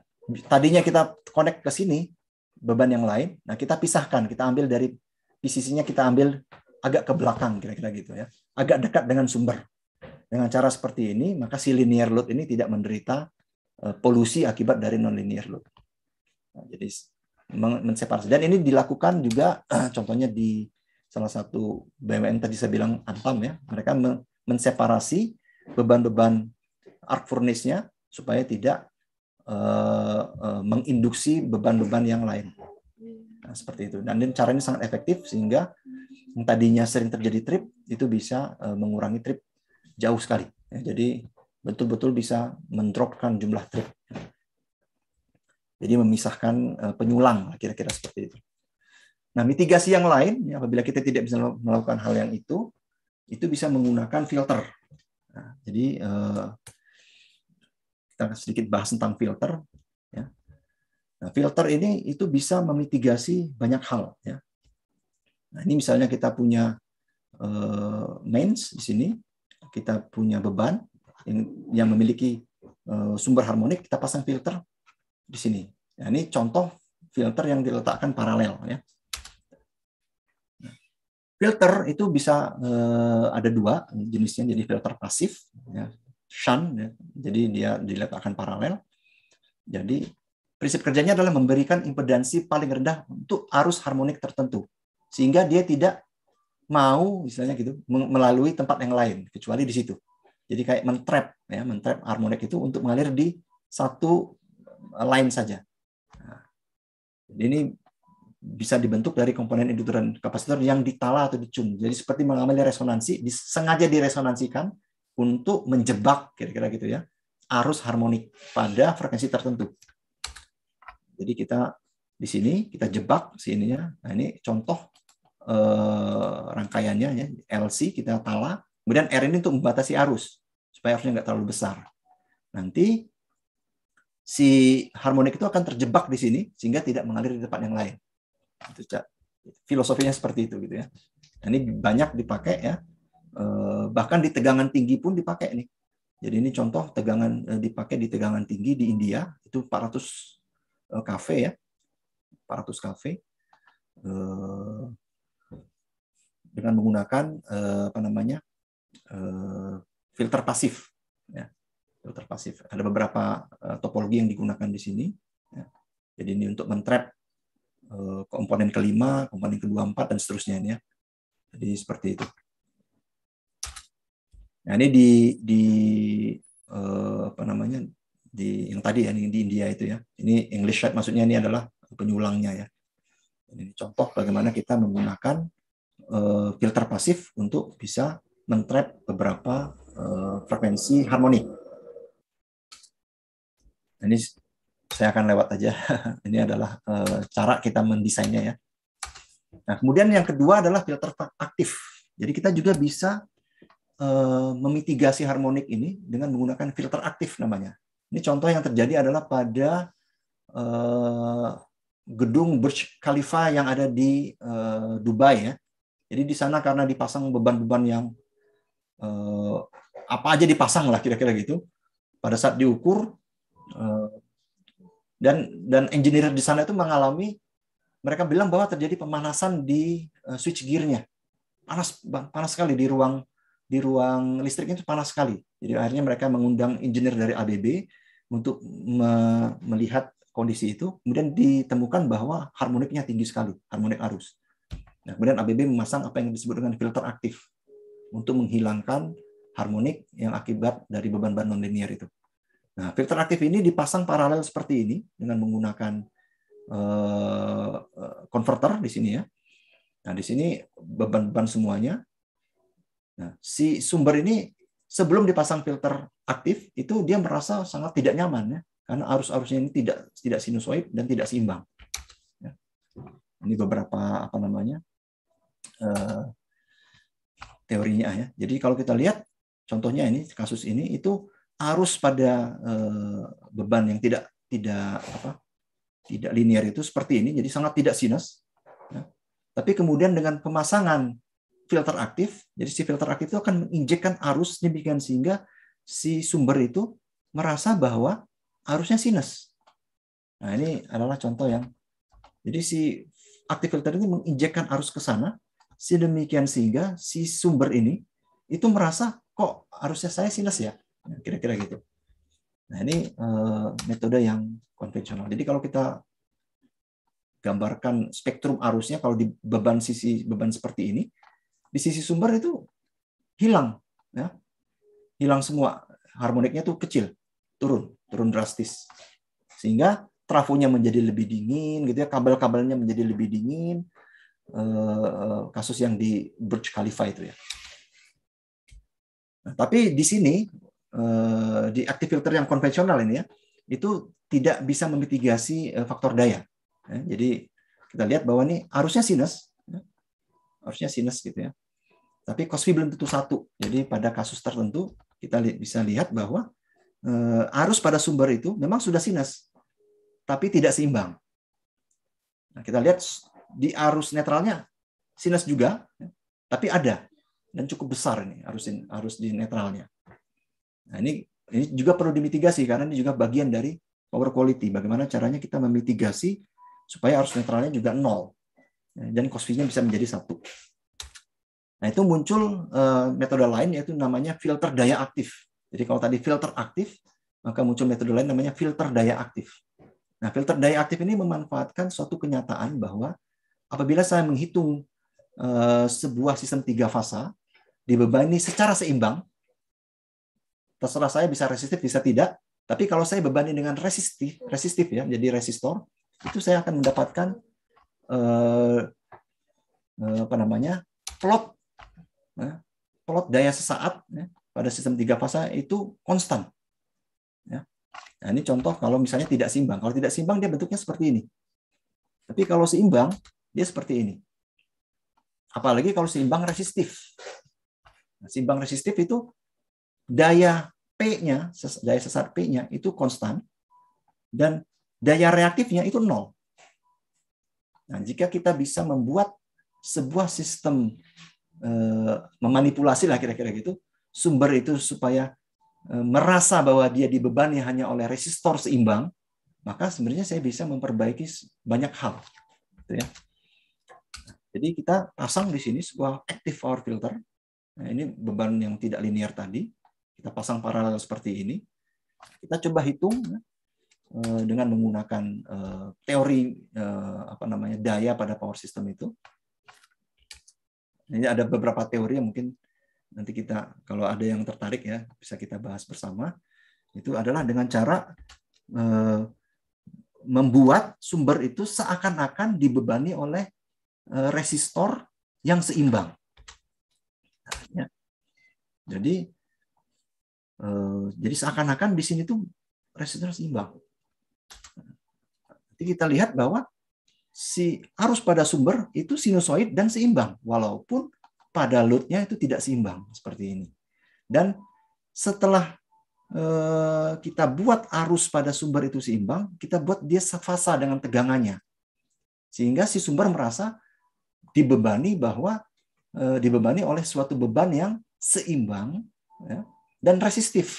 tadinya kita connect ke sini beban yang lain. Nah, kita pisahkan, kita ambil dari PCC-nya kita ambil agak ke belakang kira-kira gitu ya. Agak dekat dengan sumber. Dengan cara seperti ini, maka si linear load ini tidak menderita eh, polusi akibat dari nonlinear load. Nah, jadi menseparasi. Dan ini dilakukan juga contohnya di salah satu BUMN tadi saya bilang Antam ya, mereka menseparasi beban-beban arc furnace-nya supaya tidak uh, uh, menginduksi beban-beban yang lain. Nah, seperti itu. Dan cara ini sangat efektif sehingga yang tadinya sering terjadi trip itu bisa uh, mengurangi trip jauh sekali. Ya, jadi betul-betul bisa mendropkan jumlah trip. Jadi memisahkan penyulang kira-kira seperti itu. Nah, mitigasi yang lain, ya, apabila kita tidak bisa melakukan hal yang itu, itu bisa menggunakan filter. Nah, jadi eh, kita sedikit bahas tentang filter. Ya. Nah, filter ini itu bisa memitigasi banyak hal. Ya. Nah, ini misalnya kita punya eh, mains di sini, kita punya beban yang, yang memiliki eh, sumber harmonik, kita pasang filter di sini. Nah, ini contoh filter yang diletakkan paralel. Ya Filter itu bisa uh, ada dua jenisnya, jadi filter pasif, ya, shunt, ya. jadi dia diletakkan paralel. Jadi prinsip kerjanya adalah memberikan impedansi paling rendah untuk arus harmonik tertentu, sehingga dia tidak mau misalnya gitu melalui tempat yang lain kecuali di situ. Jadi kayak mentrap ya, mentrap harmonik itu untuk mengalir di satu eh, line saja. Nah, ini bisa dibentuk dari komponen dan kapasitor yang ditala atau dicun. Jadi seperti mengalami resonansi, disengaja diresonansikan untuk menjebak kira-kira gitu ya arus harmonik pada frekuensi tertentu. Jadi kita di sini kita jebak sininya. Nah ini contoh eh, rangkaiannya ya LC kita tala. Kemudian R ini untuk membatasi arus supaya arusnya nggak terlalu besar. Nanti si harmonik itu akan terjebak di sini sehingga tidak mengalir di tempat yang lain. Itu filosofinya seperti itu gitu ya. Nah, ini banyak dipakai ya. Eh, bahkan di tegangan tinggi pun dipakai nih. Jadi ini contoh tegangan eh, dipakai di tegangan tinggi di India itu 400 eh, kafe ya. 400 kafe dengan menggunakan apa namanya? filter pasif ya. Filter pasif. Ada beberapa topologi yang digunakan di sini. Ya. Jadi ini untuk mentrap Eh, komponen kelima, komponen kedua empat dan seterusnya ya. Jadi seperti itu. Nah ini di di eh, apa namanya di yang tadi ya di India itu ya. Ini English Shad maksudnya ini adalah penyulangnya ya. Ini contoh bagaimana kita menggunakan eh, filter pasif untuk bisa mentrap beberapa frekuensi harmonik. Nah, ini saya akan lewat aja. Ini adalah eh, cara kita mendesainnya ya. Nah, kemudian yang kedua adalah filter aktif. Jadi kita juga bisa eh, memitigasi harmonik ini dengan menggunakan filter aktif namanya. Ini contoh yang terjadi adalah pada eh, gedung Burj Khalifa yang ada di Dubai ya. Jadi di sana karena dipasang beban-beban yang apa aja dipasang lah kira-kira gitu. Pada saat diukur dan dan engineer di sana itu mengalami mereka bilang bahwa terjadi pemanasan di eh, switch gearnya panas panas sekali di ruang di ruang listriknya itu panas sekali jadi akhirnya mereka mengundang engineer dari ABB untuk me melihat kondisi itu kemudian ditemukan bahwa harmoniknya tinggi sekali harmonik arus nah, kemudian ABB memasang apa yang disebut dengan filter aktif untuk menghilangkan harmonik yang akibat dari beban-beban nonlinear itu Nah, filter aktif ini dipasang paralel seperti ini dengan menggunakan uh, converter di sini ya. Nah, di sini beban-beban semuanya. Nah, si sumber ini sebelum dipasang filter aktif itu dia merasa sangat tidak nyaman ya, karena arus-arusnya ini tidak tidak sinusoid dan tidak seimbang. Ya. Ini beberapa apa namanya uh, teorinya ya. Jadi kalau kita lihat contohnya ini kasus ini itu arus pada eh, beban yang tidak tidak apa tidak linear itu seperti ini jadi sangat tidak sinus ya. tapi kemudian dengan pemasangan filter aktif jadi si filter aktif itu akan menginjekkan arus demikian sehingga si sumber itu merasa bahwa arusnya sinus nah ini adalah contoh yang jadi si aktif filter ini menginjekkan arus ke sana sedemikian sehingga si sumber ini itu merasa kok arusnya saya sinus ya kira-kira gitu nah ini eh, metode yang konvensional jadi kalau kita gambarkan spektrum arusnya kalau di beban sisi beban seperti ini di sisi sumber itu hilang ya hilang semua harmoniknya tuh kecil turun turun drastis sehingga trafonya menjadi lebih dingin gitu ya kabel-kabelnya menjadi lebih dingin eh, kasus yang di Burj Khalifa itu ya nah, tapi di sini Eh, di active filter yang konvensional ini ya itu tidak bisa memitigasi eh, faktor daya. Ya, jadi kita lihat bahwa ini arusnya sinus, ya. arusnya sinus gitu ya. Tapi cos belum tentu satu. Jadi pada kasus tertentu kita bisa lihat bahwa eh, arus pada sumber itu memang sudah sinus, tapi tidak seimbang. Nah, kita lihat di arus netralnya sinus juga, ya. tapi ada dan cukup besar ini arus arus di netralnya. Nah, ini ini juga perlu dimitigasi karena ini juga bagian dari power quality. Bagaimana caranya kita memitigasi supaya arus netralnya juga nol nah, dan cost nya bisa menjadi satu. Nah itu muncul uh, metode lain yaitu namanya filter daya aktif. Jadi kalau tadi filter aktif, maka muncul metode lain namanya filter daya aktif. Nah filter daya aktif ini memanfaatkan suatu kenyataan bahwa apabila saya menghitung uh, sebuah sistem tiga fasa dibebani secara seimbang terserah saya bisa resistif, bisa tidak. Tapi kalau saya bebani dengan resistif, resistif ya, jadi resistor, itu saya akan mendapatkan eh, eh apa namanya plot, eh, plot daya sesaat ya, pada sistem tiga fase itu konstan. Ya. Nah, ini contoh kalau misalnya tidak simbang Kalau tidak simbang dia bentuknya seperti ini. Tapi kalau seimbang dia seperti ini. Apalagi kalau seimbang resistif. Nah, seimbang resistif itu daya P-nya, daya sesat P-nya itu konstan, dan daya reaktifnya itu nol. Nah, jika kita bisa membuat sebuah sistem eh, memanipulasi lah kira-kira gitu, sumber itu supaya eh, merasa bahwa dia dibebani hanya oleh resistor seimbang, maka sebenarnya saya bisa memperbaiki banyak hal. Gitu ya. Jadi kita pasang di sini sebuah active power filter. Nah, ini beban yang tidak linear tadi kita pasang paralel seperti ini. Kita coba hitung eh, dengan menggunakan eh, teori eh, apa namanya daya pada power system itu. Ini ada beberapa teori yang mungkin nanti kita kalau ada yang tertarik ya bisa kita bahas bersama. Itu adalah dengan cara membuat sumber itu seakan-akan dibebani oleh resistor yang seimbang. Jadi Eh, jadi seakan-akan di sini tuh resistor seimbang. imbang. Jadi kita lihat bahwa si arus pada sumber itu sinusoid dan seimbang, walaupun pada loadnya itu tidak seimbang seperti ini. Dan setelah eh, kita buat arus pada sumber itu seimbang, kita buat dia sefasa dengan tegangannya, sehingga si sumber merasa dibebani bahwa eh, dibebani oleh suatu beban yang seimbang, ya, dan resistif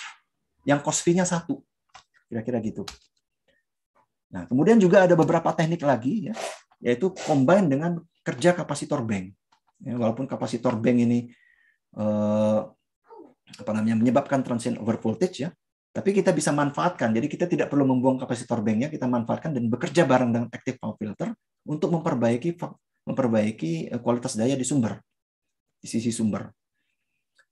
yang cost fee-nya satu. Kira-kira gitu. Nah, kemudian juga ada beberapa teknik lagi ya, yaitu combine dengan kerja kapasitor bank. Ya, walaupun kapasitor bank ini eh, apa namanya menyebabkan transient over voltage ya, tapi kita bisa manfaatkan. Jadi kita tidak perlu membuang kapasitor banknya, kita manfaatkan dan bekerja bareng dengan active power filter untuk memperbaiki memperbaiki eh, kualitas daya di sumber, di sisi sumber.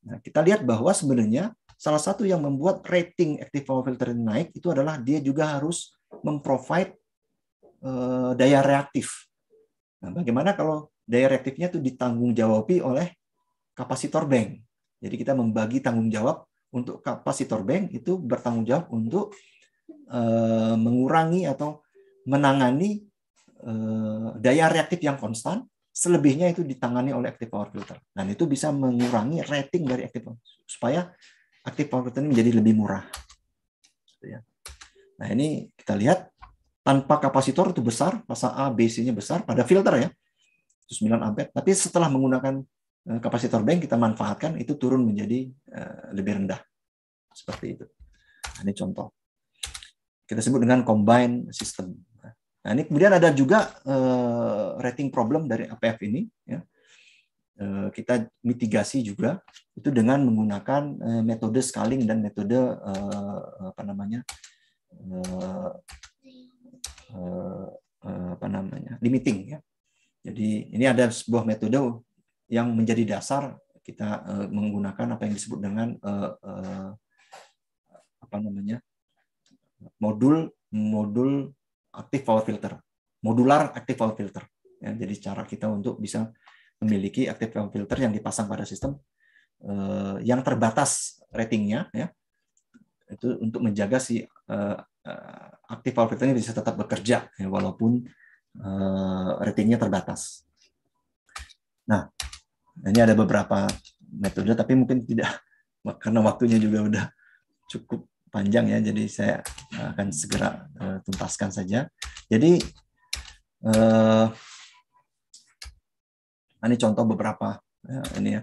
Nah, kita lihat bahwa sebenarnya salah satu yang membuat rating active power filter naik itu adalah dia juga harus memprovide eh, daya reaktif. Nah, bagaimana kalau daya reaktifnya itu ditanggung jawabi oleh kapasitor bank? Jadi kita membagi tanggung jawab untuk kapasitor bank itu bertanggung jawab untuk eh, mengurangi atau menangani eh, daya reaktif yang konstan selebihnya itu ditangani oleh active power filter dan itu bisa mengurangi rating dari active power, supaya active power filter ini menjadi lebih murah. Gitu ya. Nah ini kita lihat tanpa kapasitor itu besar, pasang A, B, C-nya besar pada filter ya, 9 ampere. Tapi setelah menggunakan eh, kapasitor bank kita manfaatkan itu turun menjadi eh, lebih rendah seperti itu. Nah, ini contoh. Kita sebut dengan combined system. Nah, ini kemudian ada juga uh, rating problem dari APF ini. Ya. Uh, kita mitigasi juga itu dengan menggunakan uh, metode scaling dan metode uh, apa namanya uh, uh, apa namanya limiting ya. Jadi ini ada sebuah metode yang menjadi dasar kita uh, menggunakan apa yang disebut dengan uh, uh, apa namanya modul modul active power filter, modular active power filter. Ya, jadi cara kita untuk bisa memiliki active power filter yang dipasang pada sistem eh, yang terbatas ratingnya, ya, itu untuk menjaga si eh, eh active power filternya bisa tetap bekerja ya, walaupun eh, ratingnya terbatas. Nah, ini ada beberapa metode, tapi mungkin tidak karena waktunya juga udah cukup panjang ya, jadi saya eh, akan segera uh, tuntaskan saja. Jadi uh, ini contoh beberapa ya, ini ya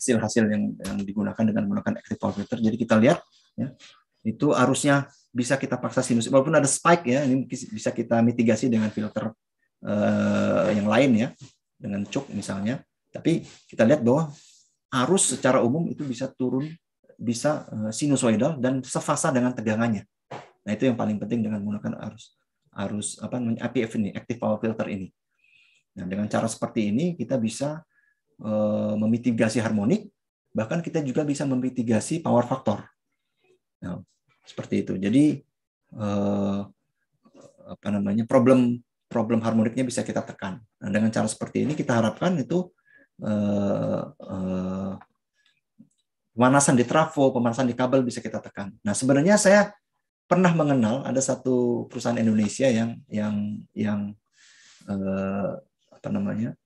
hasil-hasil yang, yang digunakan dengan menggunakan active power filter. Jadi kita lihat ya, itu arusnya bisa kita paksa sinus walaupun ada spike ya ini bisa kita mitigasi dengan filter uh, yang lain ya dengan cuk misalnya. Tapi kita lihat bahwa arus secara umum itu bisa turun bisa eh, sinusoidal dan sefasa dengan tegangannya. Nah, itu yang paling penting dengan menggunakan arus arus apa APF ini, active power filter ini. Nah, dengan cara seperti ini kita bisa eh, memitigasi harmonik, bahkan kita juga bisa memitigasi power faktor. Nah, seperti itu. Jadi eh, apa namanya? problem problem harmoniknya bisa kita tekan. Nah, dengan cara seperti ini kita harapkan itu pemanasan di trafo, pemanasan di kabel bisa kita tekan. Nah, sebenarnya saya pernah mengenal ada satu perusahaan Indonesia yang yang yang eh, apa namanya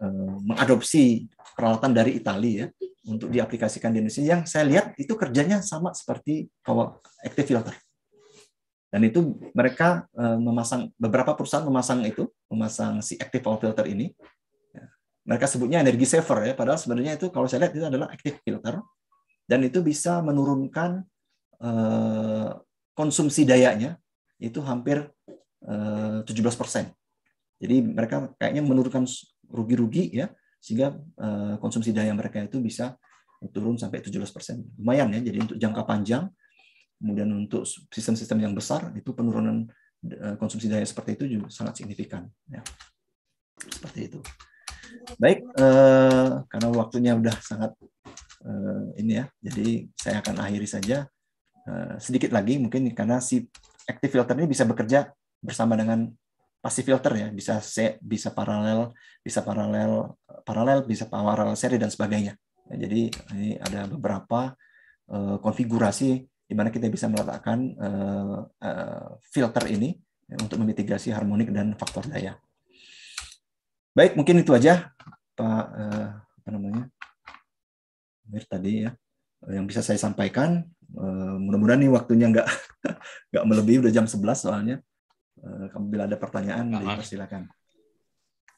eh, mengadopsi peralatan dari Italia ya untuk diaplikasikan di Indonesia yang saya lihat itu kerjanya sama seperti kalau active filter. Dan itu mereka eh, memasang beberapa perusahaan memasang itu, memasang si active filter ini mereka sebutnya energi saver ya padahal sebenarnya itu kalau saya lihat itu adalah active filter dan itu bisa menurunkan eh, konsumsi dayanya itu hampir 17%. Eh, jadi mereka kayaknya menurunkan rugi-rugi ya sehingga eh, konsumsi daya mereka itu bisa turun sampai 17%. Lumayan ya jadi untuk jangka panjang kemudian untuk sistem-sistem yang besar itu penurunan konsumsi daya seperti itu juga sangat signifikan ya. Seperti itu. Baik, eh, karena waktunya sudah sangat eh, ini ya, jadi saya akan akhiri saja eh, sedikit lagi mungkin karena si active filter ini bisa bekerja bersama dengan passive filter ya, bisa se, bisa paralel, bisa paralel, paralel, bisa paralel seri dan sebagainya. Ya, jadi ini ada beberapa eh, konfigurasi di mana kita bisa meletakkan eh, eh, filter ini ya, untuk memitigasi harmonik dan faktor daya. Baik, mungkin itu aja Pak eh, apa namanya? Amir tadi ya eh, yang bisa saya sampaikan. Eh, mudah-mudahan nih waktunya nggak nggak melebihi udah jam 11 soalnya. Eh, bila ada pertanyaan Pak dipersilakan.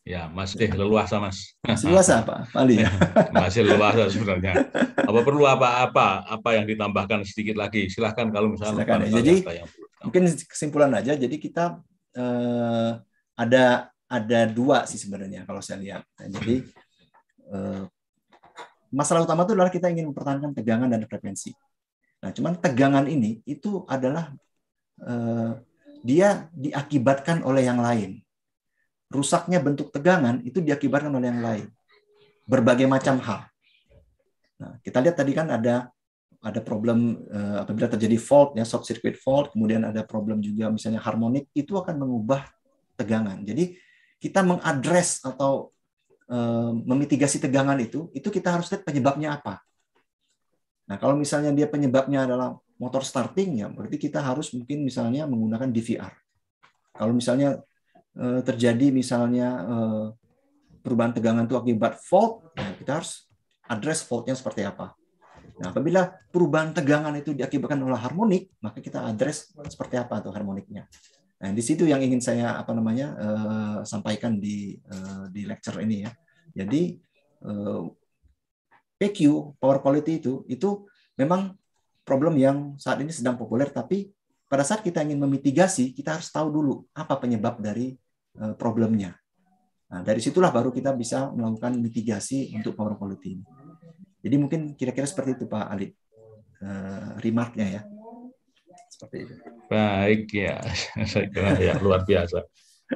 Ya, masih leluasa, Mas. Masih leluasa, Pak. Pali. masih leluasa sebenarnya. Apa perlu apa-apa apa yang ditambahkan sedikit lagi? Silahkan kalau misalnya. Silakan. Jadi yang... mungkin kesimpulan aja. Jadi kita eh, ada ada dua sih sebenarnya kalau saya lihat. Nah, jadi eh, masalah utama itu adalah kita ingin mempertahankan tegangan dan frekuensi. Nah, cuman tegangan ini itu adalah eh, dia diakibatkan oleh yang lain. Rusaknya bentuk tegangan itu diakibatkan oleh yang lain. Berbagai macam hal. Nah, kita lihat tadi kan ada ada problem eh, apabila terjadi fault ya short circuit fault, kemudian ada problem juga misalnya harmonik itu akan mengubah tegangan. Jadi kita mengadres atau uh, memitigasi tegangan itu, itu kita harus lihat penyebabnya apa. Nah, kalau misalnya dia penyebabnya adalah motor starting ya, berarti kita harus mungkin misalnya menggunakan DVR. Kalau misalnya uh, terjadi misalnya uh, perubahan tegangan itu akibat fault, nah kita harus address faultnya seperti apa. Nah, apabila perubahan tegangan itu diakibatkan oleh harmonik, maka kita address seperti apa tuh harmoniknya. Nah, di situ yang ingin saya apa namanya uh, sampaikan di uh, di lecture ini ya. Jadi uh, eh, PQ power quality itu itu memang problem yang saat ini sedang populer tapi pada saat kita ingin memitigasi kita harus tahu dulu apa penyebab dari uh, problemnya. Nah, dari situlah baru kita bisa melakukan mitigasi untuk power quality ini. Jadi mungkin kira-kira seperti itu Pak Ali uh, remarknya ya seperti itu. Baik ya, saya kira ya luar biasa.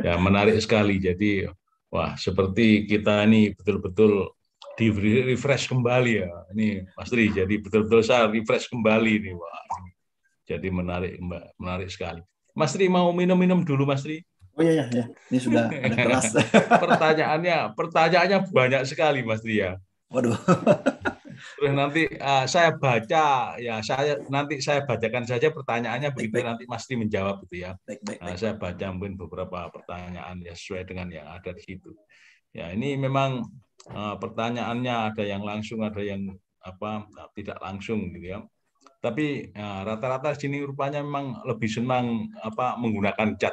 Ya menarik sekali. Jadi wah seperti kita ini betul-betul di refresh kembali ya. Ini Mas Tri, jadi betul-betul saya refresh kembali ini wah. Jadi menarik Mbak, menarik sekali. Mas Tri mau minum-minum dulu Mas Tri. Oh iya, iya, iya. ini sudah ada kelas. pertanyaannya, pertanyaannya banyak sekali Mas Tri ya. Waduh. Terus nanti uh, saya baca ya saya nanti saya bacakan saja pertanyaannya baik, begitu baik. nanti pasti menjawab gitu ya. Baik, baik, ah, baik. Uh, saya baca mungkin beberapa pertanyaan ya sesuai dengan yang ada di situ. Ya ini memang uh, pertanyaannya ada yang langsung ada yang apa tidak langsung gitu ya. Tapi rata-rata ya, sini rupanya memang lebih senang apa menggunakan chat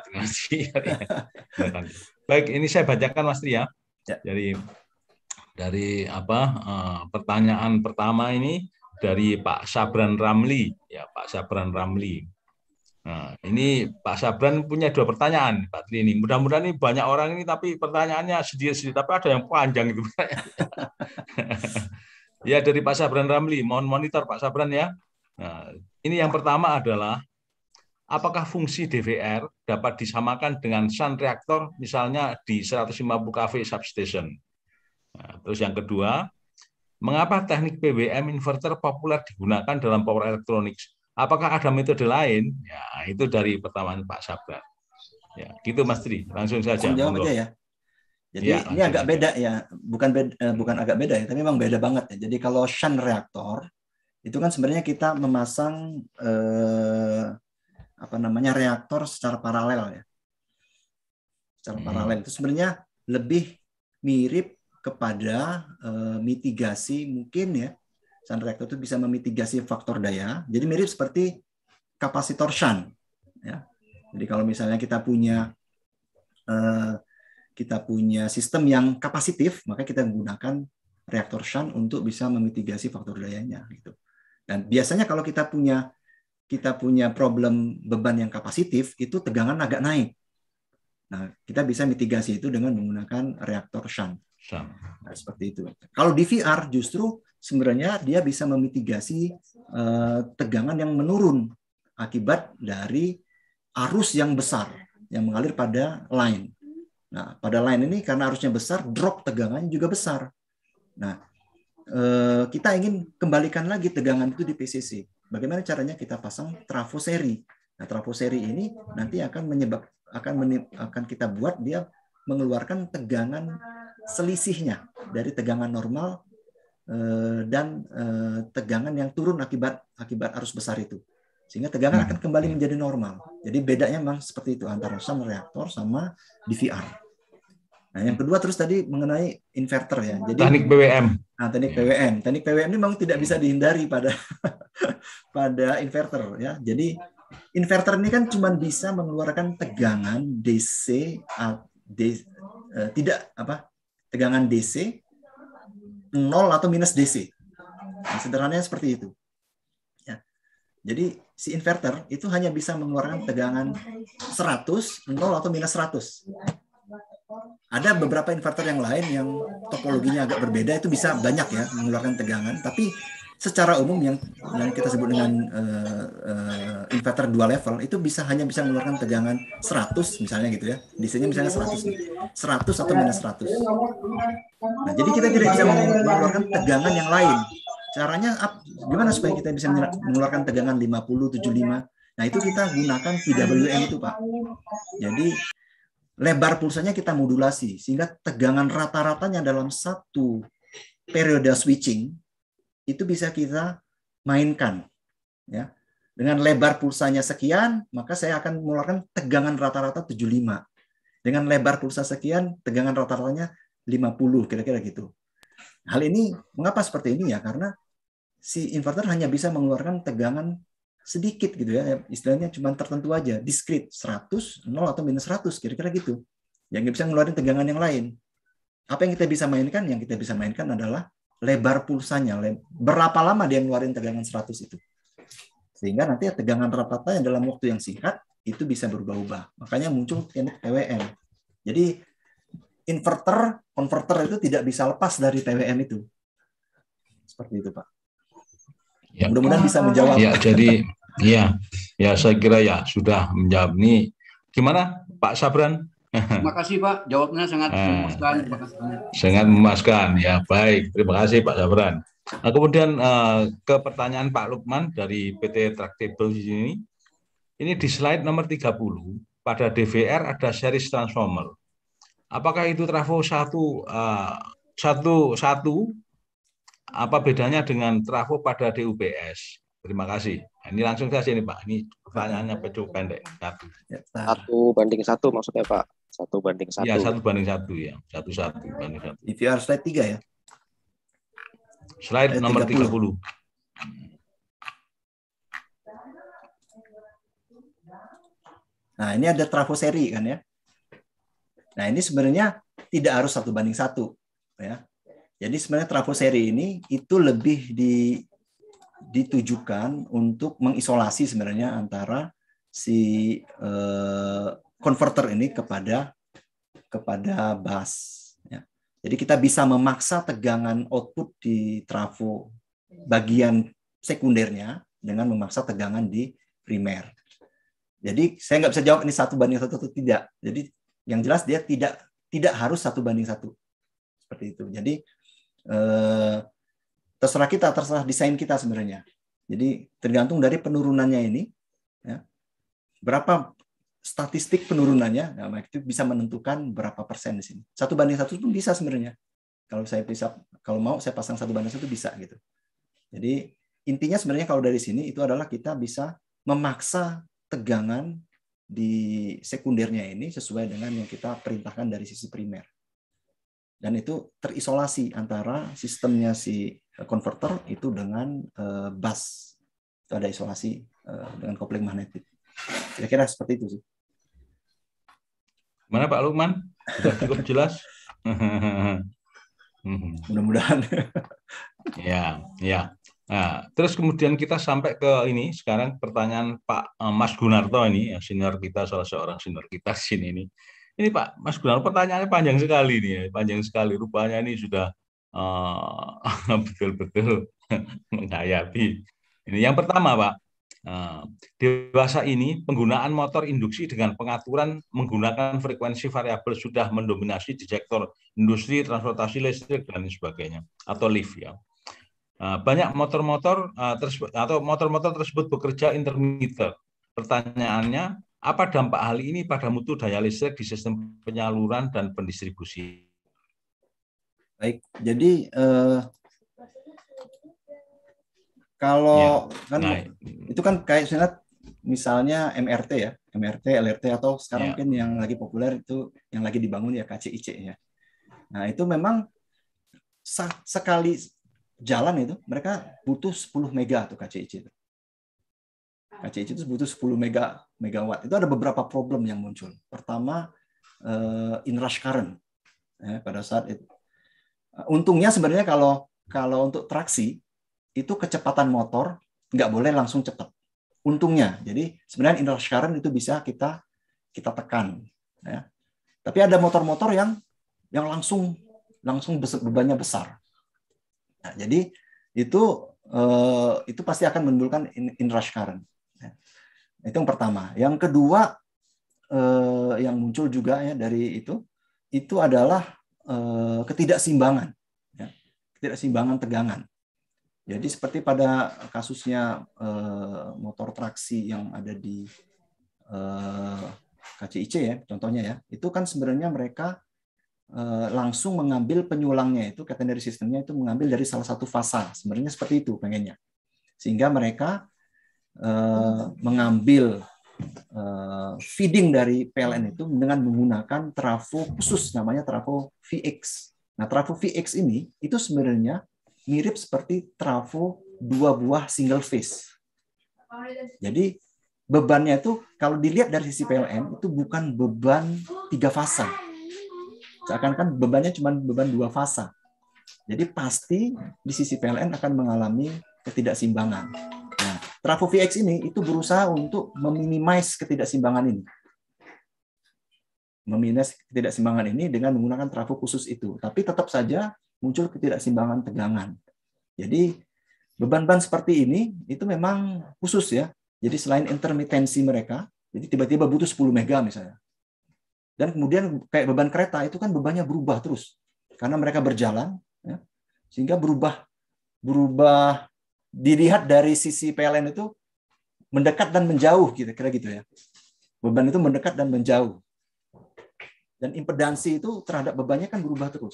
Baik, ini saya bacakan Mas Tri ya. ya. Jadi dari apa eh, pertanyaan pertama ini dari Pak Sabran Ramli ya Pak Sabran Ramli Nah, ini Pak Sabran punya dua pertanyaan, Pak Tri ini. Mudah-mudahan ini banyak orang ini, tapi pertanyaannya sedikit-sedikit, tapi ada yang panjang itu. ya dari Pak Sabran Ramli, mohon monitor Pak Sabran ya. Nah, ini yang pertama adalah apakah fungsi DVR dapat disamakan dengan sun reaktor misalnya di 150 kV substation? Nah, terus yang kedua, mengapa teknik PWM inverter populer digunakan dalam power electronics? Apakah ada metode lain? Ya, itu dari pertanyaan Pak Sabda. Ya, gitu Mas Tri, langsung saja. Jawab aja ya. Jadi ya, ini agak beda ya, bukan beda, eh, bukan agak beda ya, tapi memang beda banget ya. Jadi kalau shunt reaktor itu kan sebenarnya kita memasang eh, apa namanya reaktor secara paralel ya secara hmm. paralel itu sebenarnya lebih mirip kepada uh, mitigasi mungkin ya shunt reactor itu bisa memitigasi faktor daya. Jadi mirip seperti kapasitor shunt. Ya. Jadi kalau misalnya kita punya uh, kita punya sistem yang kapasitif, maka kita menggunakan reaktor shunt untuk bisa memitigasi faktor dayanya gitu. Dan biasanya kalau kita punya kita punya problem beban yang kapasitif itu tegangan agak naik. Nah, kita bisa mitigasi itu dengan menggunakan reaktor shunt. Nah, seperti itu. Kalau DVR justru sebenarnya dia bisa memitigasi eh, tegangan yang menurun akibat dari arus yang besar yang mengalir pada line. Nah, pada line ini karena arusnya besar, drop tegangan juga besar. Nah, eh, kita ingin kembalikan lagi tegangan itu di PCC. Bagaimana caranya kita pasang trafo seri? Nah, trafo seri ini nanti akan menyebab akan menip, akan kita buat dia mengeluarkan tegangan selisihnya dari tegangan normal eh, dan eh, tegangan yang turun akibat akibat arus besar itu sehingga tegangan hmm. akan kembali menjadi normal. Jadi bedanya memang seperti itu antara shunt reaktor sama DVR. Nah, yang kedua terus tadi mengenai inverter ya. Jadi teknik PWM. Nah, teknik PWM. Teknik PWM ini memang tidak bisa dihindari pada pada inverter ya. Jadi inverter ini kan cuma bisa mengeluarkan tegangan DC, uh, eh, tidak apa tegangan DC 0 atau minus DC. Nah, sederhananya seperti itu. Ya. Jadi si inverter itu hanya bisa mengeluarkan tegangan 100, 0 atau minus 100. Ada beberapa inverter yang lain yang topologinya agak berbeda itu bisa banyak ya mengeluarkan tegangan, tapi secara umum yang yang kita sebut dengan uh, uh, inverter dua level itu bisa hanya bisa mengeluarkan tegangan 100 misalnya gitu ya. Di sini misalnya 100 nih. 100 atau minus 100. Nah, jadi kita tidak bisa mengeluarkan tegangan yang lain. Caranya up, gimana supaya kita bisa mengeluarkan tegangan 50, 75? Nah, itu kita gunakan PWM itu, Pak. Jadi lebar pulsanya kita modulasi sehingga tegangan rata-ratanya dalam satu periode switching itu bisa kita mainkan ya dengan lebar pulsanya sekian maka saya akan mengeluarkan tegangan rata-rata 75 dengan lebar pulsa sekian tegangan rata-ratanya 50 kira-kira gitu hal ini mengapa seperti ini ya karena si inverter hanya bisa mengeluarkan tegangan sedikit gitu ya istilahnya cuma tertentu aja diskrit 100 0 atau minus 100 kira-kira gitu yang bisa ngeluarin tegangan yang lain apa yang kita bisa mainkan yang kita bisa mainkan adalah lebar pulsanya, berapa lama dia ngeluarin tegangan 100 itu. Sehingga nanti ya tegangan yang dalam waktu yang singkat itu bisa berubah-ubah. Makanya muncul TWM. Jadi inverter, konverter itu tidak bisa lepas dari TWM itu. Seperti itu, Pak. Ya. Mudah-mudahan bisa menjawab. Ya, jadi ya, ya saya kira ya sudah menjawab nih. Gimana Pak Sabran? Terima kasih Pak, jawabnya sangat eh. memuaskan. Sangat memuaskan ya, baik. Terima kasih Pak Sabran. Nah, kemudian uh, ke pertanyaan Pak Lukman dari PT Tractable di sini. Ini di slide nomor 30, pada DVR ada series transformer. Apakah itu trafo 1 uh, 1 1 apa bedanya dengan trafo pada DUPS? Terima kasih. Nah, ini langsung saja nih Pak. Ini pertanyaannya pecuk pendek. Satu. Ya, satu banding satu maksudnya Pak. Satu banding satu. Ya, satu banding satu ya. Satu satu banding satu. Iya. DVR slide tiga ya. Slide, slide eh, nomor 30. 30. Nah, ini ada trafo seri kan ya. Nah, ini sebenarnya tidak harus satu banding satu ya. Jadi sebenarnya trafo seri ini itu lebih di ditujukan untuk mengisolasi sebenarnya antara si eh, converter ini kepada kepada bus, Ya. Jadi kita bisa memaksa tegangan output di trafo bagian sekundernya dengan memaksa tegangan di primer. Jadi saya nggak bisa jawab ini satu banding satu atau tidak. Jadi yang jelas dia tidak tidak harus satu banding satu seperti itu. Jadi eh, terserah kita, terserah desain kita sebenarnya. Jadi tergantung dari penurunannya ini, ya. berapa statistik penurunannya, nah itu bisa menentukan berapa persen di sini. Satu banding satu pun bisa sebenarnya. Kalau saya bisa, kalau mau saya pasang satu banding satu bisa gitu. Jadi intinya sebenarnya kalau dari sini itu adalah kita bisa memaksa tegangan di sekundernya ini sesuai dengan yang kita perintahkan dari sisi primer. Dan itu terisolasi antara sistemnya si eh, converter itu dengan eh, bus. Itu ada isolasi eh, dengan kopling magnetik kira-kira seperti itu sih. Mana Pak Lukman? Sudah cukup jelas? Mudah-mudahan. ya, ya. Nah, terus kemudian kita sampai ke ini sekarang pertanyaan Pak eh, Mas Gunarto ini yang senior kita salah seorang senior kita sini ini. Ini Pak Mas Gunarto pertanyaannya panjang sekali nih, ya, panjang sekali. Rupanya ini sudah eh, betul-betul uh, betul -betul menghayati. Ini yang pertama Pak, di nah, dewasa ini penggunaan motor induksi dengan pengaturan menggunakan frekuensi variabel sudah mendominasi di sektor industri, transportasi listrik dan sebagainya atau lift ya. Nah, banyak motor-motor eh, atau motor-motor tersebut bekerja intermittent. Pertanyaannya, apa dampak hal ini pada mutu daya listrik di sistem penyaluran dan pendistribusi? Baik, jadi eh, kalau ya. kan nah. itu kan kayak misalnya, misalnya MRT ya, MRT, LRT atau sekarang ya. mungkin yang lagi populer itu yang lagi dibangun ya KCIC ya. Nah, itu memang sekali jalan itu mereka butuh 10 mega tuh KCIC itu. KCIC itu butuh 10 mega megawatt. Itu ada beberapa problem yang muncul. Pertama eh, inrush current. Ya, pada saat itu untungnya sebenarnya kalau kalau untuk traksi itu kecepatan motor nggak boleh langsung cepat. Untungnya, jadi sebenarnya inrush current itu bisa kita kita tekan. Ya. Tapi ada motor-motor yang yang langsung langsung bebannya besar. Nah, jadi itu eh, itu pasti akan menimbulkan inrush current. Ya. Itu yang pertama. Yang kedua eh, yang muncul juga ya dari itu itu adalah eh, ketidakseimbangan, ya. ketidakseimbangan tegangan. Jadi seperti pada kasusnya eh, motor traksi yang ada di eh, KCIC ya, contohnya ya, itu kan sebenarnya mereka eh, langsung mengambil penyulangnya itu catenary sistemnya itu mengambil dari salah satu fasa, sebenarnya seperti itu pengennya, sehingga mereka mengambil feeding dari PLN itu dengan menggunakan trafo khusus namanya trafo VX. Nah trafo VX ini itu sebenarnya mirip seperti trafo dua buah single face. Jadi bebannya itu kalau dilihat dari sisi PLN itu bukan beban tiga fasa. Seakan-akan bebannya cuma beban dua fasa. Jadi pasti di sisi PLN akan mengalami ketidaksimbangan. Nah, trafo VX ini itu berusaha untuk meminimais ketidaksimbangan ini. Meminimais ketidaksimbangan ini dengan menggunakan trafo khusus itu. Tapi tetap saja muncul ketidakseimbangan tegangan. Jadi beban-beban seperti ini itu memang khusus ya. Jadi selain intermitensi mereka, jadi tiba-tiba butuh 10 mega misalnya. Dan kemudian kayak beban kereta itu kan bebannya berubah terus karena mereka berjalan ya. sehingga berubah berubah dilihat dari sisi PLN itu mendekat dan menjauh gitu kira gitu ya. Beban itu mendekat dan menjauh. Dan impedansi itu terhadap bebannya kan berubah terus.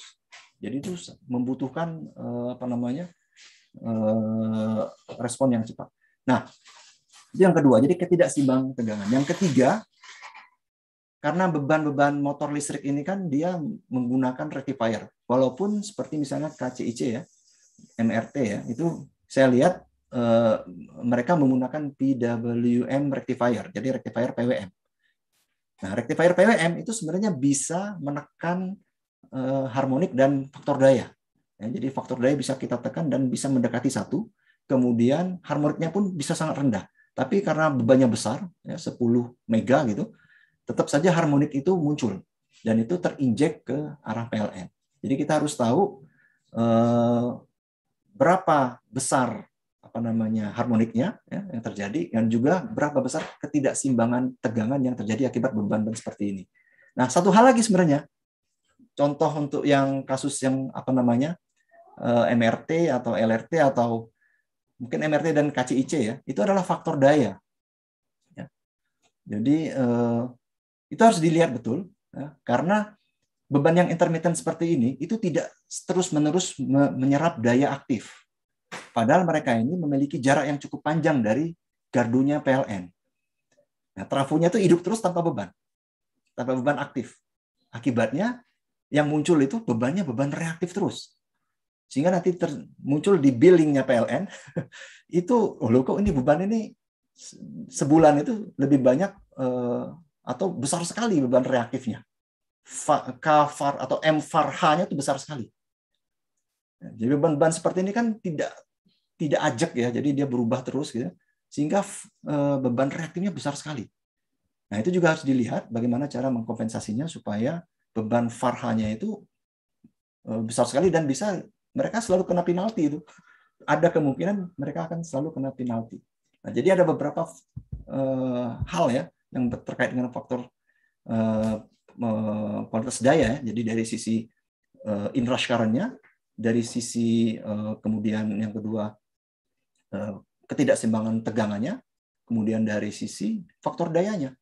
Jadi itu membutuhkan eh, apa namanya eh, respon yang cepat. Nah, itu yang kedua. Jadi ketidakseimbangan tegangan. Yang ketiga, karena beban-beban motor listrik ini kan dia menggunakan rectifier. Walaupun seperti misalnya KCIC ya, MRT ya, itu saya lihat eh, mereka menggunakan PWM rectifier, jadi rectifier PWM. Nah, rectifier PWM itu sebenarnya bisa menekan Eh, harmonik dan faktor daya. Ya, jadi faktor daya bisa kita tekan dan bisa mendekati satu. Kemudian harmoniknya pun bisa sangat rendah. Tapi karena bebannya besar, ya, 10 mega gitu, tetap saja harmonik itu muncul dan itu terinjek ke arah PLN. Jadi kita harus tahu eh, berapa besar apa namanya harmoniknya ya, yang terjadi dan juga berapa besar ketidaksimbangan tegangan yang terjadi akibat beban beban seperti ini. Nah satu hal lagi sebenarnya contoh untuk yang kasus yang apa namanya eh, MRT atau LRT atau mungkin MRT dan KCIC ya itu adalah faktor daya ya. jadi eh, itu harus dilihat betul ya. karena beban yang intermittent seperti ini itu tidak terus menerus menyerap daya aktif padahal mereka ini memiliki jarak yang cukup panjang dari gardunya PLN nah trafonya itu hidup terus tanpa beban tanpa beban aktif akibatnya yang muncul itu bebannya beban reaktif terus. Sehingga nanti ter, muncul di billingnya PLN, itu, oh loh kok ini beban ini sebulan itu lebih banyak eh, atau besar sekali beban reaktifnya. KVAR atau MVAR-nya itu besar sekali. Nah, jadi beban-beban seperti ini kan tidak tidak ajak ya, jadi dia berubah terus gitu. Ya. Sehingga eh, beban reaktifnya besar sekali. Nah, itu juga harus dilihat bagaimana cara mengkompensasinya supaya beban farhanya itu eh, besar sekali dan bisa mereka selalu kena penalti itu. Ada kemungkinan mereka akan selalu kena penalti. Nah, jadi ada beberapa uh, hal ya yang terkait dengan faktor uh, kualitas daya. Ya. Jadi dari sisi uh, inrush current dari sisi uh, kemudian yang kedua uh, ketidakseimbangan tegangannya, kemudian dari sisi faktor dayanya.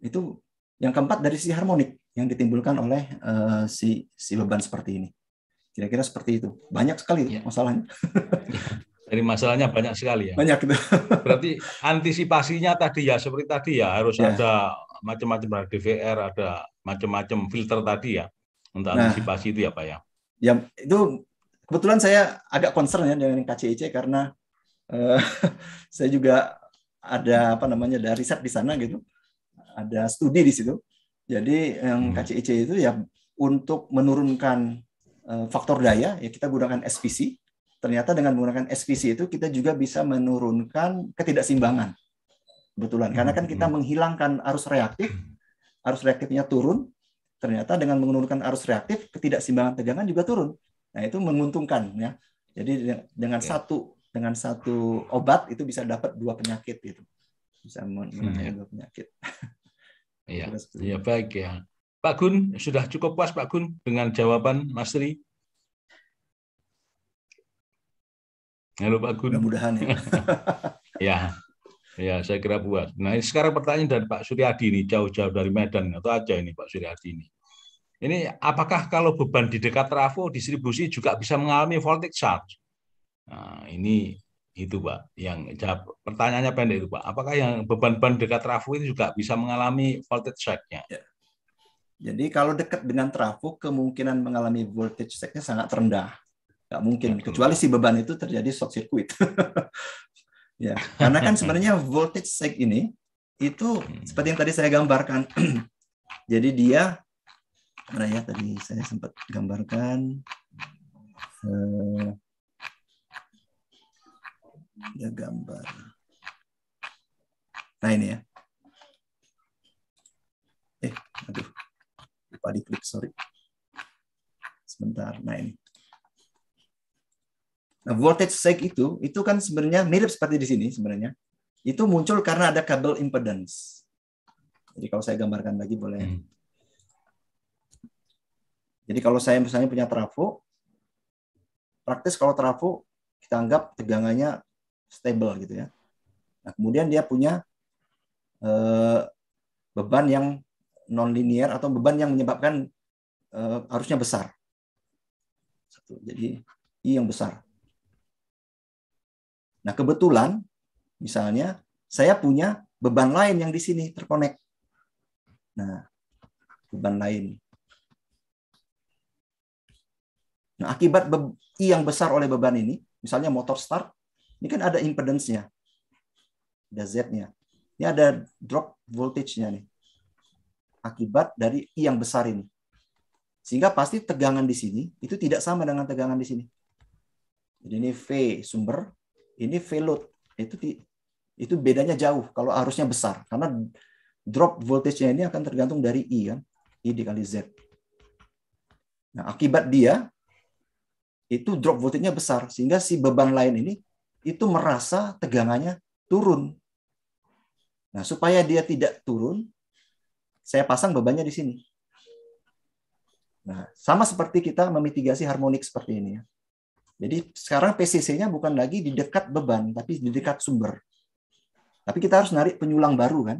Itu yang keempat dari sisi harmonik yang ditimbulkan oleh uh, si si beban seperti ini. Kira-kira seperti itu. Banyak sekali ya. masalahnya. Jadi masalahnya banyak sekali ya. Banyak. Berarti antisipasinya tadi ya seperti tadi ya harus ya. ada macam-macam ada DVR, ada macam-macam filter tadi ya untuk nah, antisipasi itu ya Pak ya. Ya itu kebetulan saya agak concern ya dengan KCIC karena eh, saya juga ada apa namanya ada riset di sana gitu. Ada studi di situ jadi yang hmm. KCIC itu ya untuk menurunkan eh, faktor daya ya kita gunakan SPC. Ternyata dengan menggunakan SPC itu kita juga bisa menurunkan ketidakseimbangan. Kebetulan karena kan kita hmm. menghilangkan arus reaktif, hmm. arus reaktifnya turun. Ternyata dengan menurunkan arus reaktif, ketidakseimbangan tegangan juga turun. Nah, itu menguntungkan ya. Jadi dengan iya. satu dengan satu obat itu bisa dapat dua penyakit itu. Bisa menangani hmm. dua penyakit. Iya, ya, baik ya. Pak Gun, sudah cukup puas Pak Gun dengan jawaban Mas Tri? Halo Pak Gun. Mudah-mudahan ya. ya. Ya, saya kira puas. Nah, ini sekarang pertanyaan dari Pak Suryadi ini jauh-jauh dari Medan atau aja ini Pak Suryadi ini. Ini apakah kalau beban di dekat trafo distribusi juga bisa mengalami voltage charge? Nah, ini itu Pak. Yang jawab, pertanyaannya pendek itu Pak. Apakah yang beban-beban dekat trafo itu juga bisa mengalami voltage shocknya? Ya. Jadi kalau dekat dengan trafo kemungkinan mengalami voltage shocknya sangat rendah. Nggak mungkin ya, kecuali si beban itu terjadi short circuit. ya, karena kan sebenarnya voltage shock ini itu hmm. seperti yang tadi saya gambarkan. Jadi dia mana ya tadi saya sempat gambarkan eh, ya gambar. Nah ini ya. Eh, aduh. Lupa klik sorry. Sebentar, nah ini. Nah, voltage sag itu, itu kan sebenarnya mirip seperti di sini sebenarnya. Itu muncul karena ada kabel impedance. Jadi kalau saya gambarkan lagi boleh. Hmm. Jadi kalau saya misalnya punya trafo, praktis kalau trafo kita anggap tegangannya stable gitu ya. Nah, kemudian dia punya eh, beban yang nonlinier atau beban yang menyebabkan eh, arusnya besar. Satu, jadi I yang besar. Nah, kebetulan misalnya saya punya beban lain yang di sini terkonek. Nah, beban lain. Nah, akibat I yang besar oleh beban ini, misalnya motor start, ini kan ada impedance-nya. Ada Z-nya. Ini ada drop voltage-nya nih. Akibat dari I yang besar ini. Sehingga pasti tegangan di sini itu tidak sama dengan tegangan di sini. Jadi ini V sumber, ini V load. Itu itu bedanya jauh kalau arusnya besar karena drop voltage-nya ini akan tergantung dari I kan. I dikali Z. Nah, akibat dia itu drop voltage-nya besar sehingga si beban lain ini itu merasa tegangannya turun. Nah, supaya dia tidak turun, saya pasang bebannya di sini. Nah, sama seperti kita memitigasi harmonik seperti ini ya. Jadi sekarang PCC-nya bukan lagi di dekat beban, tapi di dekat sumber. Tapi kita harus narik penyulang baru kan,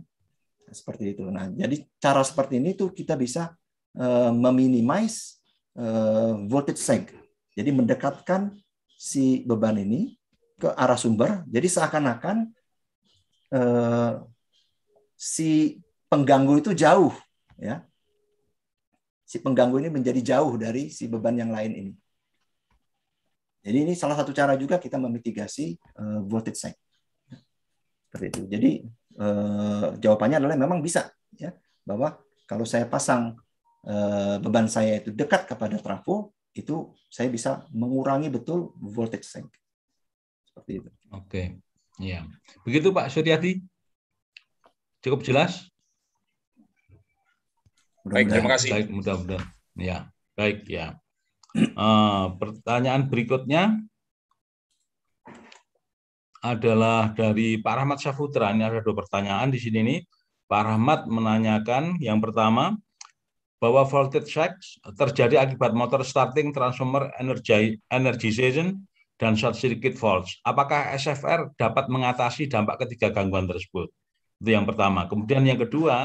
nah, seperti itu. Nah, jadi cara seperti ini tuh kita bisa uh, meminimize uh, voltage sag. Jadi mendekatkan si beban ini ke arah sumber. Jadi seakan-akan eh, si pengganggu itu jauh, ya. Si pengganggu ini menjadi jauh dari si beban yang lain ini. Jadi ini salah satu cara juga kita memitigasi eh, voltage sink. Seperti itu. Jadi eh, jawabannya adalah memang bisa, ya, bahwa kalau saya pasang eh, beban saya itu dekat kepada trafo, itu saya bisa mengurangi betul voltage sink. Seperti itu. Oke. Ya. Begitu Pak Suryadi. Cukup jelas? Baik, terima kasih. Baik, mudah-mudahan. Ya, baik ya. Uh, pertanyaan berikutnya adalah dari Pak Rahmat Syafutra. Ini ada dua pertanyaan di sini nih. Pak Rahmat menanyakan yang pertama bahwa voltage shock terjadi akibat motor starting transformer energy energization dan short circuit faults. Apakah SFR dapat mengatasi dampak ketiga gangguan tersebut? Itu yang pertama. Kemudian yang kedua,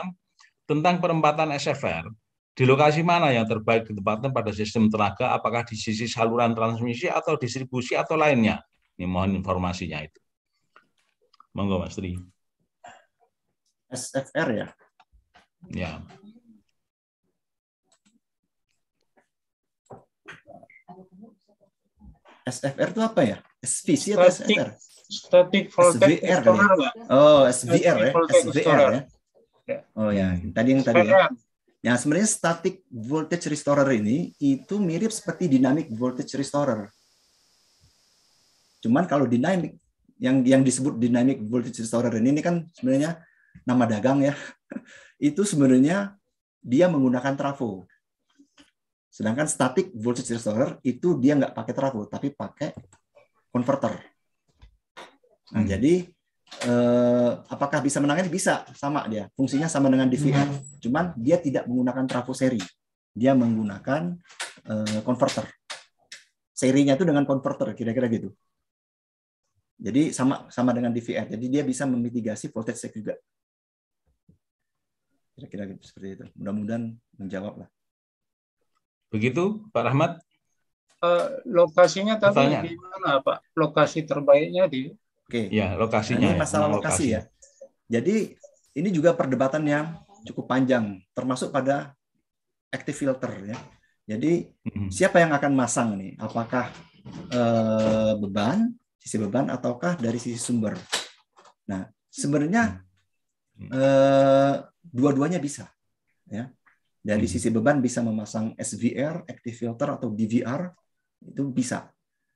tentang perempatan SFR, di lokasi mana yang terbaik ditempatkan pada sistem tenaga, apakah di sisi saluran transmisi atau distribusi atau lainnya? Ini mohon informasinya itu. Monggo Mas Tri. SFR ya? Ya. SFR itu apa ya? SVC atau SFR? Static voltage SVR ya? Oh, SVR ya. SVR ya. ya. Oh ya, tadi yang tadi ya. Yang sebenarnya static voltage restorer ini itu mirip seperti dynamic voltage restorer. Cuman kalau dynamic yang yang disebut dynamic voltage restorer ini, ini kan sebenarnya nama dagang ya. Itu sebenarnya dia menggunakan trafo. Sedangkan static voltage restorer itu dia nggak pakai trafo tapi pakai converter. Nah, hmm. jadi eh, apakah bisa menangani? Bisa, sama dia. Fungsinya sama dengan DVR, hmm. cuman dia tidak menggunakan trafo seri. Dia menggunakan eh, converter. Serinya itu dengan converter, kira-kira gitu. Jadi sama sama dengan DVR. Jadi dia bisa memitigasi voltage juga. Kira-kira gitu, seperti itu. Mudah-mudahan menjawab lah. Begitu, Pak Rahmat? Uh, lokasinya tadi Pertanyaan. di mana, Pak? Lokasi terbaiknya di Oke. Okay. Ya, lokasinya. ini ya, masalah ya, lokasi, ya. Jadi ini juga perdebatan yang cukup panjang, termasuk pada active filter ya. Jadi mm-hmm. siapa yang akan masang nih? Apakah uh, beban, sisi beban, ataukah dari sisi sumber? Nah, sebenarnya uh, dua-duanya bisa. Ya, dari hmm. sisi beban bisa memasang SVR, active filter atau DVR itu bisa.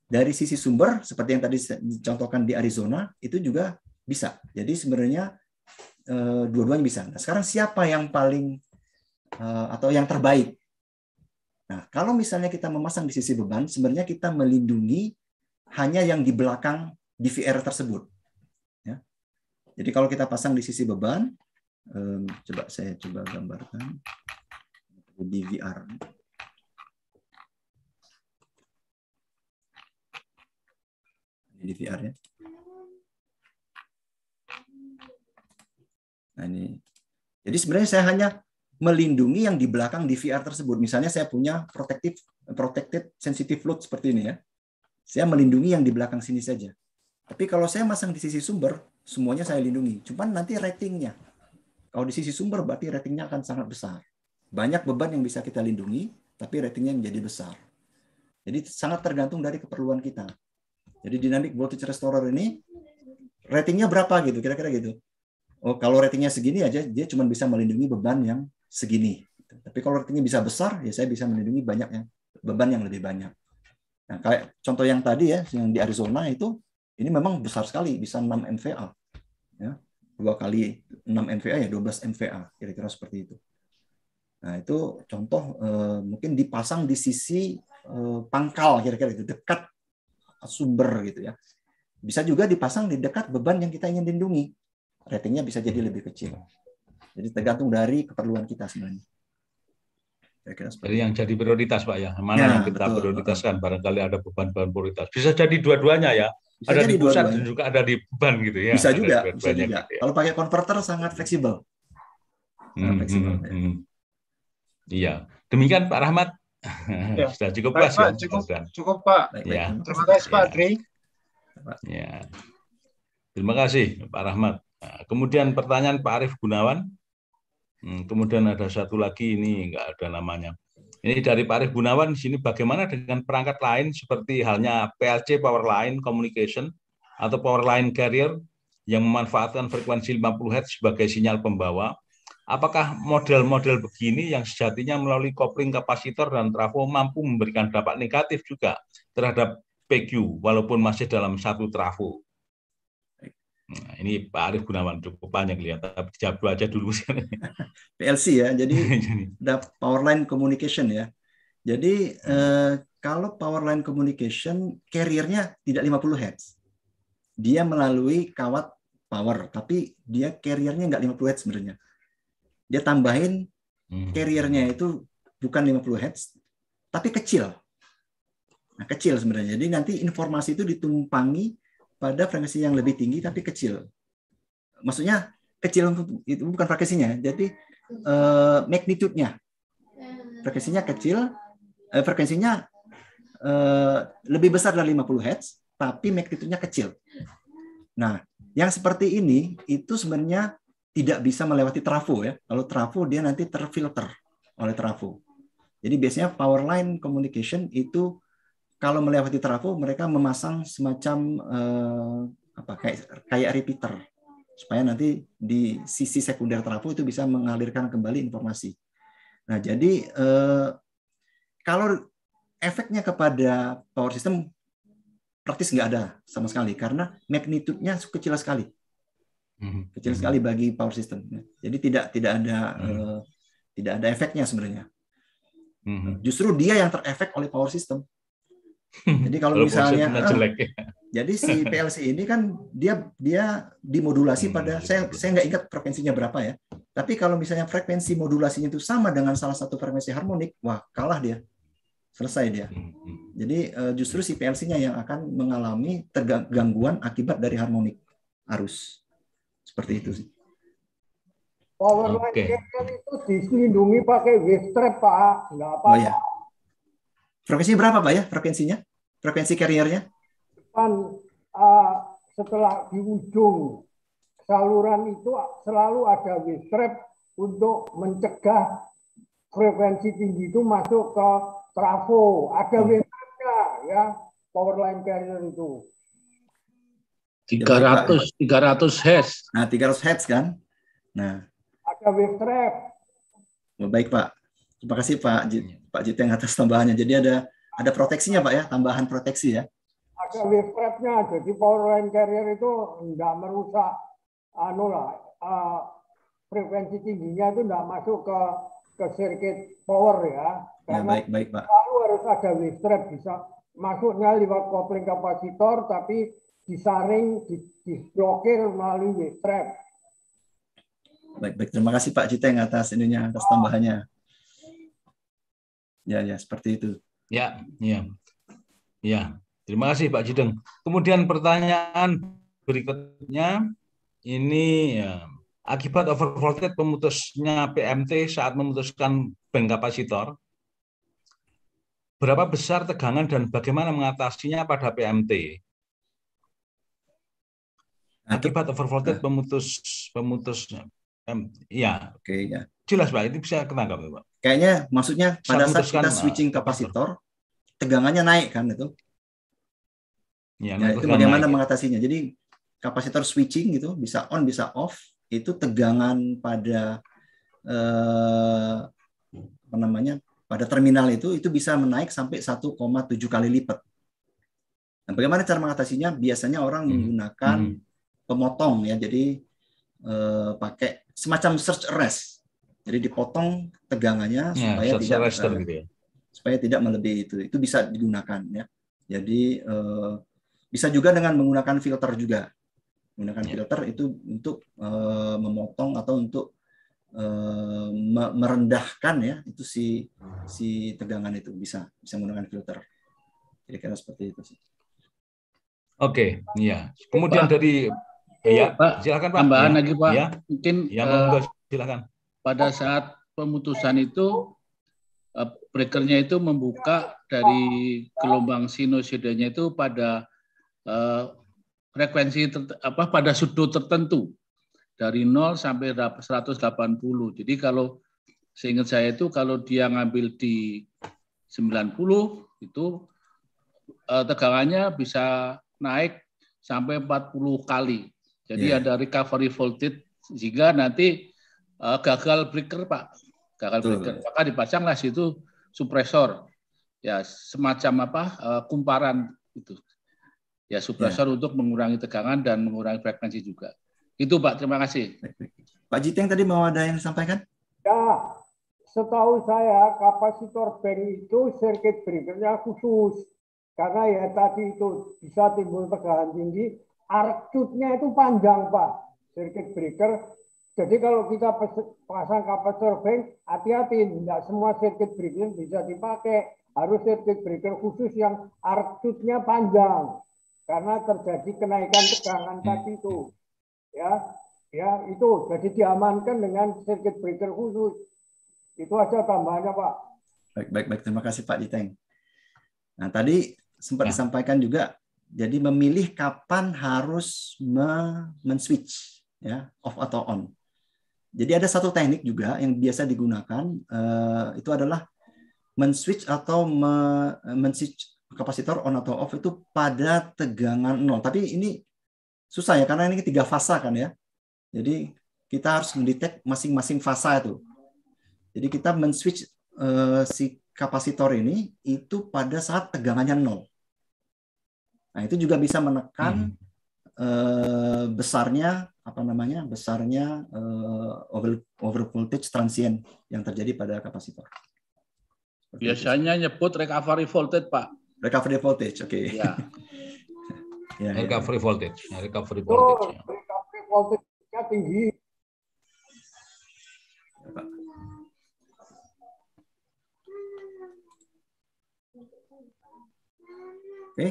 Dari sisi sumber seperti yang tadi dicontohkan di Arizona itu juga bisa. Jadi sebenarnya eh, dua-duanya bisa. Nah, sekarang siapa yang paling eh, atau yang terbaik? Nah, kalau misalnya kita memasang di sisi beban, sebenarnya kita melindungi hanya yang di belakang DVR tersebut. Ya. Jadi kalau kita pasang di sisi beban, coba saya coba gambarkan di VR. Ini di VR ya. Nah ini. Jadi sebenarnya saya hanya melindungi yang di belakang di VR tersebut. Misalnya saya punya protective protected sensitive load seperti ini ya. Saya melindungi yang di belakang sini saja. Tapi kalau saya masang di sisi sumber, semuanya saya lindungi. Cuman nanti ratingnya. Kalau di sisi sumber berarti ratingnya akan sangat besar. Banyak beban yang bisa kita lindungi, tapi ratingnya menjadi besar. Jadi sangat tergantung dari keperluan kita. Jadi dinamik voltage restorer ini ratingnya berapa gitu, kira-kira gitu. Oh, kalau ratingnya segini aja, dia cuma bisa melindungi beban yang segini. Tapi kalau ratingnya bisa besar, ya saya bisa melindungi banyak yang beban yang lebih banyak. Nah, kayak contoh yang tadi ya, yang di Arizona itu, ini memang besar sekali, bisa 6 MVA. Ya, dua kali 6 MVA ya 12 MVA, kira-kira seperti itu. Nah, itu contoh eh, mungkin dipasang di sisi eh, pangkal kira-kira itu dekat sumber gitu ya. Bisa juga dipasang di dekat beban yang kita ingin lindungi. Ratingnya bisa jadi lebih kecil. Jadi tergantung dari keperluan kita sebenarnya. Jadi yang jadi prioritas Pak ya, mana ya, yang kita betul, prioritaskan betul. barangkali ada beban-beban prioritas. Bisa jadi dua-duanya ya. Bisa ada di pusat dua juga ada di beban gitu ya. Bisa juga, bisa juga. Gitu ya. Kalau pakai konverter sangat fleksibel. hmm, fleksibel. Hmm, ya. hmm. hmm. Iya. Demikian Pak Rahmat. Ya. Sudah cukup Pak, Pak ya? cukup, Sudah. cukup Pak. Baik, ya. Terima kasih Pak Tri Ya. Terima kasih Pak Rahmat. Nah, kemudian pertanyaan Pak Arif Gunawan. Hmm, kemudian ada satu lagi ini enggak ada namanya. Ini dari Pak Arif Gunawan di sini bagaimana dengan perangkat lain seperti halnya PLC line Communication atau power line Carrier yang memanfaatkan frekuensi 50 Hz sebagai sinyal pembawa Apakah model-model begini yang sejatinya melalui kopling kapasitor dan trafo mampu memberikan dampak negatif juga terhadap PQ walaupun masih dalam satu trafo? Nah, ini Pak Arief Gunawan cukup banyak lihat, tapi jawab dulu aja dulu. PLC ya, jadi iya, ada power line communication ya. Jadi eh, kalau power line communication carriernya tidak 50 Hz. Dia melalui kawat power, tapi dia carriernya nggak 50 Hz sebenarnya dia tambahin hmm. carriernya itu bukan 50 Hz tapi kecil. Nah, kecil sebenarnya. Jadi nanti informasi itu ditumpangi pada frekuensi yang lebih tinggi tapi kecil. Maksudnya kecil itu bukan frekuensinya, jadi eh, magnitude Frekuensinya kecil, eh, frekuensinya eh, lebih besar dari 50 Hz tapi magnitude kecil. Nah, yang seperti ini itu sebenarnya tidak bisa melewati trafo ya. Kalau trafo dia nanti terfilter oleh trafo. Jadi biasanya power line communication itu kalau melewati trafo mereka memasang semacam eh, apa kayak kayak repeater supaya nanti di sisi sekunder trafo itu bisa mengalirkan kembali informasi. Nah, jadi eh, kalau efeknya kepada power system praktis nggak ada sama sekali karena magnitudenya kecil sekali hmm. kecil mm-hmm. sekali bagi power system. Ya. Jadi tidak tidak ada hmm. uh, tidak ada efeknya sebenarnya. Hmm. Justru dia yang terefek oleh power system. Jadi kalau misalnya ah, jelek, ya. jadi si PLC ini kan dia dia dimodulasi hmm, pada saya saya nggak ingat frekuensinya berapa ya. Tapi kalau misalnya frekuensi modulasinya itu sama dengan salah satu frekuensi harmonik, wah kalah dia. Selesai dia. Mm-hmm. Jadi eh, justru si PLC-nya yang akan mengalami gangguan akibat dari harmonik arus. Seperti itu sih. Power okay. itu dilindungi pakai wave trap, Pak. Enggak apa-apa. Oh, ya. Frekuensinya berapa, Pak ya? Frekuensinya? Frekuensi carrier-nya? uh, setelah di ujung saluran itu selalu ada wave trap untuk mencegah frekuensi tinggi itu masuk ke trafo. Ada oh. wave ya, power line carrier itu. 300 300 hertz. Nah, 300 hertz kan? Nah. Ada wave trap. Oh, baik, Pak. Terima kasih Pak J Pak Jiteng atas tambahannya. Jadi ada ada proteksinya Pak ya, tambahan proteksi ya. Ada wave trapnya, jadi power line carrier itu enggak merusak anu lah, uh, frekuensi tingginya itu enggak masuk ke ke circuit power ya. ya Karena ya baik, baik Pak. Selalu harus ada wave bisa masuknya lewat kopling kapasitor tapi disaring, diblokir melalui web Baik, baik. Terima kasih Pak Citeng atas ininya, atas tambahannya. Ya, ya, seperti itu. Ya, ya. Ya, terima kasih Pak Cideng. Kemudian pertanyaan berikutnya ini ya, akibat overvoltage pemutusnya PMT saat memutuskan bank kapasitor. Berapa besar tegangan dan bagaimana mengatasinya pada PMT? akibat overvoltage nah. pemutus pemutus um, ya oke okay, ya jelas pak itu bisa ketangkap ya, pak kayaknya maksudnya pada saat kita switching kapasitor tegangannya naik kan itu iya, ya, ya itu bagaimana naik. mengatasinya jadi kapasitor switching gitu bisa on bisa off itu tegangan pada eh, apa namanya pada terminal itu itu bisa menaik sampai 1,7 kali lipat. Nah, bagaimana cara mengatasinya? Biasanya orang hmm. menggunakan hmm pemotong ya. Jadi eh, pakai semacam search arrest. Jadi dipotong tegangannya yeah, supaya tidak uh, gitu ya. supaya tidak melebihi itu. Itu bisa digunakan ya. Jadi eh, bisa juga dengan menggunakan filter juga. Menggunakan yeah. filter itu untuk eh, memotong atau untuk eh, merendahkan ya itu si si tegangan itu bisa bisa menggunakan filter. Kira-kira seperti itu sih. Oke, okay, iya. Kemudian dari Iya, Pak. Silakan Pak. Tambahan ya. lagi Pak. Ya. Mungkin ya, uh, silakan. Pada saat pemutusan itu eh, breakernya itu membuka dari gelombang sinusoidanya itu pada eh, frekuensi apa pada sudut tertentu dari 0 sampai 180. Jadi kalau seingat saya itu kalau dia ngambil di 90 itu tegangannya bisa naik sampai 40 kali. Jadi yeah. ada recovery voltage jika nanti uh, gagal breaker Pak. Gagal Tuh. breaker. Maka dipasanglah situ suppressor, Ya, semacam apa? Uh, kumparan itu. Ya, supresor yeah. untuk mengurangi tegangan dan mengurangi frekuensi juga. Itu Pak, terima kasih. Pak Jiteng tadi mau ada yang sampaikan? Ya, setahu saya kapasitor bank itu circuit breakernya khusus karena ya tadi itu bisa timbul tegangan tinggi Arcutnya itu panjang, Pak. Circuit breaker. Jadi kalau kita pasang kapasitor bank, hati-hati. Tidak semua circuit breaker bisa dipakai. Harus circuit breaker khusus yang arcutnya panjang. Karena terjadi kenaikan tegangan hmm. tadi itu. Ya, ya itu. Jadi diamankan dengan circuit breaker khusus. Itu aja tambahannya, Pak. Baik, baik, baik. Terima kasih Pak Diteng. Nah, tadi sempat ya. disampaikan juga jadi memilih kapan harus men-switch ya, off atau on. Jadi ada satu teknik juga yang biasa digunakan eh, itu adalah men-switch atau me men-switch kapasitor on atau off itu pada tegangan nol. Tapi ini susah ya karena ini tiga fasa kan ya. Jadi kita harus mendetek masing-masing fasa itu. Jadi kita men-switch eh, si kapasitor ini itu pada saat tegangannya nol. Nah, itu juga bisa menekan hmm. eh, besarnya apa namanya? besarnya eh, over over voltage transient yang terjadi pada kapasitor. Seperti Biasanya itu. nyebut recovery voltage, Pak. Recovery voltage, oke. Okay. Iya. Ya. ya, recovery voltage, ya, recovery oh, voltage. Oh, recovery voltage-nya tinggi. Ya, oke, okay.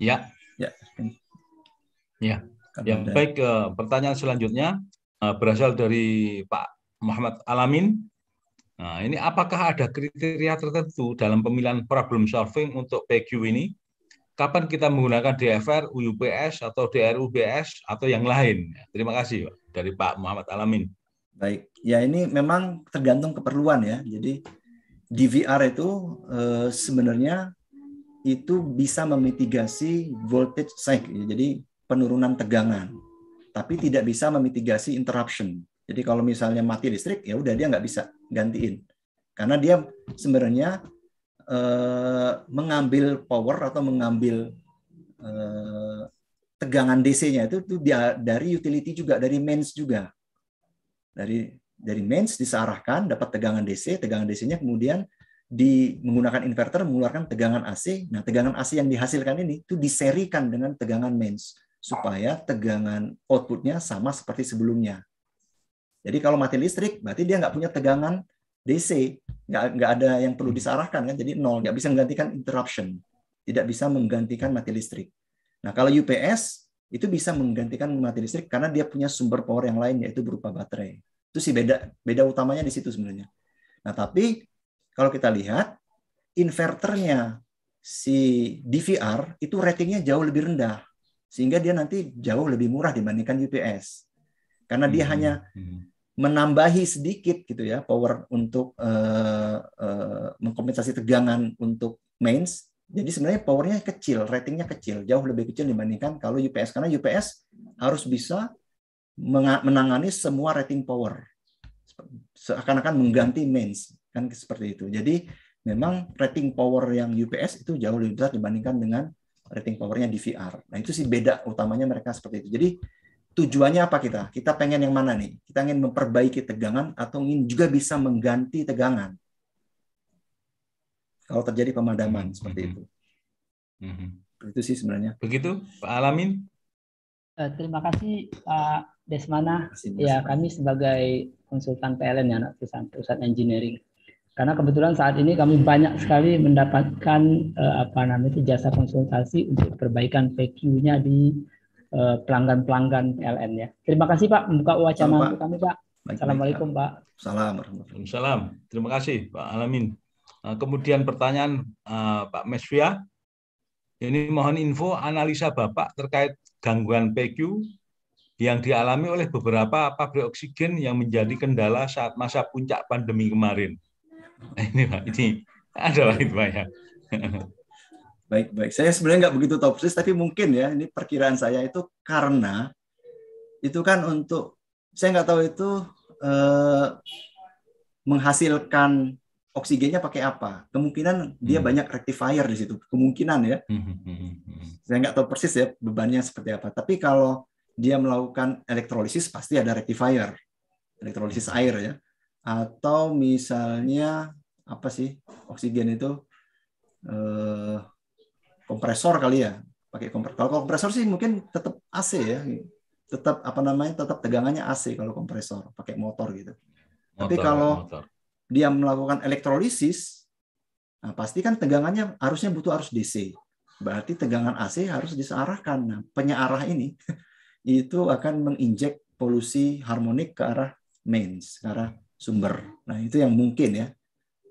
Ya. Ya. Ya. Ya, baik uh, pertanyaan selanjutnya uh, berasal dari Pak Muhammad Alamin. Nah, ini apakah ada kriteria tertentu dalam pemilihan problem solving untuk PQ ini? Kapan kita menggunakan DFR, UUPS, atau DRUBS, atau yang lain? Terima kasih Pak, dari Pak Muhammad Alamin. Baik, ya ini memang tergantung keperluan ya. Jadi DVR itu e, sebenarnya itu bisa memitigasi voltage sag, ya. jadi penurunan tegangan, tapi tidak bisa memitigasi interruption. Jadi kalau misalnya mati listrik, ya udah dia nggak bisa gantiin, karena dia sebenarnya eh, mengambil power atau mengambil eh, tegangan DC-nya itu, itu dia, dari utility juga, dari mains juga, dari dari mains disarahkan dapat tegangan DC, tegangan DC-nya kemudian di menggunakan inverter mengeluarkan tegangan AC. Nah, tegangan AC yang dihasilkan ini itu diserikan dengan tegangan mains supaya tegangan outputnya sama seperti sebelumnya. Jadi kalau mati listrik, berarti dia nggak punya tegangan DC, nggak nggak ada yang perlu disarahkan kan, jadi nol, nggak bisa menggantikan interruption, tidak bisa menggantikan mati listrik. Nah kalau UPS itu bisa menggantikan mati listrik karena dia punya sumber power yang lain yaitu berupa baterai. Itu sih beda beda utamanya di situ sebenarnya. Nah tapi kalau kita lihat inverternya si DVR itu ratingnya jauh lebih rendah sehingga dia nanti jauh lebih murah dibandingkan UPS karena dia hmm. hanya hmm, hmm. menambahi sedikit gitu ya power untuk uh, uh, mengkompensasi tegangan untuk mains jadi sebenarnya powernya kecil, ratingnya kecil, jauh lebih kecil dibandingkan kalau UPS karena UPS harus bisa menangani semua rating power seakan-akan mengganti mains kan seperti itu. Jadi memang rating power yang UPS itu jauh lebih besar dibandingkan dengan rating powernya DVR. Nah itu sih beda utamanya mereka seperti itu. Jadi tujuannya apa kita? Kita pengen yang mana nih? Kita ingin memperbaiki tegangan atau ingin juga bisa mengganti tegangan kalau terjadi pemadaman hmm. seperti itu. Hmm. Itu sih sebenarnya. Begitu Pak Alamin? Eh, terima kasih Pak Desmana. Terima kasih, ya kami sebagai konsultan PLN ya, Pusat Engineering karena kebetulan saat ini kami banyak sekali mendapatkan uh, apa namanya itu jasa konsultasi untuk perbaikan PQ-nya di eh, pelanggan-pelanggan PLN ya. Terima kasih Pak membuka wacana untuk kami Pak. Baik, Assalamualaikum Pak. Salam. Salam. Terima kasih Pak Alamin. Nah, kemudian pertanyaan uh, Pak Mesvia. Ini mohon info analisa Bapak terkait gangguan PQ yang dialami oleh beberapa pabrik oksigen yang menjadi kendala saat masa puncak pandemi kemarin. ini pak ini adalah itu banyak ya baik baik saya sebenarnya nggak begitu topsis tapi mungkin ya ini perkiraan saya itu karena itu kan untuk saya nggak tahu itu eh, menghasilkan oksigennya pakai apa kemungkinan dia hmm. banyak rectifier di situ kemungkinan ya hmm, hmm, hmm, saya nggak tahu persis ya bebannya seperti apa tapi kalau dia melakukan elektrolisis pasti ada rectifier elektrolisis air ya atau misalnya apa sih oksigen itu eh, kompresor kali ya pakai kompresor kalau kompresor sih mungkin tetap AC ya tetap apa namanya tetap tegangannya AC kalau kompresor pakai motor gitu motor, tapi kalau motor. dia melakukan elektrolisis nah pasti kan tegangannya harusnya butuh arus DC berarti tegangan AC harus disarahkan nah penyarah ini itu akan menginjek polusi harmonik ke arah mains ke arah sumber. Nah, itu yang mungkin ya.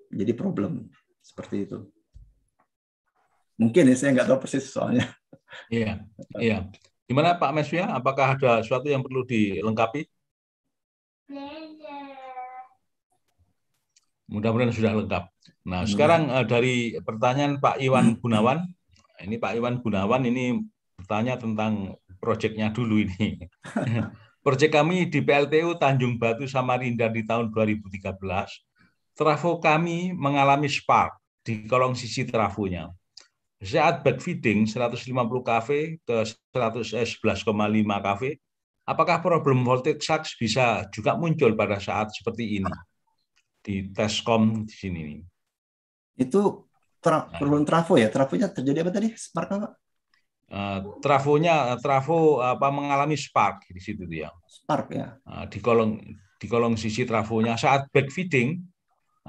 Jadi problem seperti itu. Mungkin ya, saya nggak tahu persis soalnya. Iya, iya. Gimana Pak Mesya, apakah ada sesuatu yang perlu dilengkapi? Mudah-mudahan sudah lengkap. Nah, hmm. sekarang eh, dari pertanyaan Pak Iwan Gunawan. Ini Pak Iwan Gunawan ini bertanya tentang proyeknya dulu ini. Proyek kami di PLTU Tanjung Batu Samarinda di tahun 2013, trafo kami mengalami spark di kolong sisi trafonya. Saat backfeeding 150 kV ke 111,5 kV, apakah problem voltage sucks bisa juga muncul pada saat seperti ini? Di teskom di sini. Itu nah. problem trafo ya? Trafonya terjadi apa tadi? Spark apa? Eh, trafonya eh, trafo apa mengalami spark di situ dia. Ya. Spark ya. Eh, di kolong di kolong sisi trafonya saat backfitting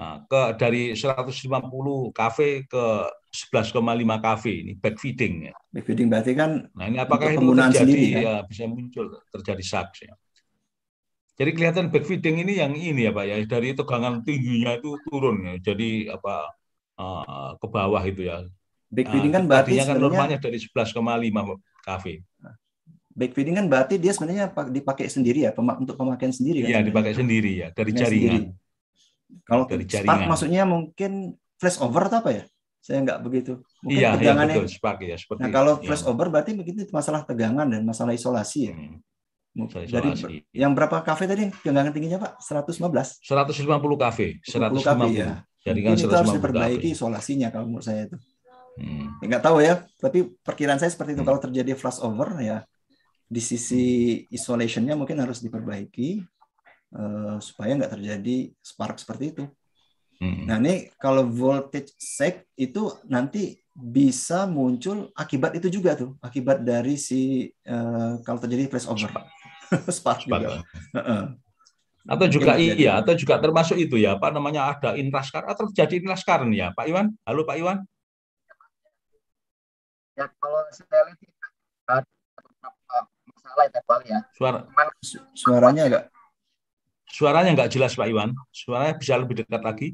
ke dari 150 kV ke 11,5 kV ini feeding ya. feeding berarti kan Nah, ini apakah itu terjadi sendiri, ya? ya bisa muncul terjadi SARS ya. Jadi kelihatan feeding ini yang ini ya Pak ya dari tegangan tingginya itu turun ya. Jadi apa ke bawah itu ya Back ah, feeding kan berarti kan normalnya dari 11,5 kafe. Ah, back feeding kan berarti dia sebenarnya dipakai sendiri ya untuk pemakaian sendiri kan? Iya, dipakai sendiri ya dari jaringan. Kalau dari jaringan. Spark maksudnya mungkin flashover atau apa ya? Saya nggak begitu. Mungkin iya, iya tegangannya. Iya, betul, spark ya seperti. Nah, kalau flashover iya. berarti begitu masalah tegangan dan masalah isolasi ya. Hmm. Isolasi. yang berapa kafe tadi tegangan tingginya Pak? 115. 150 kafe, 150. 150 kv, ya. Jadi kan 150 harus diperbaiki kv. isolasinya kalau menurut saya itu. Hmm. Ya, nggak tahu ya, tapi perkiraan saya seperti itu. Hmm. Kalau terjadi flash over ya di sisi isolationnya mungkin harus diperbaiki uh, supaya nggak terjadi spark seperti itu. Hmm. Nah ini kalau voltage sec itu nanti bisa muncul akibat itu juga tuh, akibat dari si uh, kalau terjadi flash flashover, spark, spark juga. Atau juga iya iya, atau juga termasuk itu ya, pak namanya ada inraskar atau terjadi inraskar nih ya, Pak Iwan. Halo Pak Iwan ya kalau saya lihat ada beberapa masalah ya Pak ya. Suara, Cuman, suaranya agak suaranya nggak jelas Pak Iwan. Suaranya bisa lebih dekat lagi.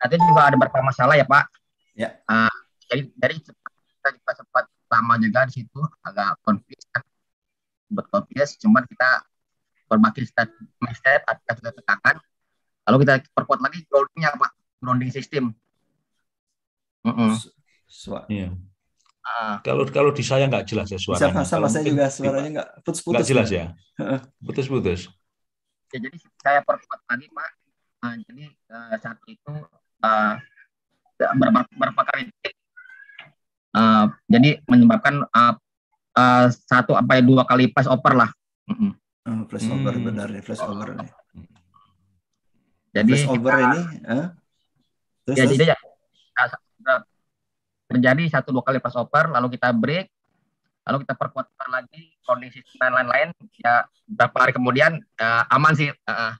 Nanti juga ada beberapa masalah ya Pak. Ya. Uh, jadi dari kita juga sempat lama juga di situ agak konfis kan berkonflik cuman kita perbaiki mindset atau sudah tekankan lalu kita perkuat lagi groundingnya pak grounding system mm -mm. Suara. Iya. Ah. Kalau kalau di saya nggak jelas ya suaranya. Sama, sama saya juga suaranya nggak putus-putus. Nggak jelas ya. Putus-putus. ya jadi saya perkuat lagi Pak. Nah, jadi uh, saat itu uh, eh, berapa berapa kali uh, eh, jadi menyebabkan uh, uh, satu apa dua kali flash over lah. Mm -hmm. flash over hmm. benar ya flash over Jadi flash over kita, ini, huh? terus, ya, terus? Jadi, ya, ya terjadi satu dua kali over lalu kita break lalu kita perkuat lagi kondisi lain-lain ya berapa hari kemudian uh, aman sih uh,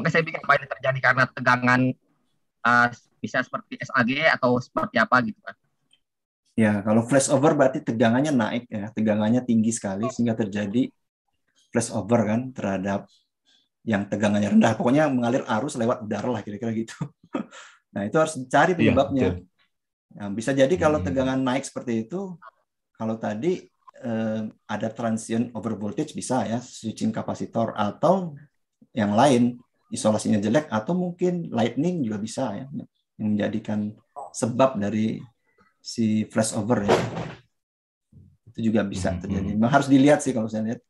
mungkin saya pikir apa yang terjadi karena tegangan uh, bisa seperti SAG atau seperti apa gitu kan ya kalau flashover berarti tegangannya naik ya tegangannya tinggi sekali sehingga terjadi flashover kan terhadap yang tegangannya rendah pokoknya mengalir arus lewat udara lah kira-kira gitu nah itu harus cari iya, penyebabnya ya, Nah, bisa jadi kalau hmm. tegangan naik seperti itu, kalau tadi eh, ada transient over voltage bisa ya, switching kapasitor atau yang lain, isolasinya jelek atau mungkin lightning juga bisa ya, yang menjadikan sebab dari si flashover ya. Itu juga bisa hmm, terjadi. Hmm. Memang harus dilihat sih kalau saya lihat.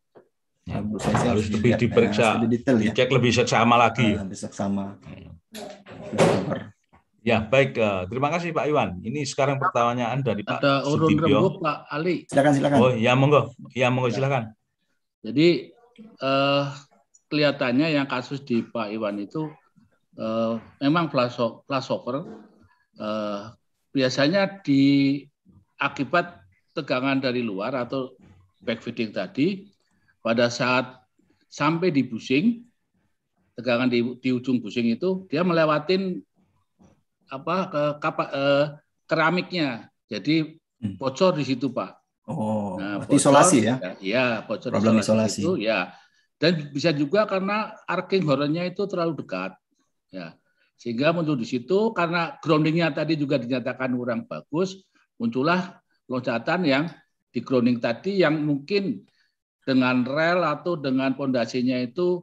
Ya, saya harus, lebih ya, diperiksa, ya, lebih detail, ya. dicek ya. lebih seksama lagi. Nah, lebih seksama. Flashover. Ya, baik. Eh, terima kasih Pak Iwan. Ini sekarang pertanyaan dari Pak Ada urun rembuk Pak Ali. Silakan, silakan. Oh, ya monggo. Ya monggo ya. silakan. Jadi eh, kelihatannya yang kasus di Pak Iwan itu eh, memang flashover. Eh, biasanya di akibat tegangan dari luar atau backfeeding tadi pada saat sampai di busing tegangan di, di ujung busing itu dia melewatin apa ke kapa, eh, keramiknya. Jadi hmm. bocor di situ, Pak. Oh, nah, bocor, isolasi ya? ya iya, ya, bocor Problem isolasi, Itu, ya. Dan bisa juga karena arcing horornya itu terlalu dekat. Ya. Sehingga muncul di situ karena groundingnya tadi juga dinyatakan kurang bagus, muncullah loncatan yang di grounding tadi yang mungkin dengan rel atau dengan pondasinya itu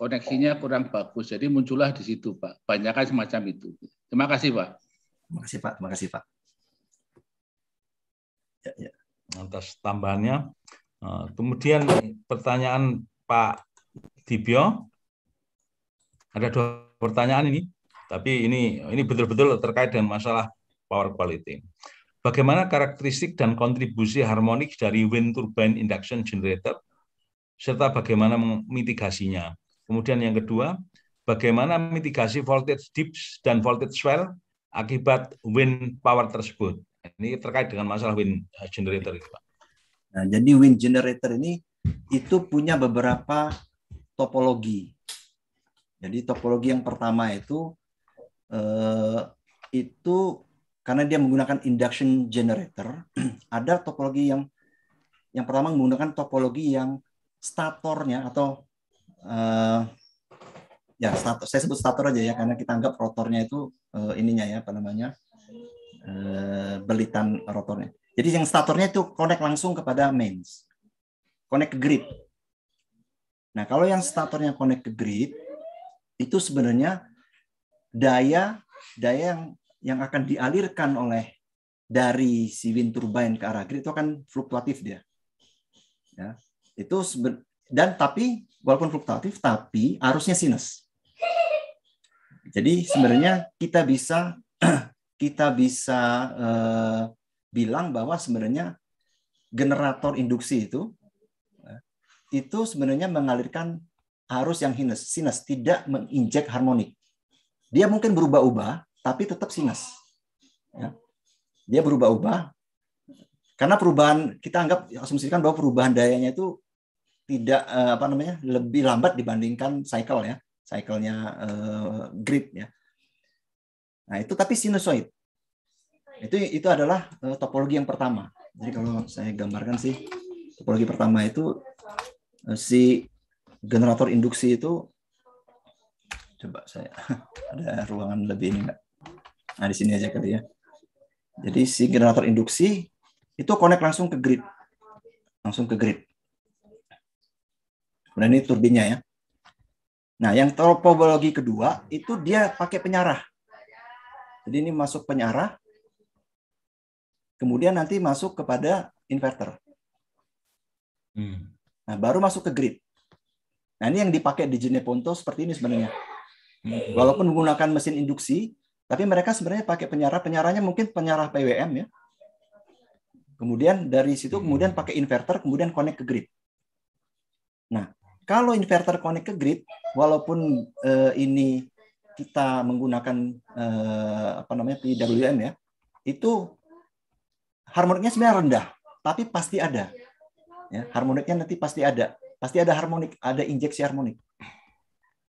koneksinya kurang bagus. Jadi muncullah di situ, Pak. banyaknya semacam itu. Terima kasih Pak. Terima kasih Pak. Terima kasih Pak. Ya, ya. Atas tambahannya. Eh, kemudian pertanyaan Pak Dibio. Ada dua pertanyaan ini, tapi ini ini betul-betul terkait dengan masalah power quality. Bagaimana karakteristik dan kontribusi harmonik dari wind turbine induction generator serta bagaimana memitigasinya. Kemudian yang kedua, bagaimana mitigasi voltage dips dan voltage swell akibat wind power tersebut. Ini terkait dengan masalah wind generator itu, Pak. Nah, jadi wind generator ini itu punya beberapa topologi. Jadi topologi yang pertama itu eh, itu karena dia menggunakan induction generator, ada topologi yang yang pertama menggunakan topologi yang statornya atau eh, ya stator saya sebut stator aja ya karena kita anggap rotornya itu uh, ininya ya apa namanya uh, belitan rotornya jadi yang statornya itu connect langsung kepada mains connect ke grid nah kalau yang statornya connect ke grid itu sebenarnya daya daya yang yang akan dialirkan oleh dari si wind turbine ke arah grid itu akan fluktuatif dia ya itu dan tapi walaupun fluktuatif tapi arusnya sinus jadi sebenarnya kita bisa kita bisa eh, bilang bahwa sebenarnya generator induksi itu itu sebenarnya mengalirkan arus yang sinus, sinus tidak menginjek harmonik. Dia mungkin berubah-ubah, tapi tetap sinus. Ya. Dia berubah-ubah karena perubahan kita anggap asumsikan bahwa perubahan dayanya itu tidak eh, apa namanya lebih lambat dibandingkan cycle ya Cyclenya uh, grid ya. Nah, itu tapi sinusoid. Itu itu adalah uh, topologi yang pertama. Jadi kalau saya gambarkan sih topologi pertama itu uh, si generator induksi itu coba saya ada ruangan lebih ini enggak. Nah, di sini aja kali ya. Jadi si generator induksi itu connect langsung ke grid. Langsung ke grid. Kemudian ini turbinnya ya. Nah, yang tropologi kedua itu dia pakai penyarah. Jadi ini masuk penyarah, kemudian nanti masuk kepada inverter. Hmm. Nah, baru masuk ke grid. Nah, ini yang dipakai di Ponto seperti ini sebenarnya. Hmm. Walaupun menggunakan mesin induksi, tapi mereka sebenarnya pakai penyarah. Penyarahnya mungkin penyarah PWM ya. Kemudian dari situ kemudian pakai inverter, kemudian connect ke grid. Nah, kalau inverter connect ke grid, walaupun uh, ini kita menggunakan uh, apa namanya PWM ya, itu harmoniknya sebenarnya rendah, tapi pasti ada. Ya, harmoniknya nanti pasti ada. Pasti ada harmonik, ada injeksi harmonik.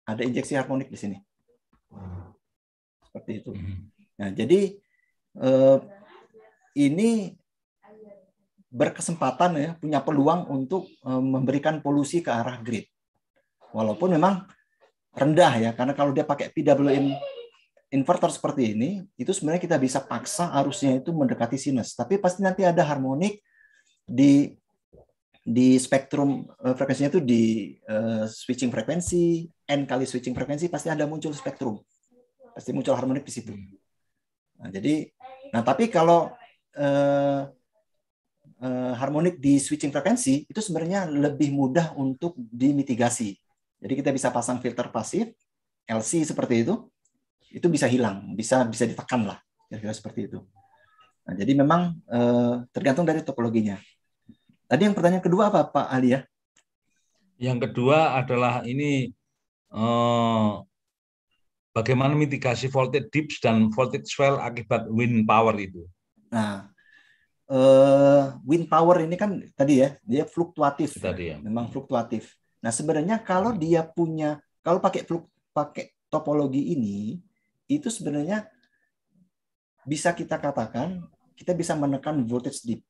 Ada injeksi harmonik di sini. Seperti itu. Hmm. Nah, jadi uh, ini berkesempatan ya punya peluang untuk eh, memberikan polusi ke arah grid. Walaupun memang rendah ya karena kalau dia pakai PWM inverter seperti ini itu sebenarnya kita bisa paksa arusnya itu mendekati sinus tapi pasti nanti ada harmonik di di spektrum eh, frekuensinya itu di uh, switching frekuensi n kali switching frekuensi pasti ada muncul spektrum pasti muncul harmonik di situ nah, jadi nah tapi kalau uh, Eh, harmonik di switching frekuensi itu sebenarnya lebih mudah untuk dimitigasi. Jadi kita bisa pasang filter pasif, LC seperti itu, itu bisa hilang, bisa bisa ditekan lah, kira-kira seperti itu. Nah, jadi memang eh, tergantung dari topologinya. Tadi yang pertanyaan kedua apa Pak Ali ya? Yang kedua adalah ini eh, bagaimana mitigasi voltage dips dan voltage swell akibat wind power itu. Nah, Eh, wind power ini kan tadi ya dia fluktuatif tadi ya. memang hmm. fluktuatif nah sebenarnya kalau hmm. dia punya kalau pakai fluk, pakai topologi ini itu sebenarnya bisa kita katakan kita bisa menekan voltage dip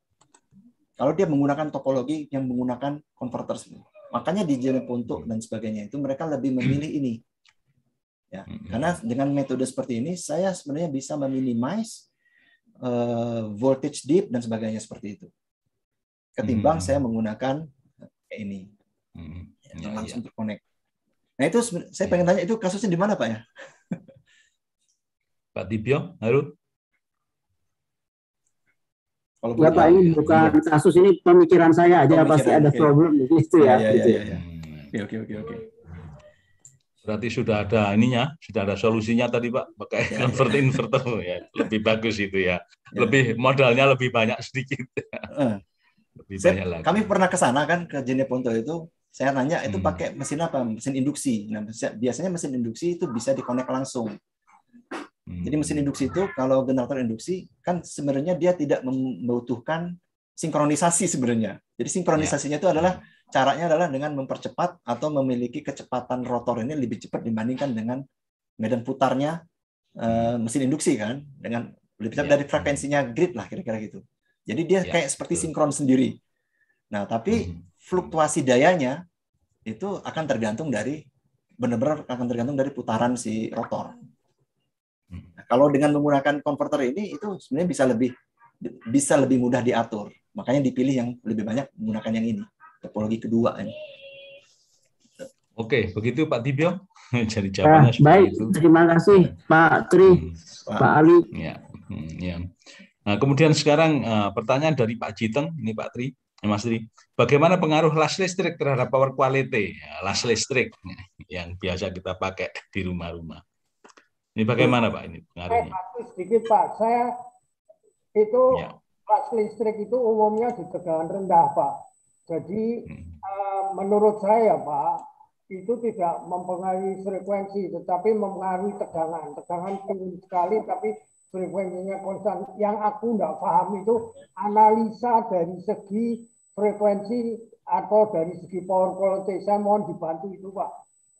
kalau dia menggunakan topologi yang menggunakan konverter makanya di jalan e untuk dan sebagainya itu mereka lebih memilih ini ya hmm. karena dengan metode seperti ini saya sebenarnya bisa meminimize uh, voltage deep dan sebagainya seperti itu. Ketimbang hmm. saya menggunakan ini hmm. Ya, ya, langsung ya. terkonek. Nah itu saya ya. pengen tanya itu kasusnya di mana pak ya? pak Dibyo, halo. Kalau Nggak, Pak, ini bukan iya. kasus ini pemikiran saya aja pasti ada okay. Iya. problem situ ya. Iya, gitu hmm. Oke oke oke. Berarti sudah ada ininya, sudah ada solusinya tadi Pak, pakai ya, convert ya. inverter oh ya. Lebih bagus itu ya. ya. Lebih modalnya lebih banyak sedikit. lebih Saya, banyak Kami pernah ke sana kan ke Jeneponto itu, saya nanya itu hmm. pakai mesin apa? Mesin induksi. Nah, biasanya mesin induksi itu bisa dikonek langsung. Hmm. Jadi mesin induksi itu kalau generator induksi kan sebenarnya dia tidak membutuhkan sinkronisasi sebenarnya. Jadi ya. sinkronisasinya ya. itu adalah Caranya adalah dengan mempercepat atau memiliki kecepatan rotor ini lebih cepat dibandingkan dengan medan putarnya uh, mesin induksi kan, dengan lebih cepat yeah. dari frekuensinya grid lah kira-kira gitu. Jadi dia yeah, kayak seperti sinkron sendiri. Nah, tapi hmm. fluktuasi dayanya itu akan tergantung dari benar-benar akan tergantung dari putaran si rotor. Hmm. Nah, kalau dengan menggunakan konverter ini itu sebenarnya bisa lebih bisa lebih mudah diatur. Makanya dipilih yang lebih banyak menggunakan yang ini topologi kedua ini. Oke, begitu Pak Tibio. Jadi ya, jawabannya baik. Itu. Terima kasih Pak Tri, hmm, Pak, Ali. Ya, hmm, ya. Nah, kemudian sekarang uh, pertanyaan dari Pak Jiteng, ini Pak Tri, eh, Mas Tri. Bagaimana pengaruh las listrik terhadap power quality? Ya, las listrik yang biasa kita pakai di rumah-rumah. Ini bagaimana Pak ini pengaruhnya? Eh, sedikit Pak, saya itu ya. las listrik itu umumnya di tegangan rendah Pak. Jadi hmm. eh, menurut saya Pak, itu tidak mempengaruhi frekuensi, tetapi mempengaruhi tegangan. Tegangan tinggi sekali, tapi frekuensinya konstan. Yang aku tidak paham itu analisa dari segi frekuensi atau dari segi power quality. Saya mohon dibantu itu Pak.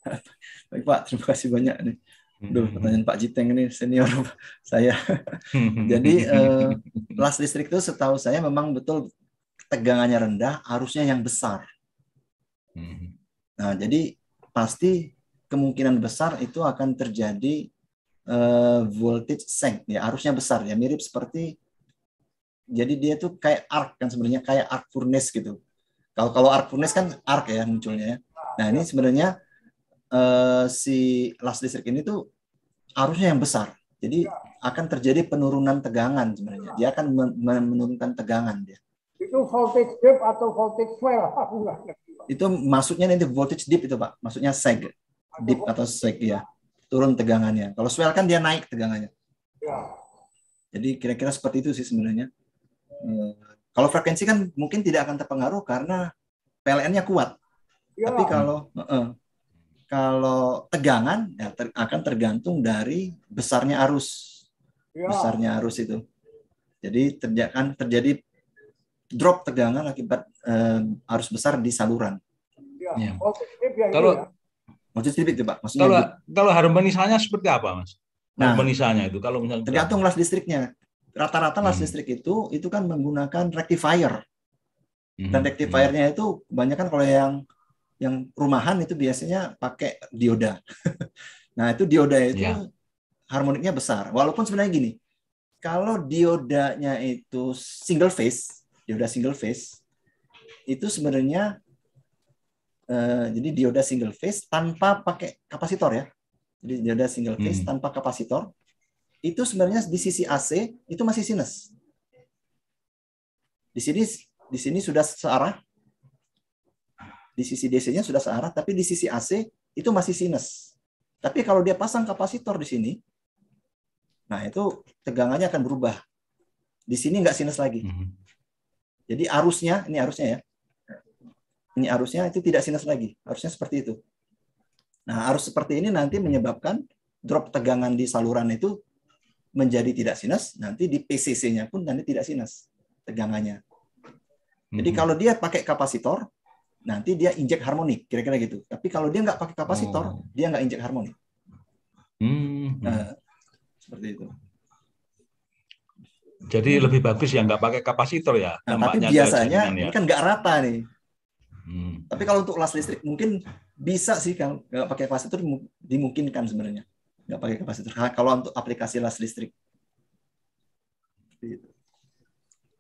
Baik Pak, terima kasih banyak nih. Hmm. Duh, pertanyaan Pak Jiteng ini senior saya. Hmm. Jadi eh, listrik itu setahu saya memang betul tegangannya rendah, arusnya yang besar. Hmm. Nah, jadi pasti kemungkinan besar itu akan terjadi uh, voltage sink, ya arusnya besar, ya mirip seperti jadi dia tuh kayak arc kan sebenarnya kayak arc furnace gitu. Kalau kalau arc furnace kan arc ya munculnya. Ya. Nah ini sebenarnya uh, si las listrik ini tuh arusnya yang besar. Jadi akan terjadi penurunan tegangan sebenarnya. Dia akan menurunkan tegangan dia. Itu voltage dip atau voltage swell Itu maksudnya nanti voltage dip itu Pak. Maksudnya seg. Dip atau seg ya. Turun tegangannya. Kalau swell kan dia naik tegangannya. Ya. Jadi kira-kira seperti itu sih sebenarnya. Eh, kalau frekuensi kan mungkin tidak akan terpengaruh karena PLN-nya kuat. Ya. Tapi kalau uh -uh. kalau tegangan ya ter, akan tergantung dari besarnya arus, ya. besarnya arus itu. Jadi kan terjadi terjadi drop tegangan akibat eh, arus besar di saluran. Ya. ya. Kalau iya. positif itu pak, maksudnya kalau itu. kalau harmonisannya seperti apa mas? Nah, harmonisannya itu kalau misalnya tergantung las listriknya. Rata-rata las hmm. listrik itu itu kan menggunakan rectifier. Hmm. Dan rectifiernya itu kebanyakan kalau yang yang rumahan itu biasanya pakai dioda. nah itu dioda itu ya. harmoniknya besar. Walaupun sebenarnya gini, kalau diodanya itu single phase dioda ya single phase itu sebenarnya uh, jadi dioda single phase tanpa pakai kapasitor ya. Jadi dioda single hmm. phase hmm. tanpa kapasitor itu sebenarnya di sisi AC itu masih sinus. Di sini di sini sudah searah. Di sisi DC-nya sudah searah, tapi di sisi AC itu masih sinus. Tapi kalau dia pasang kapasitor di sini, nah itu tegangannya akan berubah. Di sini nggak sinus lagi. Hmm. Jadi arusnya, ini arusnya ya. Ini arusnya itu tidak sinus lagi. Arusnya seperti itu. Nah, arus seperti ini nanti menyebabkan drop tegangan di saluran itu menjadi tidak sinus, nanti di PCC-nya pun nanti tidak sinus tegangannya. Jadi mhm. kalau dia pakai kapasitor, nanti dia injek harmonik, kira-kira gitu. Tapi kalau dia nggak pakai kapasitor, oh. dia nggak injek harmonik. Hmm. hmm. Nah, seperti itu. Jadi hmm. lebih bagus yang nggak pakai kapasitor ya. Nah, tapi biasanya ya. ini kan nggak rata nih. Hmm. Tapi kalau untuk las listrik mungkin bisa sih kalau nggak pakai kapasitor dimungkinkan sebenarnya nggak pakai kapasitor. Kalau untuk aplikasi las listrik. Gitu.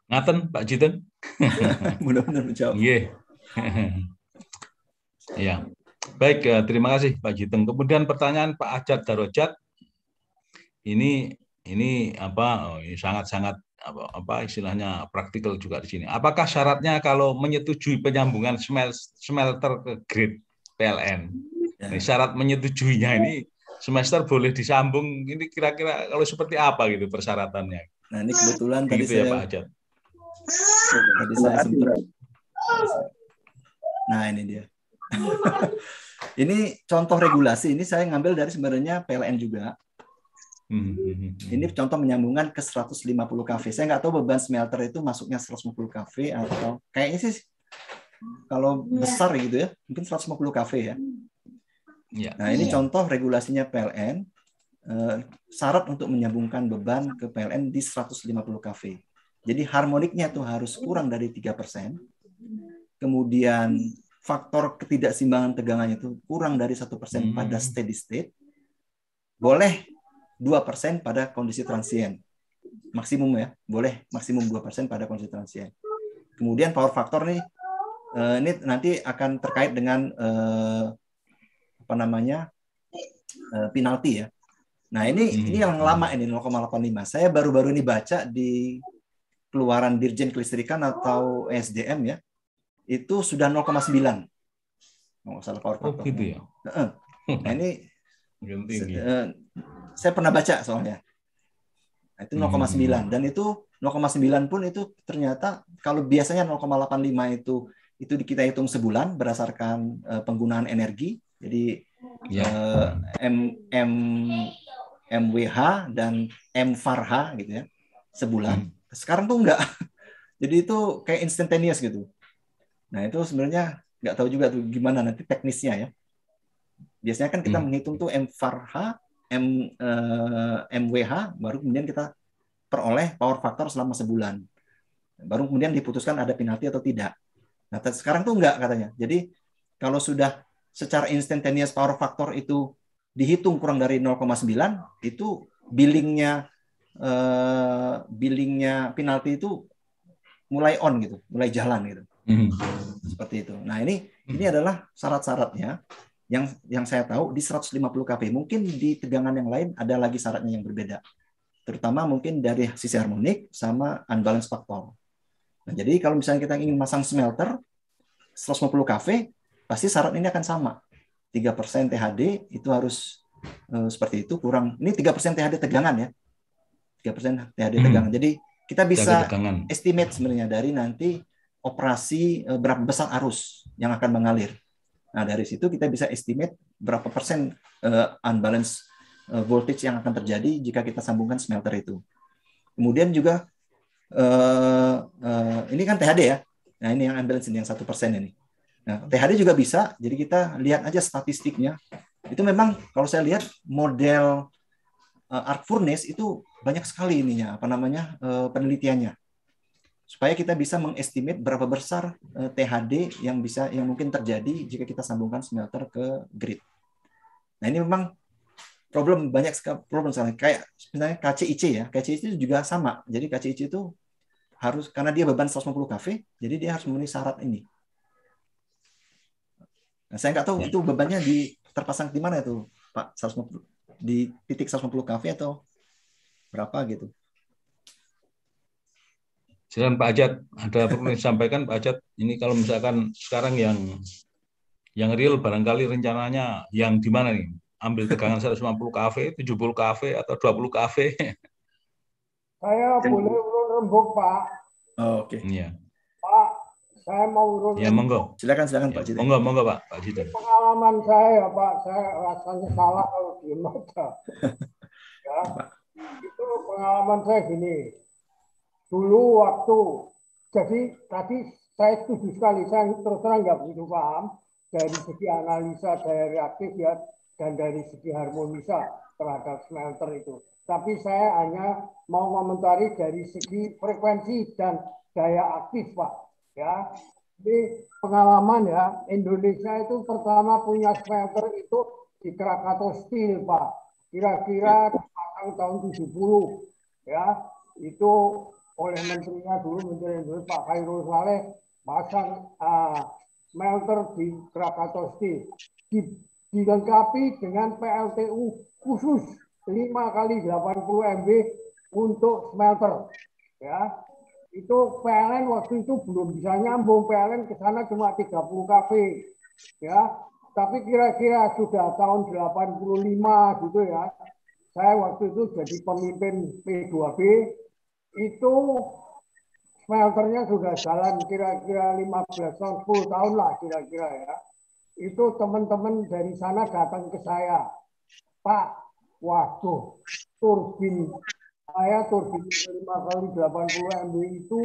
Ngaten Pak Jiten. Mudah-mudahan menjawab. Iya. ya. Baik, eh, terima kasih Pak Jiten. Kemudian pertanyaan Pak Ajat Darojat. Ini ini apa oh, Ini sangat-sangat apa, apa istilahnya praktikal juga di sini. Apakah syaratnya kalau menyetujui penyambungan smelter ke grid PLN? Ya. Ini syarat menyetujuinya ini semester boleh disambung ini kira-kira kalau seperti apa gitu persyaratannya? Nah ini kebetulan tadi gitu ya, saya, ya Pak Ajat. Tadi saya Nah ini dia. ini contoh regulasi ini saya ngambil dari sebenarnya PLN juga Hmm, hmm, hmm, ini contoh menyambungkan ke 150 kafe. Saya nggak tahu beban smelter itu masuknya 150 kafe atau kayaknya sih kalau iya. besar gitu ya, mungkin 150 kafe ya. Iya. Nah ini contoh regulasinya PLN eh, syarat untuk menyambungkan beban ke PLN di 150 kafe. Jadi harmoniknya tuh harus kurang dari 3%. persen. Kemudian faktor ketidakseimbangan tegangannya itu kurang dari satu persen pada steady state. Boleh dua persen pada kondisi transien. Maksimum ya, boleh maksimum dua persen pada kondisi transien. Kemudian power factor nih eh, ini nanti akan terkait dengan eh, apa namanya? Eh, penalti ya. Nah, ini hmm. ini yang lama ini 0,85. Saya baru-baru ini baca di keluaran Dirjen Kelistrikan atau SDM ya. Itu sudah 0,9. Nggak salah power factor. Oh, gitu ya. Nah, ini saya pernah baca soalnya. Nah, itu 0,9 hmm. dan itu 0,9 pun itu ternyata kalau biasanya 0,85 itu itu kita hitung sebulan berdasarkan uh, penggunaan energi. Jadi ya. uh, M M MWH dan M Farha gitu ya sebulan. Hmm. Sekarang tuh enggak. Jadi itu kayak instantaneous gitu. Nah, itu sebenarnya nggak tahu juga tuh gimana nanti teknisnya ya. Biasanya kan kita hmm. menghitung tuh M Farha M, uh, eh, MWH baru kemudian kita peroleh power factor selama sebulan. Baru kemudian diputuskan ada penalti atau tidak. Nah, sekarang tuh enggak katanya. Jadi kalau sudah secara instantaneous power factor itu dihitung kurang dari 0,9 itu billingnya uh, billingnya penalti itu mulai on gitu, mulai jalan gitu. Mm Seperti itu. Nah, ini ini adalah syarat-syaratnya yang yang saya tahu di 150 KP. Mungkin di tegangan yang lain ada lagi syaratnya yang berbeda. Terutama mungkin dari sisi harmonik sama unbalance faktor. Nah, jadi kalau misalnya kita ingin masang smelter 150 KV, pasti syarat ini akan sama. 3% THD itu harus eh, seperti itu kurang ini 3% THD tegangan ya. 3% THD hmm. tegangan. Hmm. Jadi kita bisa estimate sebenarnya dari nanti operasi eh, berapa besar arus yang akan mengalir Nah, dari situ kita bisa estimate berapa persen uh, unbalance eh, voltage yang akan terjadi jika kita sambungkan smelter itu. Kemudian juga uh, uh, ini kan THD ya. Nah, ini yang unbalance ini yang satu persen ini. Nah, THD juga bisa. Jadi kita lihat aja statistiknya. Itu memang kalau saya lihat model uh, art furnace itu banyak sekali ininya apa namanya uh, penelitiannya supaya kita bisa mengestimate berapa besar eh, THD yang bisa yang mungkin terjadi jika kita sambungkan smelter ke grid. Nah ini memang problem banyak sekali problem sekali kayak misalnya KCIC ya KCIC itu juga sama jadi KCIC itu harus karena dia beban 150 kV jadi dia harus memenuhi syarat ini. Nah, saya nggak tahu ya. itu bebannya di terpasang di mana itu Pak 150 di titik 150 kV atau berapa gitu. Silakan Pak Ajat, ada perlu disampaikan Pak Ajat. Ini kalau misalkan sekarang yang yang real barangkali rencananya yang di mana nih? Ambil tegangan 150 kafe, 70 kafe atau 20 kafe. Saya boleh urun rembuk, Pak. Oh, oke. Okay. Iya. Pak, saya mau urun. Ya, monggo. Silakan, silakan Pak ya, Jidan. Monggo, monggo Pak, Pak Jidan. Pengalaman saya, ya, Pak, saya rasanya salah kalau di mata. ya. Itu pengalaman saya gini dulu waktu jadi tadi saya setuju sekali saya terus terang nggak begitu paham dari segi analisa daya reaktif ya dan dari segi harmonisa terhadap smelter itu tapi saya hanya mau komentari dari segi frekuensi dan daya aktif pak ya ini pengalaman ya Indonesia itu pertama punya smelter itu di Krakatau Steel pak kira-kira ya. tahun 70 ya itu oleh menterinya dulu menteri Indonesia Pak Khairul Saleh pasang uh, melter di Krakatosti di, dilengkapi dengan PLTU khusus 5 kali 80 MB untuk smelter ya itu PLN waktu itu belum bisa nyambung PLN ke sana cuma 30 KV ya tapi kira-kira sudah tahun 85 gitu ya saya waktu itu jadi pemimpin P2B itu smelternya sudah jalan kira-kira 15 tahun, 10 tahun lah kira-kira ya. Itu teman-teman dari sana datang ke saya. Pak, waduh, turbin saya turbin 5 kali 80 MB itu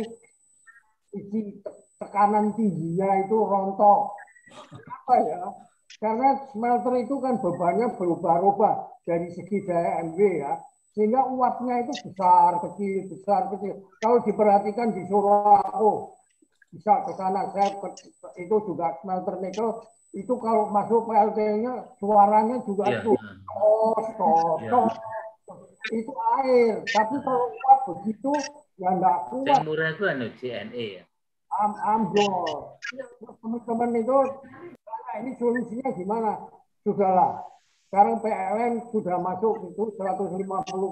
isi tekanan tingginya itu rontok. Apa ya? Karena smelter itu kan bebannya berubah-ubah dari segi daya MB ya sehingga uapnya itu besar kecil besar kecil kalau diperhatikan di Surabaya bisa ke sana saya itu juga smelter nikel itu kalau masuk PLT-nya suaranya juga yeah. tuh tos tos yeah. itu air tapi kalau uap begitu ya nggak kuat yang murah itu anu CNE ya Am ambrol teman-teman itu ini solusinya gimana sudahlah sekarang PLN sudah masuk itu 150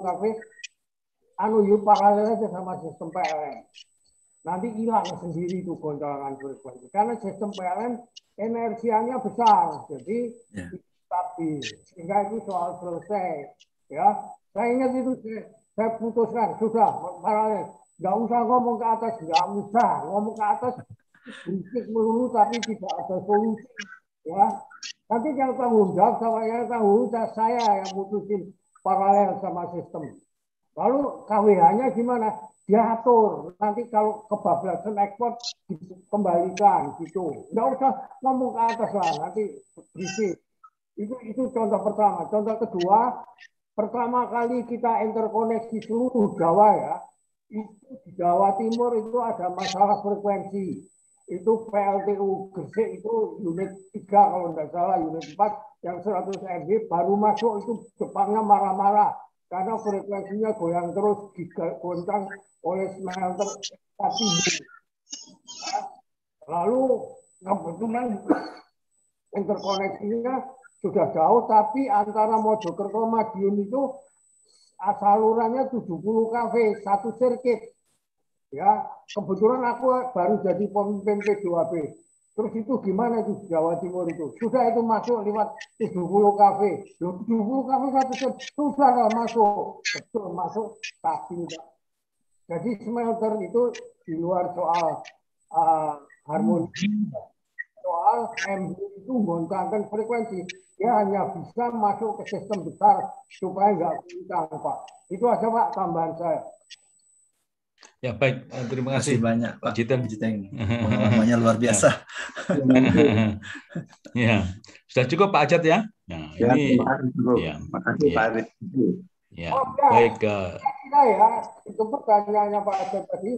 kafe. Anu yuk paralel aja sama sistem PLN. Nanti hilang sendiri itu goncangan frekuensi. Karena sistem PLN energianya besar. Jadi yeah. Sehingga itu soal selesai. Ya, saya ingat itu saya putuskan sudah paralel. Nggak usah ngomong ke atas, nggak usah ngomong ke atas. Berisik melulu tapi tidak ada solusi. Ya, Nanti yang tanggung jawab sama yang tanggung jawab saya yang putusin paralel sama sistem. Lalu KWH-nya gimana? Diatur. Nanti kalau kebablasan ekspor dikembalikan gitu. Nggak usah ngomong ke atas lah. Nanti berisi Itu, itu contoh pertama. Contoh kedua, pertama kali kita interkoneksi seluruh Jawa ya, itu di Jawa Timur itu ada masalah frekuensi itu PLTU Gresik itu unit 3 kalau tidak salah, unit 4 yang 100 RG baru masuk itu Jepangnya marah-marah karena frekuensinya goyang terus digoncang oleh smelter tapi lalu kebetulan interkoneksinya sudah jauh tapi antara Mojokerto Madiun itu salurannya 70 kV satu sirkuit. Ya, kebetulan aku baru jadi pemimpin P2P. Terus itu gimana itu Jawa Timur itu? Sudah itu masuk lewat 70 kafe. 70 kafe satu set susah kalau masuk. Betul, masuk tapi enggak. Jadi smelter itu di luar soal uh, harmoni. Soal MB itu goncangkan frekuensi. Dia hanya bisa masuk ke sistem besar supaya enggak kita Pak. Itu aja, Pak, tambahan saya. Ya baik, eh, terima kasih, kasih banyak Pak Jiteng. Jiteng. Pengalamannya luar biasa. ya, sudah cukup Pak Ajat ya. Nah, ya, ini, ya, terima kasih ya. Pak Arif. Ya, oh, ya. baik. Uh... ya, itu pertanyaannya Pak Ajat tadi.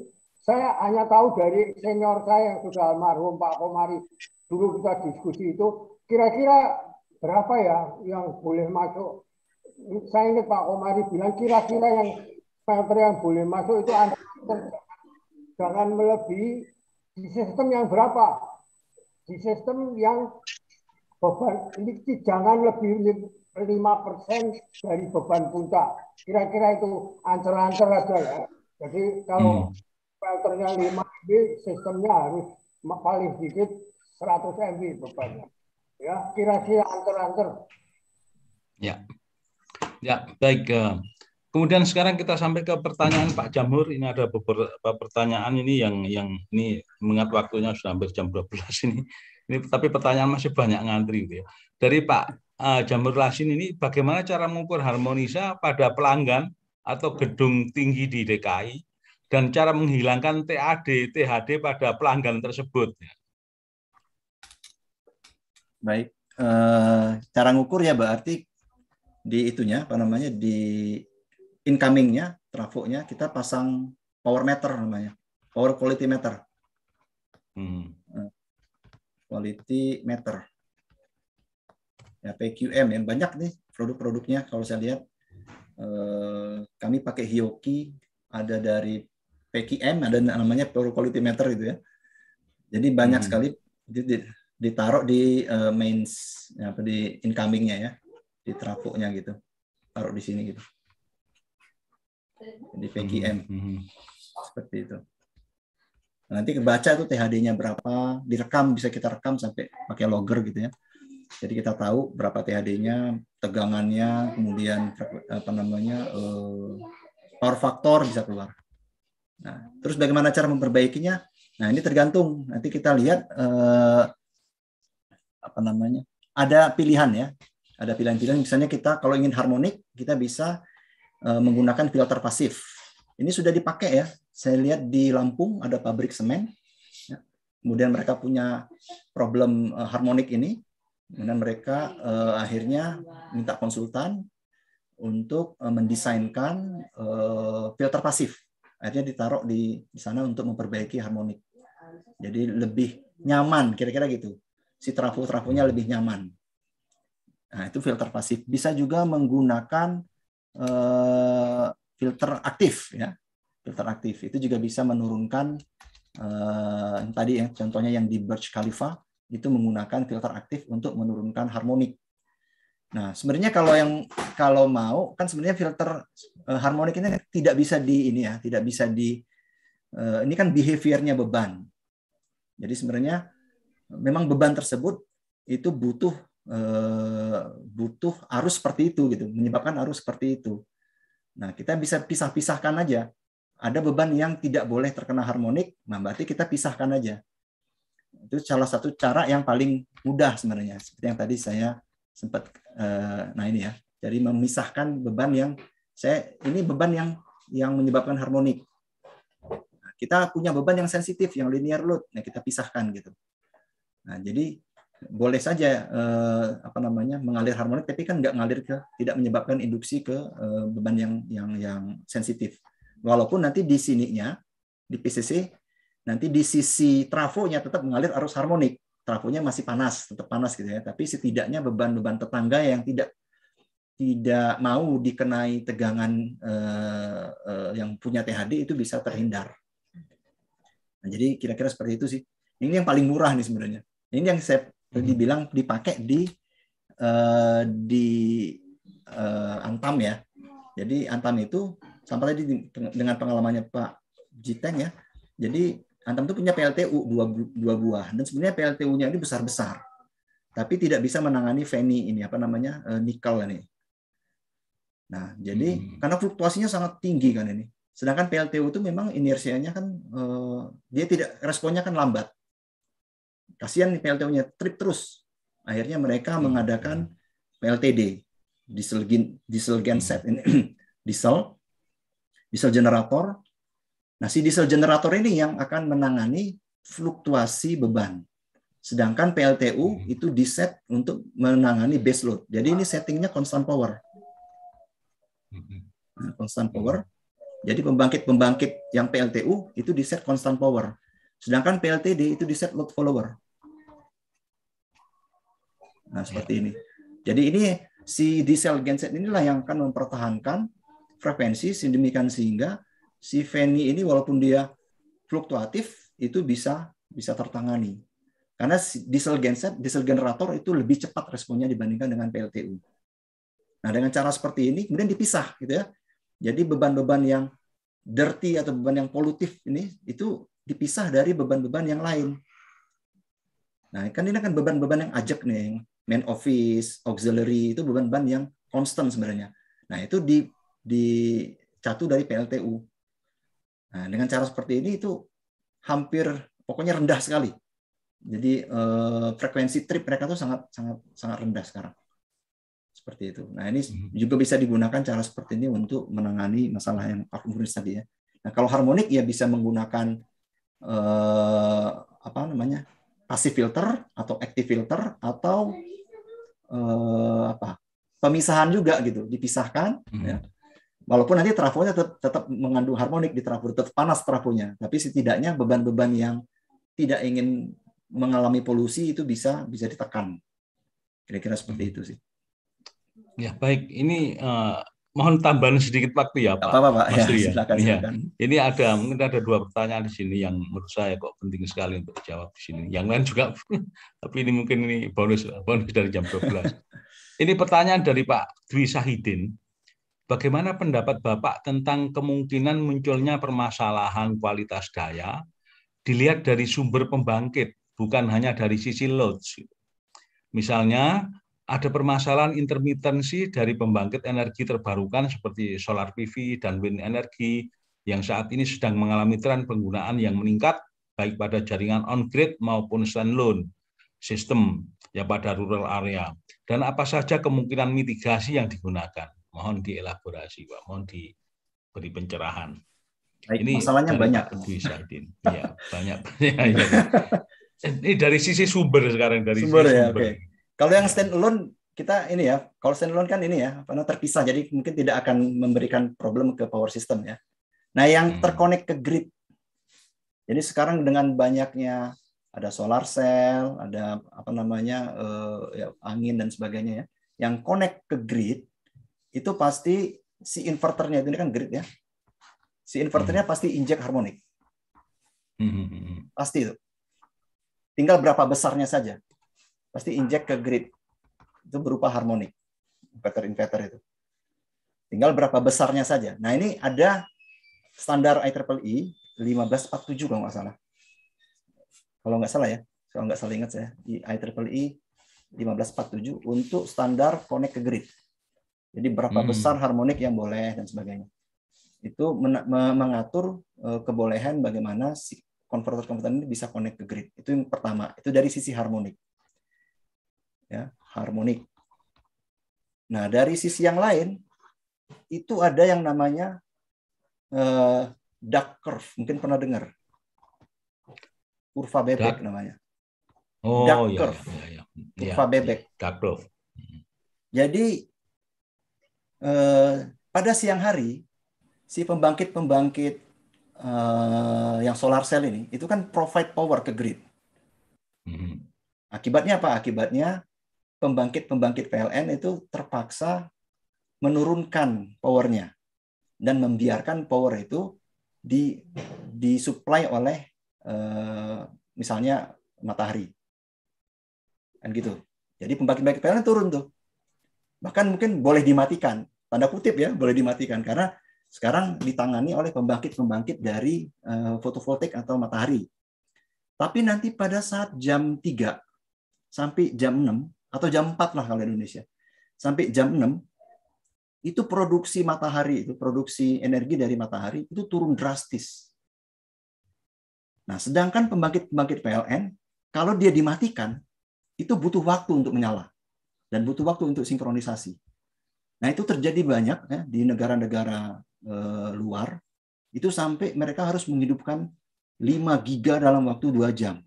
Saya hanya tahu dari senior saya yang sudah almarhum Pak Komari. Dulu kita diskusi itu, kira-kira berapa ya yang boleh masuk? Saya ingat Pak Komari bilang kira-kira yang filter yang boleh masuk itu jangan melebihi di sistem yang berapa di sistem yang beban ini jangan lebih 5% dari beban puncak kira-kira itu ancer-ancer aja ya jadi kalau hmm. filternya 5 MB sistemnya harus paling sedikit 100 MB bebannya ya kira-kira ancer-ancer ya ya baik uh, Kemudian sekarang kita sampai ke pertanyaan Pak Jamur. Ini ada beberapa pertanyaan ini yang yang ini mengat waktunya sudah hampir jam 12 ini. Ini tapi pertanyaan masih banyak ngantri gitu ya. Dari Pak uh, Jamur Lasin ini bagaimana cara mengukur harmonisa pada pelanggan atau gedung tinggi di DKI dan cara menghilangkan TAD THD pada pelanggan tersebut. Baik, uh, cara ngukur ya berarti di itunya apa namanya di incomingnya trafonya kita pasang power meter namanya power quality meter hmm. Nah, quality meter ya PQM yang banyak nih produk-produknya kalau saya lihat eh, kami pakai Hioki ada dari PQM ada namanya power quality meter gitu ya jadi banyak hmm. sekali ditaruh di eh, mains, apa di incomingnya ya di trafonya gitu taruh di sini gitu jadi PGM. Hmm, hmm, hmm. Seperti itu. nanti kebaca tuh THD-nya berapa, direkam bisa kita rekam sampai pakai logger gitu ya. Jadi kita tahu berapa THD-nya, tegangannya, kemudian apa namanya eh, power faktor bisa keluar. Nah, terus bagaimana cara memperbaikinya? Nah, ini tergantung nanti kita lihat eh, apa namanya? Ada pilihan ya. Ada pilihan-pilihan misalnya kita kalau ingin harmonik, kita bisa Eh, menggunakan filter pasif. Ini sudah dipakai ya. Saya lihat di Lampung ada pabrik semen. Ya. Kemudian mereka punya problem eh, harmonik ini. Kemudian mereka eh, akhirnya minta konsultan untuk mendesainkan filter pasif. Akhirnya ditaruh di, sana untuk memperbaiki harmonik. Jadi lebih nyaman, kira-kira gitu. Si trafo-trafonya lebih nyaman. Nah, itu filter pasif. Bisa juga menggunakan Eh, filter aktif ya filter aktif itu juga bisa menurunkan eh, tadi ya contohnya yang di Burj Khalifa itu menggunakan filter aktif untuk menurunkan harmonik. Nah, sebenarnya kalau yang kalau mau kan sebenarnya filter eh, harmonik ini tidak bisa di ini ya, tidak bisa di ini kan behaviornya beban. Jadi sebenarnya memang beban tersebut itu butuh Eh, butuh arus seperti itu gitu, menyebabkan arus seperti itu. Nah, kita bisa pisah-pisahkan aja. Ada beban yang tidak boleh terkena harmonik, nah berarti kita pisahkan aja. Itu salah satu cara yang paling mudah sebenarnya. Seperti yang tadi saya sempat eh, nah ini ya. Jadi memisahkan beban yang saya ini beban yang yang menyebabkan harmonik. Nah, kita punya beban yang sensitif, yang linear load, nah kita pisahkan gitu. Nah, jadi boleh saja eh, apa namanya mengalir harmonik tapi kan nggak ngalir ke tidak menyebabkan induksi ke eh, beban yang yang yang sensitif walaupun nanti di sininya di PCC nanti di sisi trafonya tetap mengalir arus harmonik trafonya masih panas tetap panas gitu ya tapi setidaknya beban-beban tetangga yang tidak tidak mau dikenai tegangan eh, eh, yang punya THD itu bisa terhindar nah, jadi kira-kira seperti itu sih ini yang paling murah nih sebenarnya ini yang saya dibilang dipakai di uh, di uh, Antam ya. Jadi Antam itu sampai tadi dengan pengalamannya Pak Jiteng ya. Jadi Antam itu punya PLTU dua, dua buah dan sebenarnya PLTU-nya ini besar-besar. Tapi tidak bisa menangani Feni ini apa namanya? Uh, eh, nikel ini. Nah, jadi hmm. karena fluktuasinya sangat tinggi kan ini. Sedangkan PLTU itu memang inersianya kan uh, dia tidak responnya kan lambat kasihan nih PLTU-nya trip terus. Akhirnya mereka iya. mengadakan PLTD diesel diesel genset ini diesel diesel generator. Nah, si diesel generator ini yang akan menangani fluktuasi beban. Sedangkan PLTU hmm. itu diset untuk menangani base load Jadi ini settingnya constant power. constant hmm. nah, power. Jadi pembangkit-pembangkit yang PLTU itu diset constant power. Sedangkan PLTD itu di set load follower. Nah, seperti ini. Jadi ini si diesel genset inilah yang akan mempertahankan frekuensi sedemikian sehingga si Feni ini walaupun dia fluktuatif itu bisa bisa tertangani. Karena diesel genset, diesel generator itu lebih cepat responnya dibandingkan dengan PLTU. Nah, dengan cara seperti ini kemudian dipisah gitu ya. Jadi beban-beban yang dirty atau beban yang polutif ini itu dipisah dari beban-beban yang lain. Nah, kan ini kan beban-beban yang ajak nih, main office, auxiliary, itu beban-beban yang konstan sebenarnya. Nah, itu di dicatu dari PLTU. Nah, dengan cara seperti ini itu hampir pokoknya rendah sekali. Jadi eh, frekuensi trip mereka tuh sangat sangat sangat rendah sekarang. Seperti itu. Nah, ini hmm. juga bisa digunakan cara seperti ini untuk menangani masalah yang harmonis tadi ya. Nah, kalau harmonik ya bisa menggunakan uh, apa namanya pasif filter atau active filter atau uh, apa pemisahan juga gitu dipisahkan hmm. ya walaupun nanti trafonya tetap, tetap mengandung harmonik di trafo tetap panas trafonya tapi setidaknya beban-beban yang tidak ingin mengalami polusi itu bisa bisa ditekan kira-kira seperti hmm. itu sih ya baik ini uh, mohon tambahan sedikit waktu ya Pak. Apa, apa Pak? Ya, ya, silakan, ya. silakan. Ini ada mungkin ada dua pertanyaan di sini yang menurut saya kok penting sekali untuk jawab di sini. Yang lain juga tapi ini mungkin ini bonus bonus dari jam 12. ini pertanyaan dari Pak Dwi Sahidin. Bagaimana pendapat Bapak tentang kemungkinan munculnya permasalahan kualitas daya dilihat dari sumber pembangkit, bukan hanya dari sisi load. Misalnya ada permasalahan intermitensi dari pembangkit energi terbarukan seperti solar PV dan wind energi yang saat ini sedang mengalami tren penggunaan yang meningkat baik pada jaringan on-grid maupun standalone sistem ya pada rural area. Dan apa saja kemungkinan mitigasi yang digunakan? Mohon dielaborasi, Pak. Mohon diberi pencerahan. Baik, ini masalahnya banyak. Saidin. ya, banyak. ya, ya. Ini dari sisi sumber sekarang dari sumber, sisi ya, sumber. Okay kalau yang iya. stand alone kita ini ya, kalau stand alone kan ini ya, karena terpisah jadi mungkin tidak akan memberikan problem ke power system ya. Nah, yang hmm. terkonek ke grid. Jadi sekarang dengan banyaknya ada solar cell, ada apa namanya uh, ya, angin dan sebagainya ya, yang connect ke grid itu pasti si inverternya ini kan grid ya, si inverternya hmm. pasti injek harmonik. Hmm. hmm, hmm, hmm. Pasti itu. Tinggal berapa besarnya saja pasti injek ke grid. Itu berupa harmonik, inverter-inverter itu. Tinggal berapa besarnya saja. Nah ini ada standar IEEE 1547 e, kalau nggak salah. Kalau nggak salah ya, kalau nggak salah ingat saya, IEEE 1547 e, untuk standar connect ke grid. Jadi berapa hmm. besar harmonik yang boleh dan sebagainya. Itu mengatur e, kebolehan bagaimana si konverter-konverter ini bisa connect ke grid. Itu yang pertama, itu dari sisi harmonik ya, harmonik. Nah, dari sisi yang lain itu ada yang namanya uh, duck curve, mungkin pernah dengar. Kurva bebek duck. namanya. Oh, duck iya, curve. Iya, iya. iya. Kurva iya, bebek. Iya. Duck curve. Mm-hmm. Jadi uh, pada siang hari si pembangkit-pembangkit uh, yang solar cell ini itu kan provide power ke grid. Mm-hmm. Akibatnya apa? Akibatnya pembangkit-pembangkit PLN itu terpaksa menurunkan powernya dan membiarkan power itu di disuplai oleh eh, misalnya matahari kan gitu jadi pembangkit-pembangkit PLN turun tuh bahkan mungkin boleh dimatikan tanda kutip ya boleh dimatikan karena sekarang ditangani oleh pembangkit-pembangkit dari eh, fotovoltaik atau matahari tapi nanti pada saat jam 3 sampai jam 6 atau jam 4 lah kalau Indonesia. Sampai jam 6 itu produksi matahari itu produksi energi dari matahari itu turun drastis. Nah, sedangkan pembangkit-pembangkit PLN kalau dia dimatikan itu butuh waktu untuk menyala dan butuh waktu untuk sinkronisasi. Nah, itu terjadi banyak ya, di negara-negara e, luar itu sampai mereka harus menghidupkan 5 giga dalam waktu 2 jam.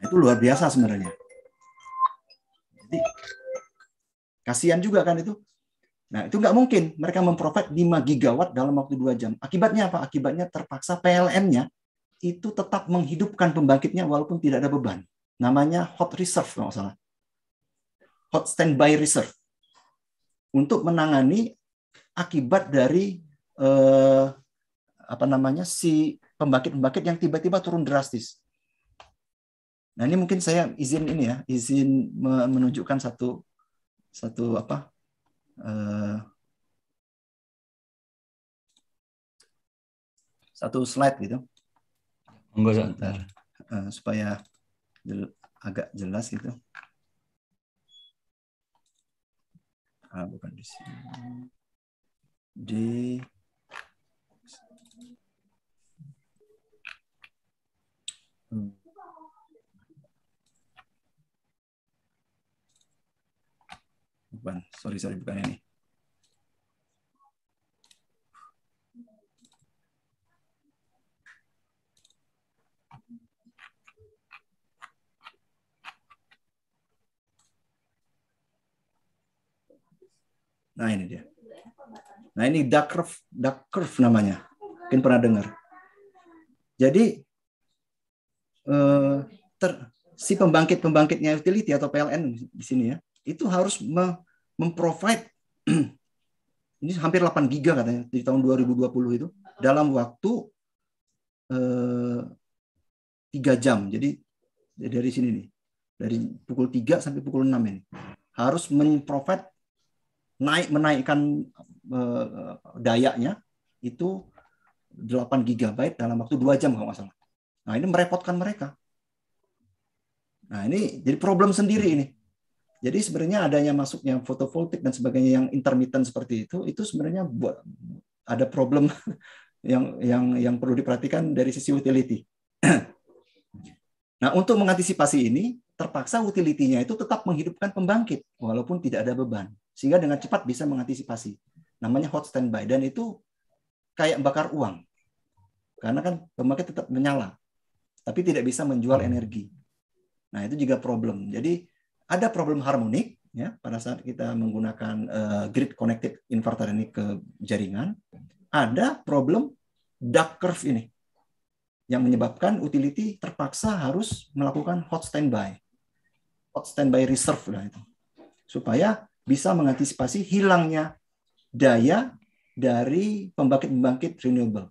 Nah, itu luar biasa sebenarnya kasian Kasihan juga kan itu. Nah, itu nggak mungkin. Mereka memprovide 5 gigawatt dalam waktu 2 jam. Akibatnya apa? Akibatnya terpaksa PLN-nya itu tetap menghidupkan pembangkitnya walaupun tidak ada beban. Namanya hot reserve kalau salah. Hot standby reserve. Untuk menangani akibat dari eh, apa namanya si pembangkit-pembangkit yang tiba-tiba turun drastis. Nah ini mungkin saya izin ini ya, izin menunjukkan satu satu apa uh, satu slide gitu. Enggak sebentar uh, supaya jel agak jelas gitu. Ah, bukan di sini. Di bukan. Sorry, sorry, bukan ini. Nah ini dia. Nah ini duck curve, duck curve namanya. Mungkin pernah dengar. Jadi eh, ter, si pembangkit-pembangkitnya utility atau PLN di sini ya, itu harus me, memprovide ini hampir 8 giga katanya di tahun 2020 itu dalam waktu eh, tiga eh, jam. Jadi dari sini nih, dari pukul 3 sampai pukul 6 ini harus memprovide naik menaikkan eh, dayanya itu 8 GB dalam waktu 2 jam kalau nggak salah. Nah, ini merepotkan mereka. Nah, ini jadi problem sendiri ini. Jadi sebenarnya adanya masuknya fotovoltaik dan sebagainya yang intermittent seperti itu, itu sebenarnya buat ada problem yang yang yang perlu diperhatikan dari sisi utility. Nah, untuk mengantisipasi ini, terpaksa utilitinya itu tetap menghidupkan pembangkit walaupun tidak ada beban, sehingga dengan cepat bisa mengantisipasi. Namanya hot standby dan itu kayak bakar uang. Karena kan pembangkit tetap menyala, tapi tidak bisa menjual energi. Nah, itu juga problem. Jadi ada problem harmonik ya pada saat kita menggunakan uh, grid connected inverter ini ke jaringan ada problem duck curve ini yang menyebabkan utility terpaksa harus melakukan hot standby hot standby reserve lah itu supaya bisa mengantisipasi hilangnya daya dari pembangkit-pembangkit renewable.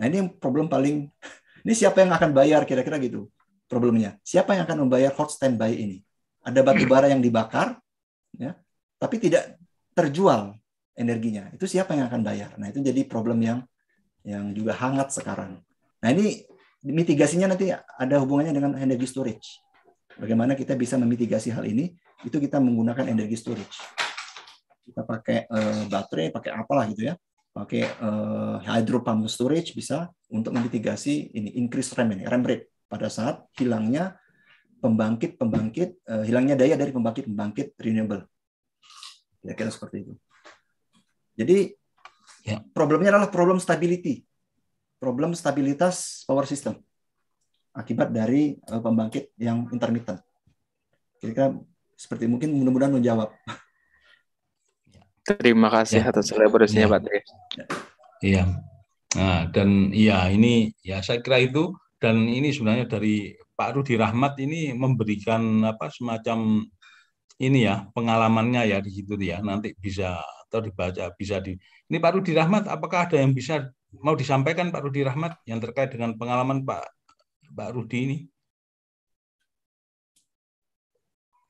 Nah ini yang problem paling ini siapa yang akan bayar kira-kira gitu problemnya. Siapa yang akan membayar hot standby ini? ada batu bara yang dibakar, ya, tapi tidak terjual energinya. Itu siapa yang akan bayar? Nah, itu jadi problem yang yang juga hangat sekarang. Nah, ini mitigasinya nanti ada hubungannya dengan energi storage. Bagaimana kita bisa memitigasi hal ini? Itu kita menggunakan energi storage. Kita pakai e, baterai, pakai apalah gitu ya. Pakai e, hydro pump storage bisa untuk memitigasi ini increase rem ini, rem rate pada saat hilangnya pembangkit-pembangkit uh, eh, hilangnya daya dari pembangkit-pembangkit renewable. Kira-kira seperti itu. Jadi ya. problemnya adalah problem stability, problem stabilitas power system akibat dari uh, pembangkit yang intermittent. Kira-kira seperti mungkin mudah-mudahan menjawab. Terima kasih ya. atas elaborasinya, ya. Pak Tri. Ya. Iya. Nah, dan ya ini ya saya kira itu dan ini sebenarnya dari Pak Rudi Rahmat ini memberikan apa semacam ini ya pengalamannya ya di situ ya nanti bisa atau dibaca bisa di ini Pak Rudi Rahmat apakah ada yang bisa mau disampaikan Pak Rudi Rahmat yang terkait dengan pengalaman Pak Pak Rudi ini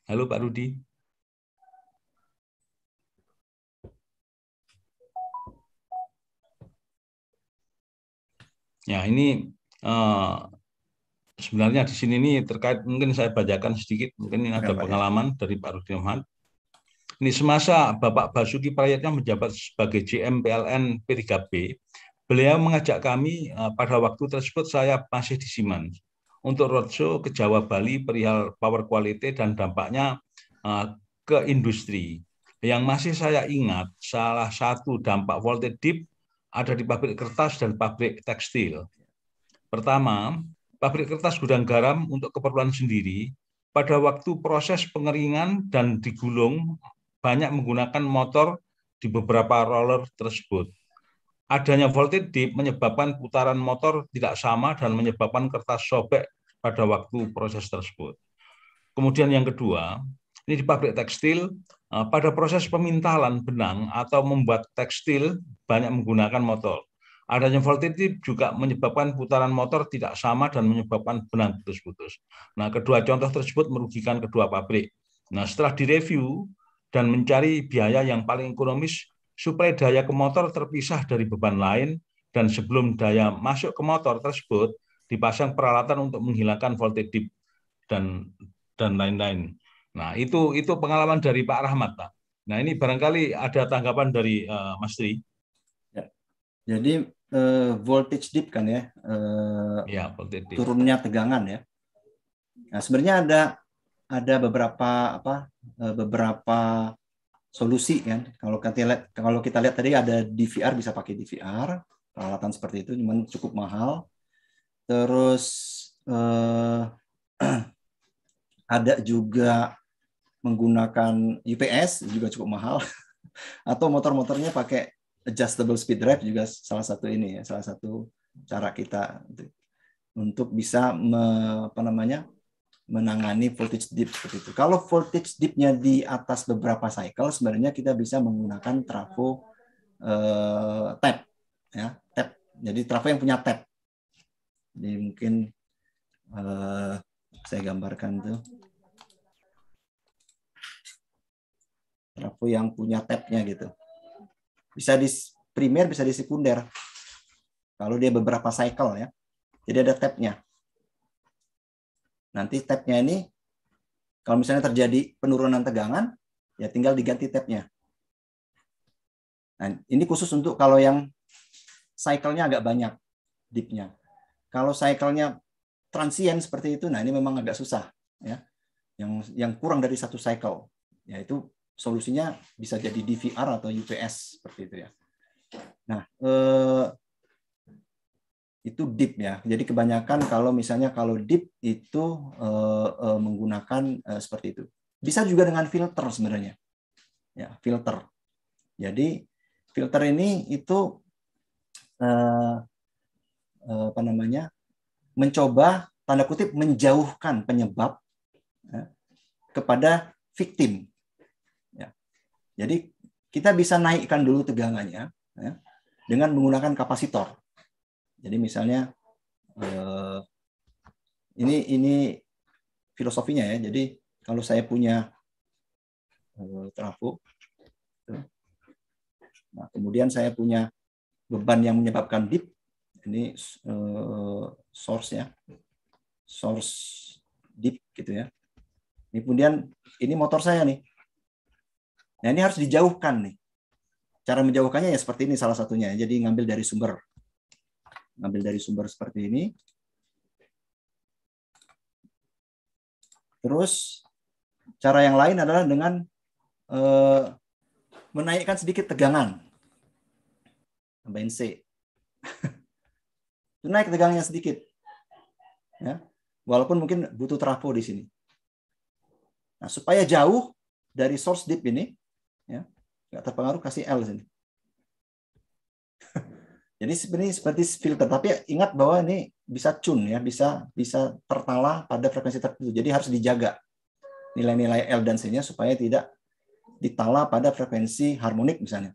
Halo Pak Rudi Ya ini Eh, sebenarnya di sini ini terkait mungkin saya bacakan sedikit mungkin ini ada iya, ya. pengalaman dari Pak Rudi Ini semasa Bapak Basuki Prayatnya menjabat sebagai GM PLN P3B, beliau mengajak kami eh, pada waktu tersebut saya masih di Siman untuk roadshow ke Jawa Bali perihal power quality dan dampaknya eh, ke industri. Yang masih saya ingat, salah satu dampak voltage deep ada di pabrik kertas dan pabrik tekstil Pertama, pabrik kertas gudang garam untuk keperluan sendiri pada waktu proses pengeringan dan digulung banyak menggunakan motor di beberapa roller tersebut. Adanya voltage dip menyebabkan putaran motor tidak sama dan menyebabkan kertas sobek pada waktu proses tersebut. Kemudian yang kedua, ini di pabrik tekstil, eh, pada proses pemintalan benang atau membuat tekstil banyak menggunakan motor. Adanya tip juga menyebabkan putaran motor tidak sama dan menyebabkan benang putus-putus. Nah, kedua contoh tersebut merugikan kedua pabrik. Nah, setelah direview dan mencari biaya yang paling ekonomis, supaya daya ke motor terpisah dari beban lain, dan sebelum daya masuk ke motor tersebut, dipasang peralatan untuk menghilangkan voltage dip dan dan lain-lain. Nah, itu itu pengalaman dari Pak Rahmat, Nah, ini barangkali ada tanggapan dari uh, Mas Tri. Jadi uh, voltage dip kan ya, uh, ya voltage dip. turunnya tegangan ya. Nah sebenarnya ada ada beberapa apa eh, beberapa solusi kan. Kalau kita lihat kalau kita lihat tadi ada DVR bisa pakai DVR peralatan seperti itu, cuman cukup mahal. Terus uh, ada juga menggunakan UPS juga cukup mahal atau motor-motornya pakai adjustable speed drive juga salah satu ini ya, salah satu cara kita untuk bisa me, apa namanya menangani voltage dip seperti itu. Kalau voltage dipnya di atas beberapa cycle, sebenarnya kita bisa menggunakan trafo uh, tap, ya tap. Jadi trafo yang punya tap. Jadi mungkin uh, saya gambarkan tuh trafo yang punya tapnya gitu bisa di primer bisa di sekunder kalau dia beberapa cycle ya jadi ada tapnya. nanti tapnya ini kalau misalnya terjadi penurunan tegangan ya tinggal diganti tapnya. nah ini khusus untuk kalau yang cycle-nya agak banyak dipnya kalau cycle-nya transient seperti itu nah ini memang agak susah ya yang yang kurang dari satu cycle yaitu solusinya bisa jadi DVR atau UPS seperti itu ya. Nah, eh, itu deep ya. Jadi kebanyakan kalau misalnya kalau deep itu eh, eh, menggunakan eh, seperti itu. Bisa juga dengan filter sebenarnya. Ya, filter. Jadi filter ini itu eh, eh, apa namanya? mencoba tanda kutip menjauhkan penyebab eh, kepada victim jadi kita bisa naikkan dulu tegangannya ya, dengan menggunakan kapasitor. Jadi misalnya eh, ini ini filosofinya ya. Jadi kalau saya punya eh, trafo, ya, nah kemudian saya punya beban yang menyebabkan dip, ini eh, source ya, source dip gitu ya. Ini kemudian ini motor saya nih, Nah ini harus dijauhkan nih. Cara menjauhkannya ya seperti ini salah satunya. Ya. Jadi ngambil dari sumber, ngambil dari sumber seperti ini. Terus cara yang lain adalah dengan eh, menaikkan sedikit tegangan. Tambahin C. Naik tegangnya sedikit. Ya. Walaupun mungkin butuh trafo di sini. Nah, supaya jauh dari source deep ini, ya nggak terpengaruh kasih L sini jadi sebenarnya seperti filter tapi ingat bahwa ini bisa cun ya bisa bisa tertala pada frekuensi tertentu jadi harus dijaga nilai-nilai L dan C-nya supaya tidak ditala pada frekuensi harmonik misalnya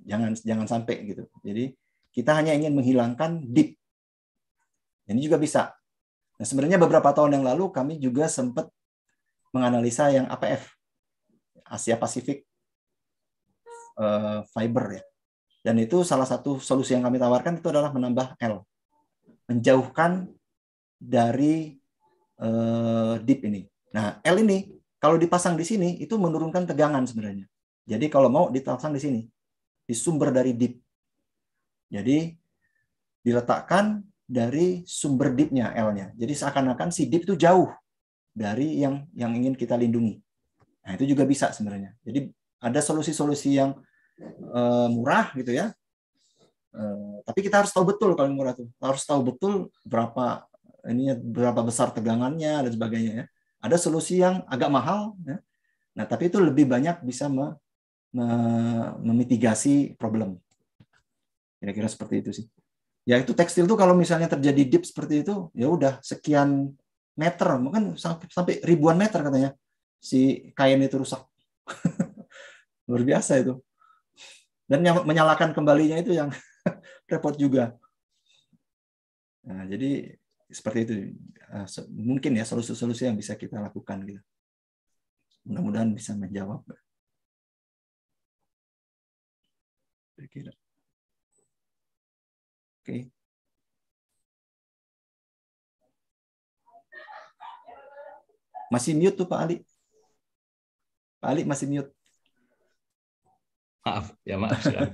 jangan jangan sampai gitu jadi kita hanya ingin menghilangkan dip. ini juga bisa nah sebenarnya beberapa tahun yang lalu kami juga sempat menganalisa yang APF Asia Pasifik uh, fiber ya. Dan itu salah satu solusi yang kami tawarkan itu adalah menambah L, menjauhkan dari uh, eh, dip ini. Nah L ini kalau dipasang di sini itu menurunkan tegangan sebenarnya. Jadi kalau mau dipasang di sini di sumber dari deep Jadi diletakkan dari sumber dipnya L-nya. Jadi seakan-akan si deep itu jauh dari yang yang ingin kita lindungi. Nah, itu juga bisa sebenarnya. Jadi ada solusi-solusi yang uh, murah gitu ya. Uh, tapi kita harus tahu betul kalau murah tuh, harus tahu betul berapa ini berapa besar tegangannya dan sebagainya ya. Ada solusi yang agak mahal ya. Nah, tapi itu lebih banyak bisa me, me, memitigasi problem. Kira-kira seperti itu sih. Ya itu tekstil tuh kalau misalnya terjadi dip seperti itu, ya udah sekian meter, mungkin sampai ribuan meter katanya si kain itu rusak. luar biasa itu dan yang menyalakan kembalinya itu yang repot juga nah, jadi seperti itu eh, mungkin ya solusi-solusi yang bisa kita lakukan gitu mudah-mudahan bisa menjawab kira oke masih mute tuh Pak Ali Pak Ali masih mute maaf ya maaf sekali.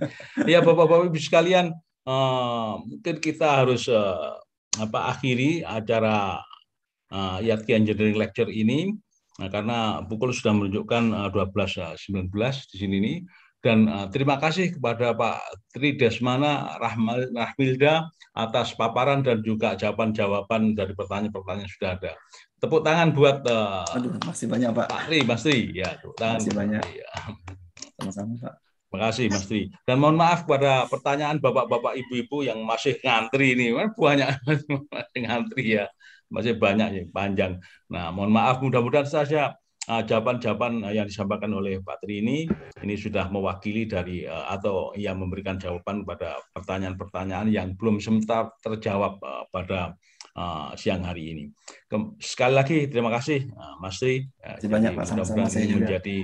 ya Bapak-bapak Ibu sekalian, uh, mungkin kita harus uh, apa akhiri acara uh, eh, IATK Engineering Lecture ini nah, karena pukul sudah menunjukkan uh, 12.19 di sini ini dan uh, terima kasih kepada Pak Tri Desmana Rahmal, Rahmilda atas paparan dan juga jawaban-jawaban dari pertanyaan-pertanyaan sudah ada. Tepuk tangan buat uh, Aduh, masih banyak Pak. Pak Tri, Mas Tri. Ya, tepuk tangan. Masih banyak. Iya. Sama-sama Pak. Terima kasih, Mas Tri. Dan mohon maaf pada pertanyaan bapak-bapak ibu-ibu yang masih ngantri ini, kan banyak masih ngantri ya, masih banyak ya panjang. Nah, mohon maaf mudah-mudahan saja ah, jawaban-jawaban uh, yang disampaikan oleh Pak Tri ini ini sudah mewakili dari uh, atau ia memberikan jawaban pada pertanyaan-pertanyaan yang belum sempat terjawab uh, pada siang hari ini. Sekali lagi terima kasih Mas Tri. Terima kasih. Pak. Terima kasih menjadi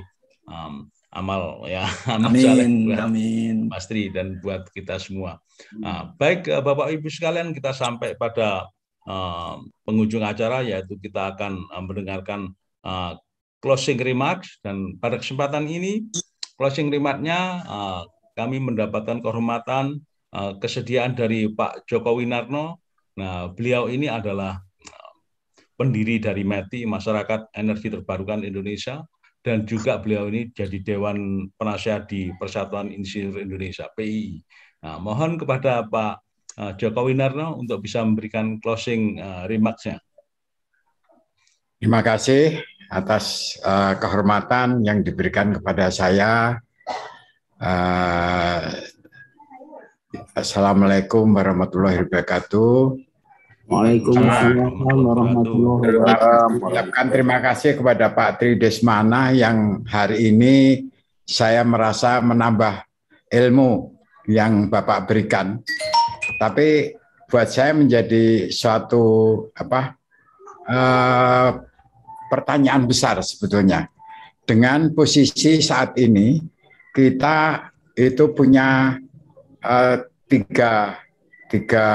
amal ya amal amin, saleh amin. dan buat kita semua. Hmm. Nah, baik eh, Bapak Ibu sekalian kita sampai pada uh, eh, pengunjung acara yaitu kita akan eh, mendengarkan uh, closing remarks dan pada kesempatan ini closing remarknya uh, kami mendapatkan kehormatan uh, kesediaan dari Pak Joko Winarno. Nah beliau ini adalah pendiri dari METI Masyarakat Energi Terbarukan Indonesia dan juga beliau ini jadi Dewan Penasehat di Persatuan Insinyur Indonesia PII. Nah, mohon kepada Pak eh, Jokowi Narno untuk bisa memberikan closing eh, remarks-nya. Terima kasih atas uh, kehormatan yang diberikan kepada saya. Uh, Assalamualaikum warahmatullahi wabarakatuh. Waalaikumsalam warahmatullahi wabarakatuh. terima kasih kepada Pak Tri Desmana yang hari ini saya merasa menambah ilmu yang Bapak berikan. Tapi buat saya menjadi suatu apa eh, pertanyaan besar sebetulnya. Dengan posisi saat ini kita itu punya eh, tiga tiga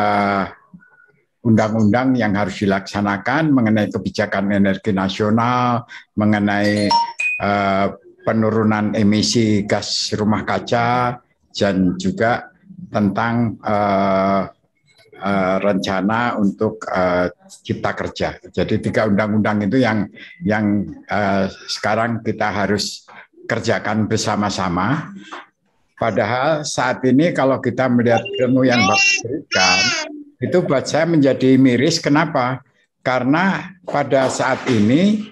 undang-undang yang harus dilaksanakan mengenai kebijakan energi nasional, mengenai uh, penurunan emisi gas rumah kaca, dan juga tentang uh, Uh, rencana untuk uh, cipta kerja. Jadi tiga undang-undang itu yang yang uh, sekarang kita harus kerjakan bersama-sama. Padahal saat ini kalau kita melihat ilmu yang bagus, berikan, itu buat saya menjadi miris. Kenapa? Karena pada saat ini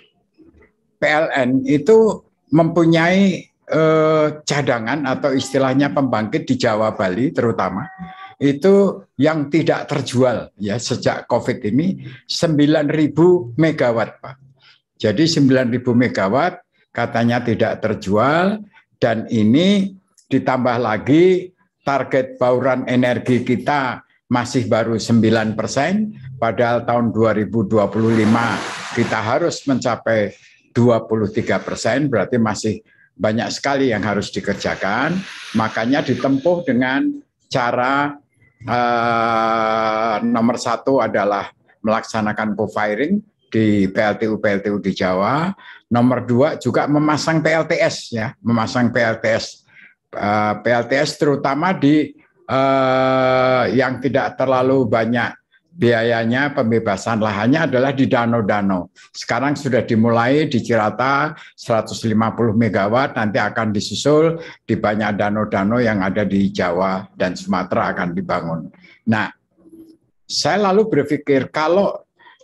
PLN itu mempunyai eh, cadangan atau istilahnya pembangkit di Jawa Bali terutama itu yang tidak terjual ya sejak Covid ini 9.000 megawatt Pak. Jadi 9.000 megawatt katanya tidak terjual dan ini ditambah lagi target bauran energi kita masih baru 9 persen, padahal tahun 2025 kita harus mencapai 23 persen, berarti masih banyak sekali yang harus dikerjakan. Makanya ditempuh dengan cara uh, nomor satu adalah melaksanakan firing di PLTU PLTU di Jawa. Nomor dua juga memasang PLTS ya, memasang PLTS uh, eh, PLTS terutama di eh, yang tidak terlalu banyak biayanya pembebasan lahannya adalah di danau-danau. Sekarang sudah dimulai di Cirata 150 MW, nanti akan disusul di banyak danau-danau yang ada di Jawa dan Sumatera akan dibangun. Nah, saya lalu berpikir kalau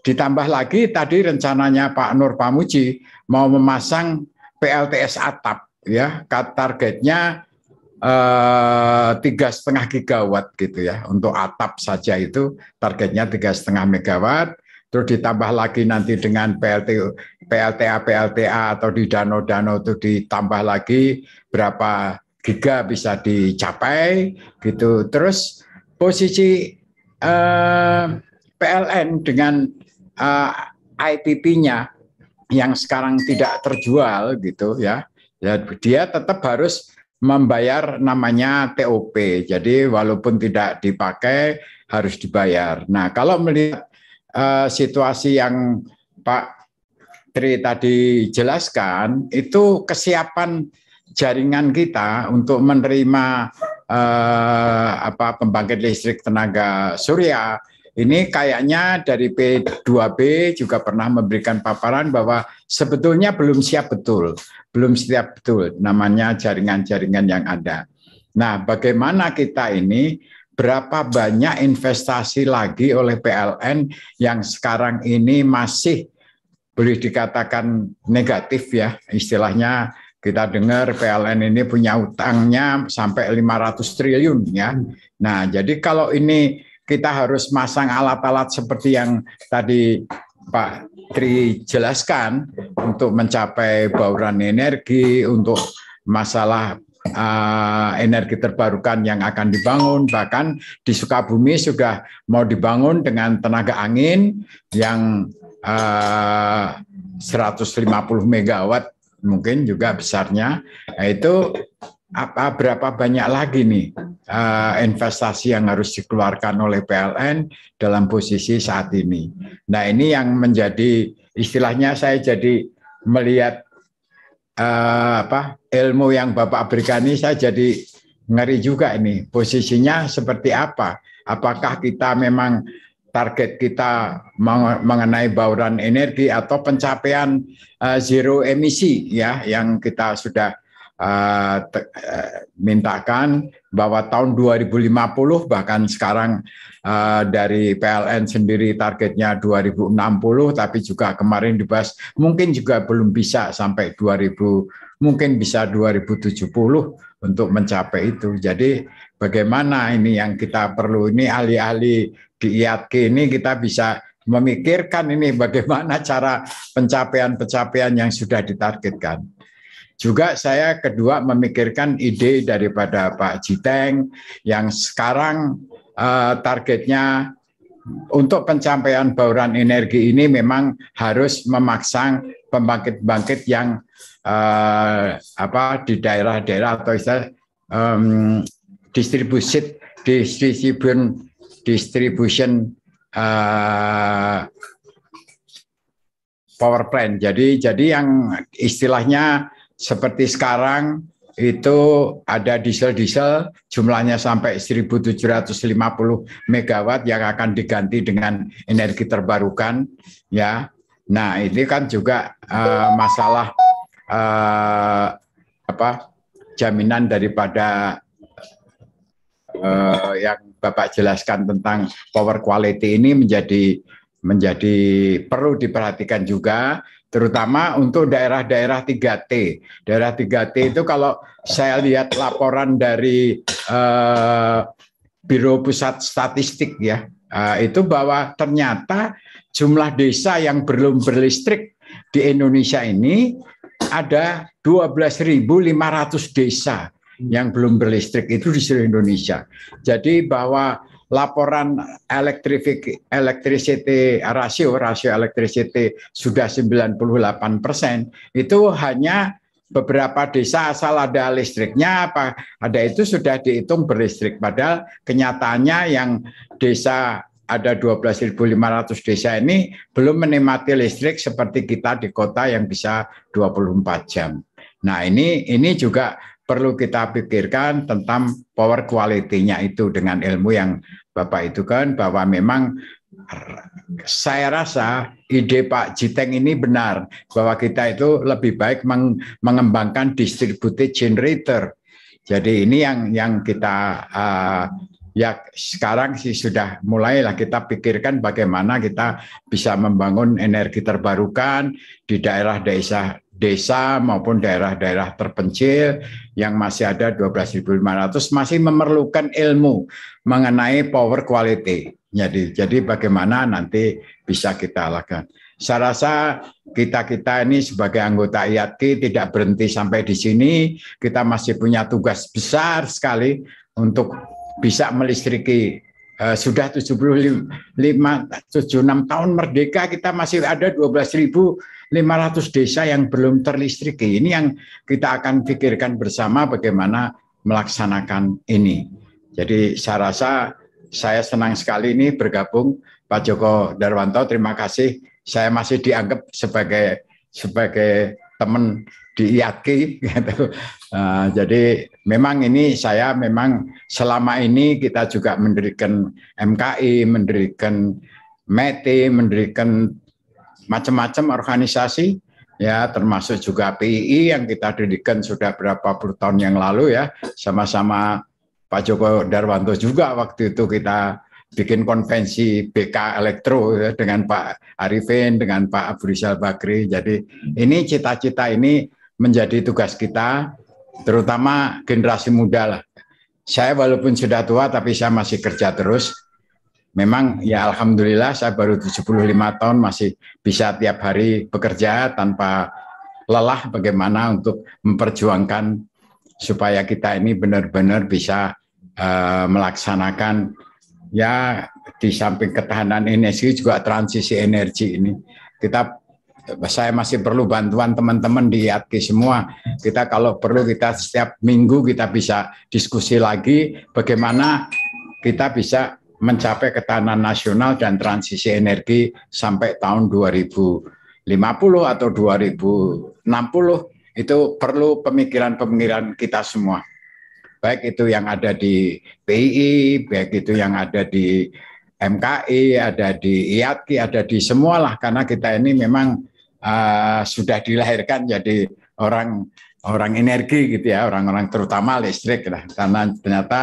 ditambah lagi tadi rencananya Pak Nur Pamuci mau memasang PLTS atap ya, targetnya Eh, tiga setengah gigawatt gitu ya untuk atap saja itu targetnya tiga setengah megawatt terus ditambah lagi nanti dengan PLT PLTA PLTA atau di danau-danau itu ditambah lagi berapa giga bisa dicapai gitu terus posisi eh, PLN dengan eh, IPP-nya yang sekarang tidak terjual gitu ya ya dia tetap harus membayar namanya TOP. Jadi walaupun tidak dipakai harus dibayar. Nah, kalau melihat uh, situasi yang Pak Tri tadi jelaskan, itu kesiapan jaringan kita untuk menerima uh, apa pembangkit listrik tenaga surya ini kayaknya dari P2B juga pernah memberikan paparan bahwa sebetulnya belum siap betul belum setiap betul namanya jaringan-jaringan yang ada. Nah, bagaimana kita ini berapa banyak investasi lagi oleh PLN yang sekarang ini masih boleh dikatakan negatif ya istilahnya kita dengar PLN ini punya utangnya sampai 500 triliun ya. Nah, jadi kalau ini kita harus masang alat-alat seperti yang tadi Pak Fitri jelaskan untuk mencapai bauran energi, untuk masalah uh, energi terbarukan yang akan dibangun. Bahkan di Sukabumi sudah mau dibangun dengan tenaga angin yang eh, uh, 150 megawatt mungkin juga besarnya. Nah, itu apa berapa banyak lagi nih uh, investasi yang harus dikeluarkan oleh PLN dalam posisi saat ini. Nah ini yang menjadi istilahnya saya jadi melihat uh, apa ilmu yang Bapak berikan ini saya jadi ngeri juga ini posisinya seperti apa? Apakah kita memang target kita mengenai bauran energi atau pencapaian uh, zero emisi ya yang kita sudah uh, te, uh, mintakan bahwa tahun 2050 bahkan sekarang uh, dari PLN sendiri targetnya 2060 tapi juga kemarin dibahas mungkin juga belum bisa sampai 2000 mungkin bisa 2070 untuk mencapai itu. Jadi bagaimana ini yang kita perlu ini ahli-ahli di IATK ini kita bisa memikirkan ini bagaimana cara pencapaian-pencapaian yang sudah ditargetkan. Juga saya kedua memikirkan ide daripada Pak Jiteng yang sekarang uh, targetnya untuk pencapaian bauran energi ini memang harus memaksang pembangkit-pembangkit yang uh, apa di daerah-daerah atau istilah um, distribusi distribution distribution uh, power plant. Jadi jadi yang istilahnya seperti sekarang itu ada diesel-diesel jumlahnya sampai 1750 MW yang akan diganti dengan energi terbarukan ya. Nah, ini kan juga uh, masalah uh, apa jaminan daripada uh, yang Bapak jelaskan tentang power quality ini menjadi menjadi perlu diperhatikan juga terutama untuk daerah-daerah 3T. Daerah 3T itu kalau saya lihat laporan dari eh, Biro Pusat Statistik ya, eh, itu bahwa ternyata jumlah desa yang belum berlistrik di Indonesia ini ada 12.500 desa yang belum berlistrik itu di seluruh Indonesia. Jadi bahwa laporan elektrik, electricity rasio rasio electricity sudah 98 persen itu hanya beberapa desa asal ada listriknya apa ada itu sudah dihitung berlistrik padahal kenyataannya yang desa ada 12.500 desa ini belum menikmati listrik seperti kita di kota yang bisa 24 jam. Nah, ini ini juga perlu kita pikirkan tentang power quality-nya itu dengan ilmu yang Bapak itu kan bahwa memang saya rasa ide Pak Jiteng ini benar bahwa kita itu lebih baik mengembangkan distributed generator. Jadi ini yang yang kita uh, ya sekarang sih sudah mulailah kita pikirkan bagaimana kita bisa membangun energi terbarukan di daerah desa desa maupun daerah-daerah terpencil yang masih ada 12.500 masih memerlukan ilmu mengenai power quality. Jadi, jadi bagaimana nanti bisa kita lakukan. Saya rasa kita-kita ini sebagai anggota IATI tidak berhenti sampai di sini. Kita masih punya tugas besar sekali untuk bisa melistriki eh, sudah 75 76 tahun merdeka kita masih ada 12.000 500 desa yang belum terlistriki. Ini yang kita akan pikirkan bersama bagaimana melaksanakan ini. Jadi saya rasa saya senang sekali ini bergabung Pak Joko Darwanto. Terima kasih. Saya masih dianggap sebagai sebagai teman di IAKI gitu. Uh, jadi memang ini saya memang selama ini kita juga mendirikan MKI, mendirikan METI, mendirikan macam-macam organisasi ya termasuk juga PII yang kita didikan sudah berapa puluh tahun yang lalu ya sama-sama Pak Joko Darwanto juga waktu itu kita bikin konvensi BK Elektro ya, dengan Pak Arifin, dengan Pak Abu Rizal Bakri. Jadi ini cita-cita ini menjadi tugas kita, terutama generasi muda lah. Saya walaupun sudah tua, tapi saya masih kerja terus memang ya alhamdulillah saya baru 75 tahun masih bisa tiap hari bekerja tanpa lelah bagaimana untuk memperjuangkan supaya kita ini benar-benar bisa uh, melaksanakan ya di samping ketahanan energi juga transisi energi ini kita saya masih perlu bantuan teman-teman di IATKI semua. Kita kalau perlu kita setiap minggu kita bisa diskusi lagi bagaimana kita bisa mencapai ketahanan nasional dan transisi energi sampai tahun 2050 atau 2060 itu perlu pemikiran-pemikiran kita semua. Baik itu yang ada di PII, baik itu yang ada di MKI, ada di IATI, ada di semua lah karena kita ini memang uh, sudah dilahirkan jadi orang orang energi gitu ya, orang-orang terutama listrik lah karena ternyata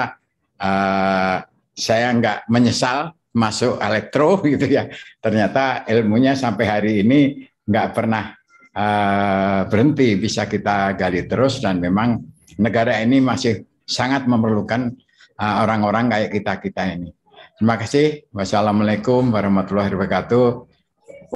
uh, saya nggak menyesal masuk elektro gitu ya. Ternyata ilmunya sampai hari ini nggak pernah uh, berhenti, bisa kita gali terus dan memang negara ini masih sangat memerlukan orang eh, orang-orang kayak kita kita ini. Terima kasih. Wassalamualaikum warahmatullahi wabarakatuh.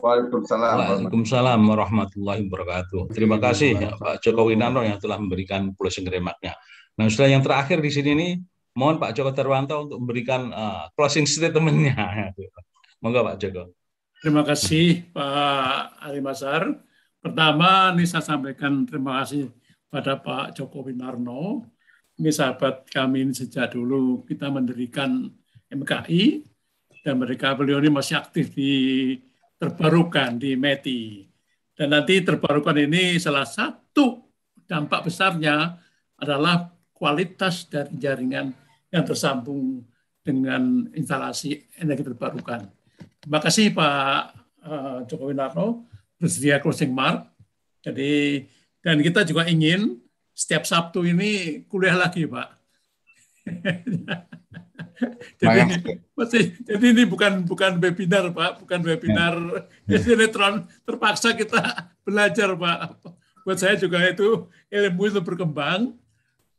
Waalaikumsalam. warahmatullahi wabarakatuh. Terima kasih ya, Pak Jokowi Nano yang telah memberikan pulau remarknya. Nah, sudah yang terakhir di sini nih Mohon Pak Joko Terwanto untuk memberikan uh, closing statementnya. Monggo Pak Joko. Terima kasih Pak Ali Masar. Pertama, ini saya sampaikan terima kasih pada Pak Joko Winarno. Ini sahabat kami ini sejak dulu kita mendirikan MKI dan mereka beliau ini masih aktif di terbarukan di METI. Dan nanti terbarukan ini salah satu dampak besarnya adalah kualitas dari jaringan yang tersambung dengan instalasi energi terbarukan. Terima kasih Pak eh, Joko Winarno bersedia closing mark. Jadi dan kita juga ingin setiap Sabtu ini kuliah lagi Pak. jadi, ini, masih, jadi ini bukan bukan webinar Pak, bukan webinar ya. sinetron. Terpaksa kita belajar Pak. Buat saya juga itu ilmu itu berkembang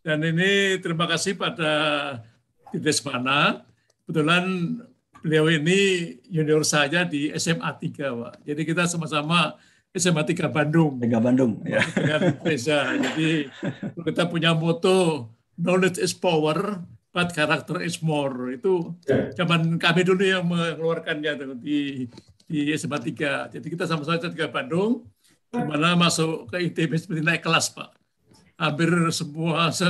dan ini terima kasih pada Titis Mana. Kebetulan beliau ini junior saya di SMA 3, Pak. Jadi kita sama-sama SMA 3 Bandung. 3 Bandung, ya. Dengan Reza. Jadi kita punya moto knowledge is power, but character is more. Itu ya. zaman kami dulu yang mengeluarkannya di di SMA 3. Jadi kita sama-sama SMA 3 Bandung, di mana masuk ke ITB seperti naik kelas, Pak hampir semua se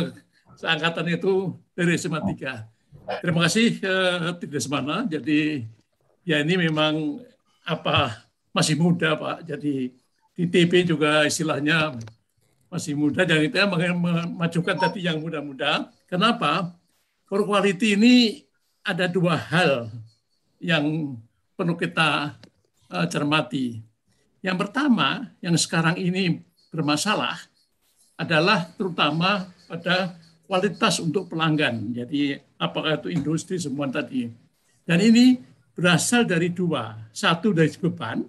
seangkatan itu dari SMA 3. Terima kasih eh, tidak semana. Jadi ya ini memang apa masih muda Pak. Jadi di TP juga istilahnya masih muda itu ya memajukan tadi yang muda-muda. Kenapa? Core quality ini ada dua hal yang perlu kita uh, cermati. Yang pertama, yang sekarang ini bermasalah adalah terutama pada kualitas untuk pelanggan. Jadi apakah itu industri semua tadi. Dan ini berasal dari dua. Satu dari beban,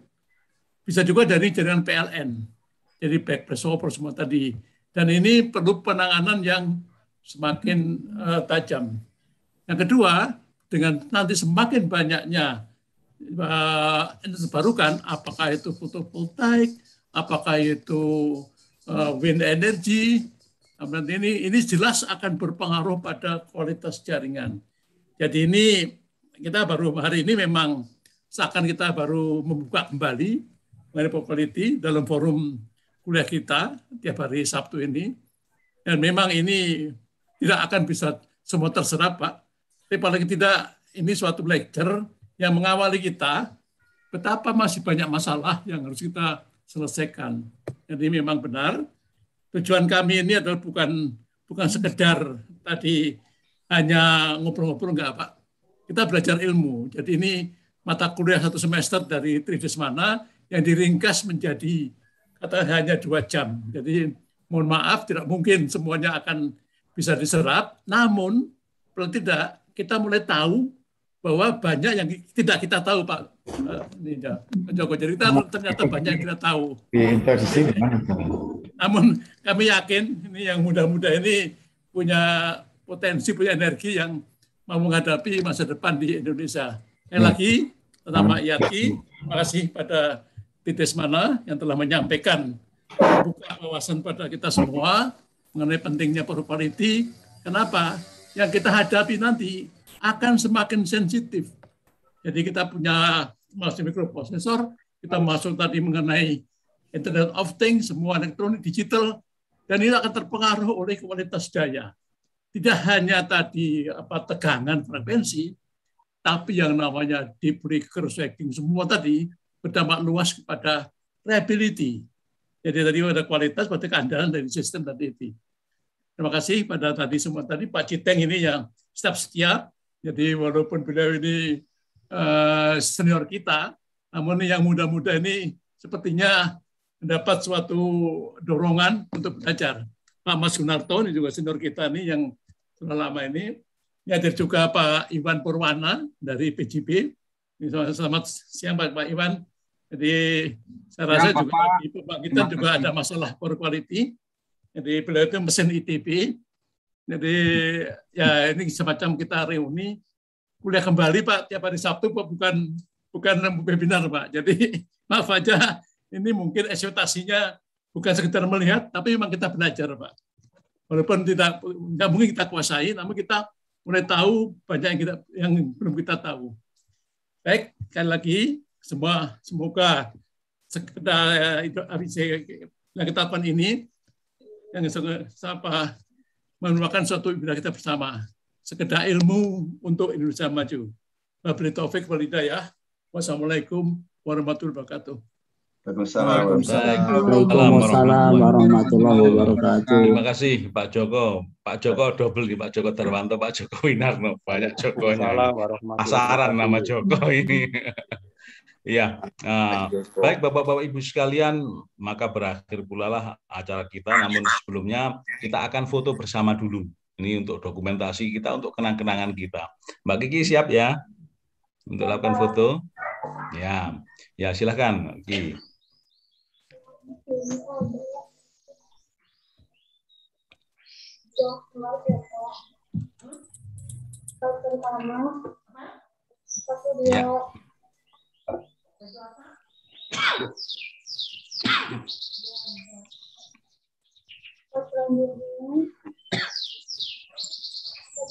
bisa juga dari jaringan PLN. Jadi back pressure semua tadi. Dan ini perlu penanganan yang semakin uh, tajam. Yang kedua, dengan nanti semakin banyaknya uh, eh, energi terbarukan, apakah itu fotovoltaik, apakah itu uh, wind energy. Ini ini jelas akan berpengaruh pada kualitas jaringan. Jadi ini kita baru hari ini memang seakan kita baru membuka kembali mengenai quality dalam forum kuliah kita tiap hari Sabtu ini. Dan memang ini tidak akan bisa semua terserap, Pak. Tapi paling tidak ini suatu lecture yang mengawali kita betapa masih banyak masalah yang harus kita selesaikan. Jadi memang benar tujuan kami ini adalah bukan bukan sekedar tadi hanya ngobrol-ngobrol enggak Pak. Kita belajar ilmu. Jadi ini mata kuliah satu semester dari trivis mana yang diringkas menjadi kata hanya dua jam. Jadi mohon maaf tidak mungkin semuanya akan bisa diserap. Namun paling tidak kita mulai tahu bahwa banyak yang tidak kita tahu Pak Joko cerita ternyata banyak yang kita tahu. Namun kami yakin ini yang muda-muda ini punya potensi, punya energi yang mau menghadapi masa depan di Indonesia. Sekali ya. lagi, pertama terima kasih pada Titis Mana yang telah menyampaikan buka wawasan pada kita semua mengenai pentingnya perupaliti. Kenapa? Yang kita hadapi nanti akan semakin sensitif jadi kita punya masih mikroprosesor, kita masuk tadi mengenai Internet of Things, semua elektronik digital, dan ini akan terpengaruh oleh kualitas daya. Tidak hanya tadi apa tegangan frekuensi, tapi yang namanya deep breaker swacking semua tadi berdampak luas kepada reliability. Jadi tadi ada kualitas pada keandalan dari sistem tadi itu. Terima kasih pada tadi semua tadi Pak Citeng ini yang setiap setiap. Jadi walaupun beliau ini Eh, senior kita, namun yang muda-muda ini sepertinya mendapat suatu dorongan untuk belajar. Pak Mas Gunarto ini juga senior kita nih yang sudah lama ini. Ini ada juga Pak Iwan Purwana dari Ini Selamat siang Pak Iwan. Jadi saya rasa ya, juga di Bapak kita juga ada masalah poor quality. Jadi beliau itu mesin ITB. Jadi ya ini semacam kita reuni kuliah kembali Pak tiap hari Sabtu Pak bukan bukan webinar Pak. Jadi maaf aja ini mungkin ekspektasinya bukan sekedar melihat tapi memang kita belajar Pak. Walaupun tidak nggak mungkin kita kuasai namun kita mulai tahu banyak yang kita yang belum kita tahu. Baik, sekali lagi semua semoga sekedar eh, yang kita lakukan ini yang siapa merupakan suatu ibadah kita bersama sekedar ilmu untuk Indonesia maju. Wabil taufik Walidayah. Wassalamualaikum warahmatullahi wabarakatuh. Assalamualaikum warahmatullahi wabarakatuh. Terima kasih Pak Joko. Pak Joko double di Pak Joko Terwanto, Pak Joko Winarno. Banyak Jokonya. Pasaran nama Joko ini. Iya. Nah, baik Bapak-bapak Ibu sekalian, maka berakhir pula lah acara kita namun sebelumnya kita akan foto bersama dulu ini untuk dokumentasi kita untuk kenang-kenangan kita. Mbak Kiki siap ya untuk lakukan foto? Ya, ya silahkan Kiki. Pertama, Terima kasih.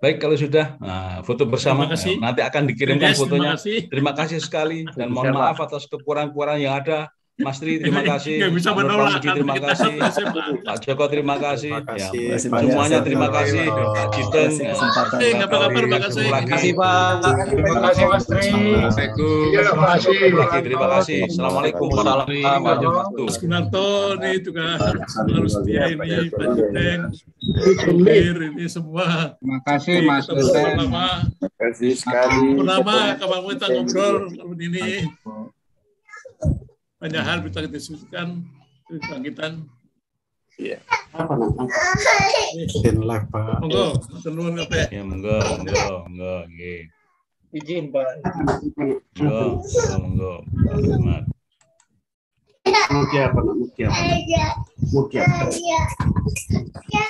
Baik kalau sudah nah, foto bersama nanti akan dikirimkan yes, fotonya. Terima kasih, terima kasih sekali dan mohon maaf atas kekurangan-kekurangan yang ada Mas Tri, terima kasih. Gak bisa menolak. Terima kasih. Pak Joko, terima kasih. Terima kasih. Ya, semuanya terima kasih. Pak terima kasih. kabar, Terima Kasih? Terima kasih, Pak. Terima kasih, Mas Tri. Terima kasih. Terima kasih. Assalamualaikum warahmatullahi wabarakatuh. Mas Gunarto, ini juga harus dia ini, Pak Jiteng. Ini semua. Terima kasih, Mas Jiteng. Terima kasih sekali. Pertama, kapan kita ngobrol ini banyak hal bisa kita didiskusikan kebangkitan. Iya. Apa Izinlah Pak. Monggo, senuan apa ya? monggo, monggo, monggo, nggih. Izin Pak. Monggo, monggo, Pak Ahmad. Mukia apa nak? Mukia apa? Iya. Mukia. Mukia.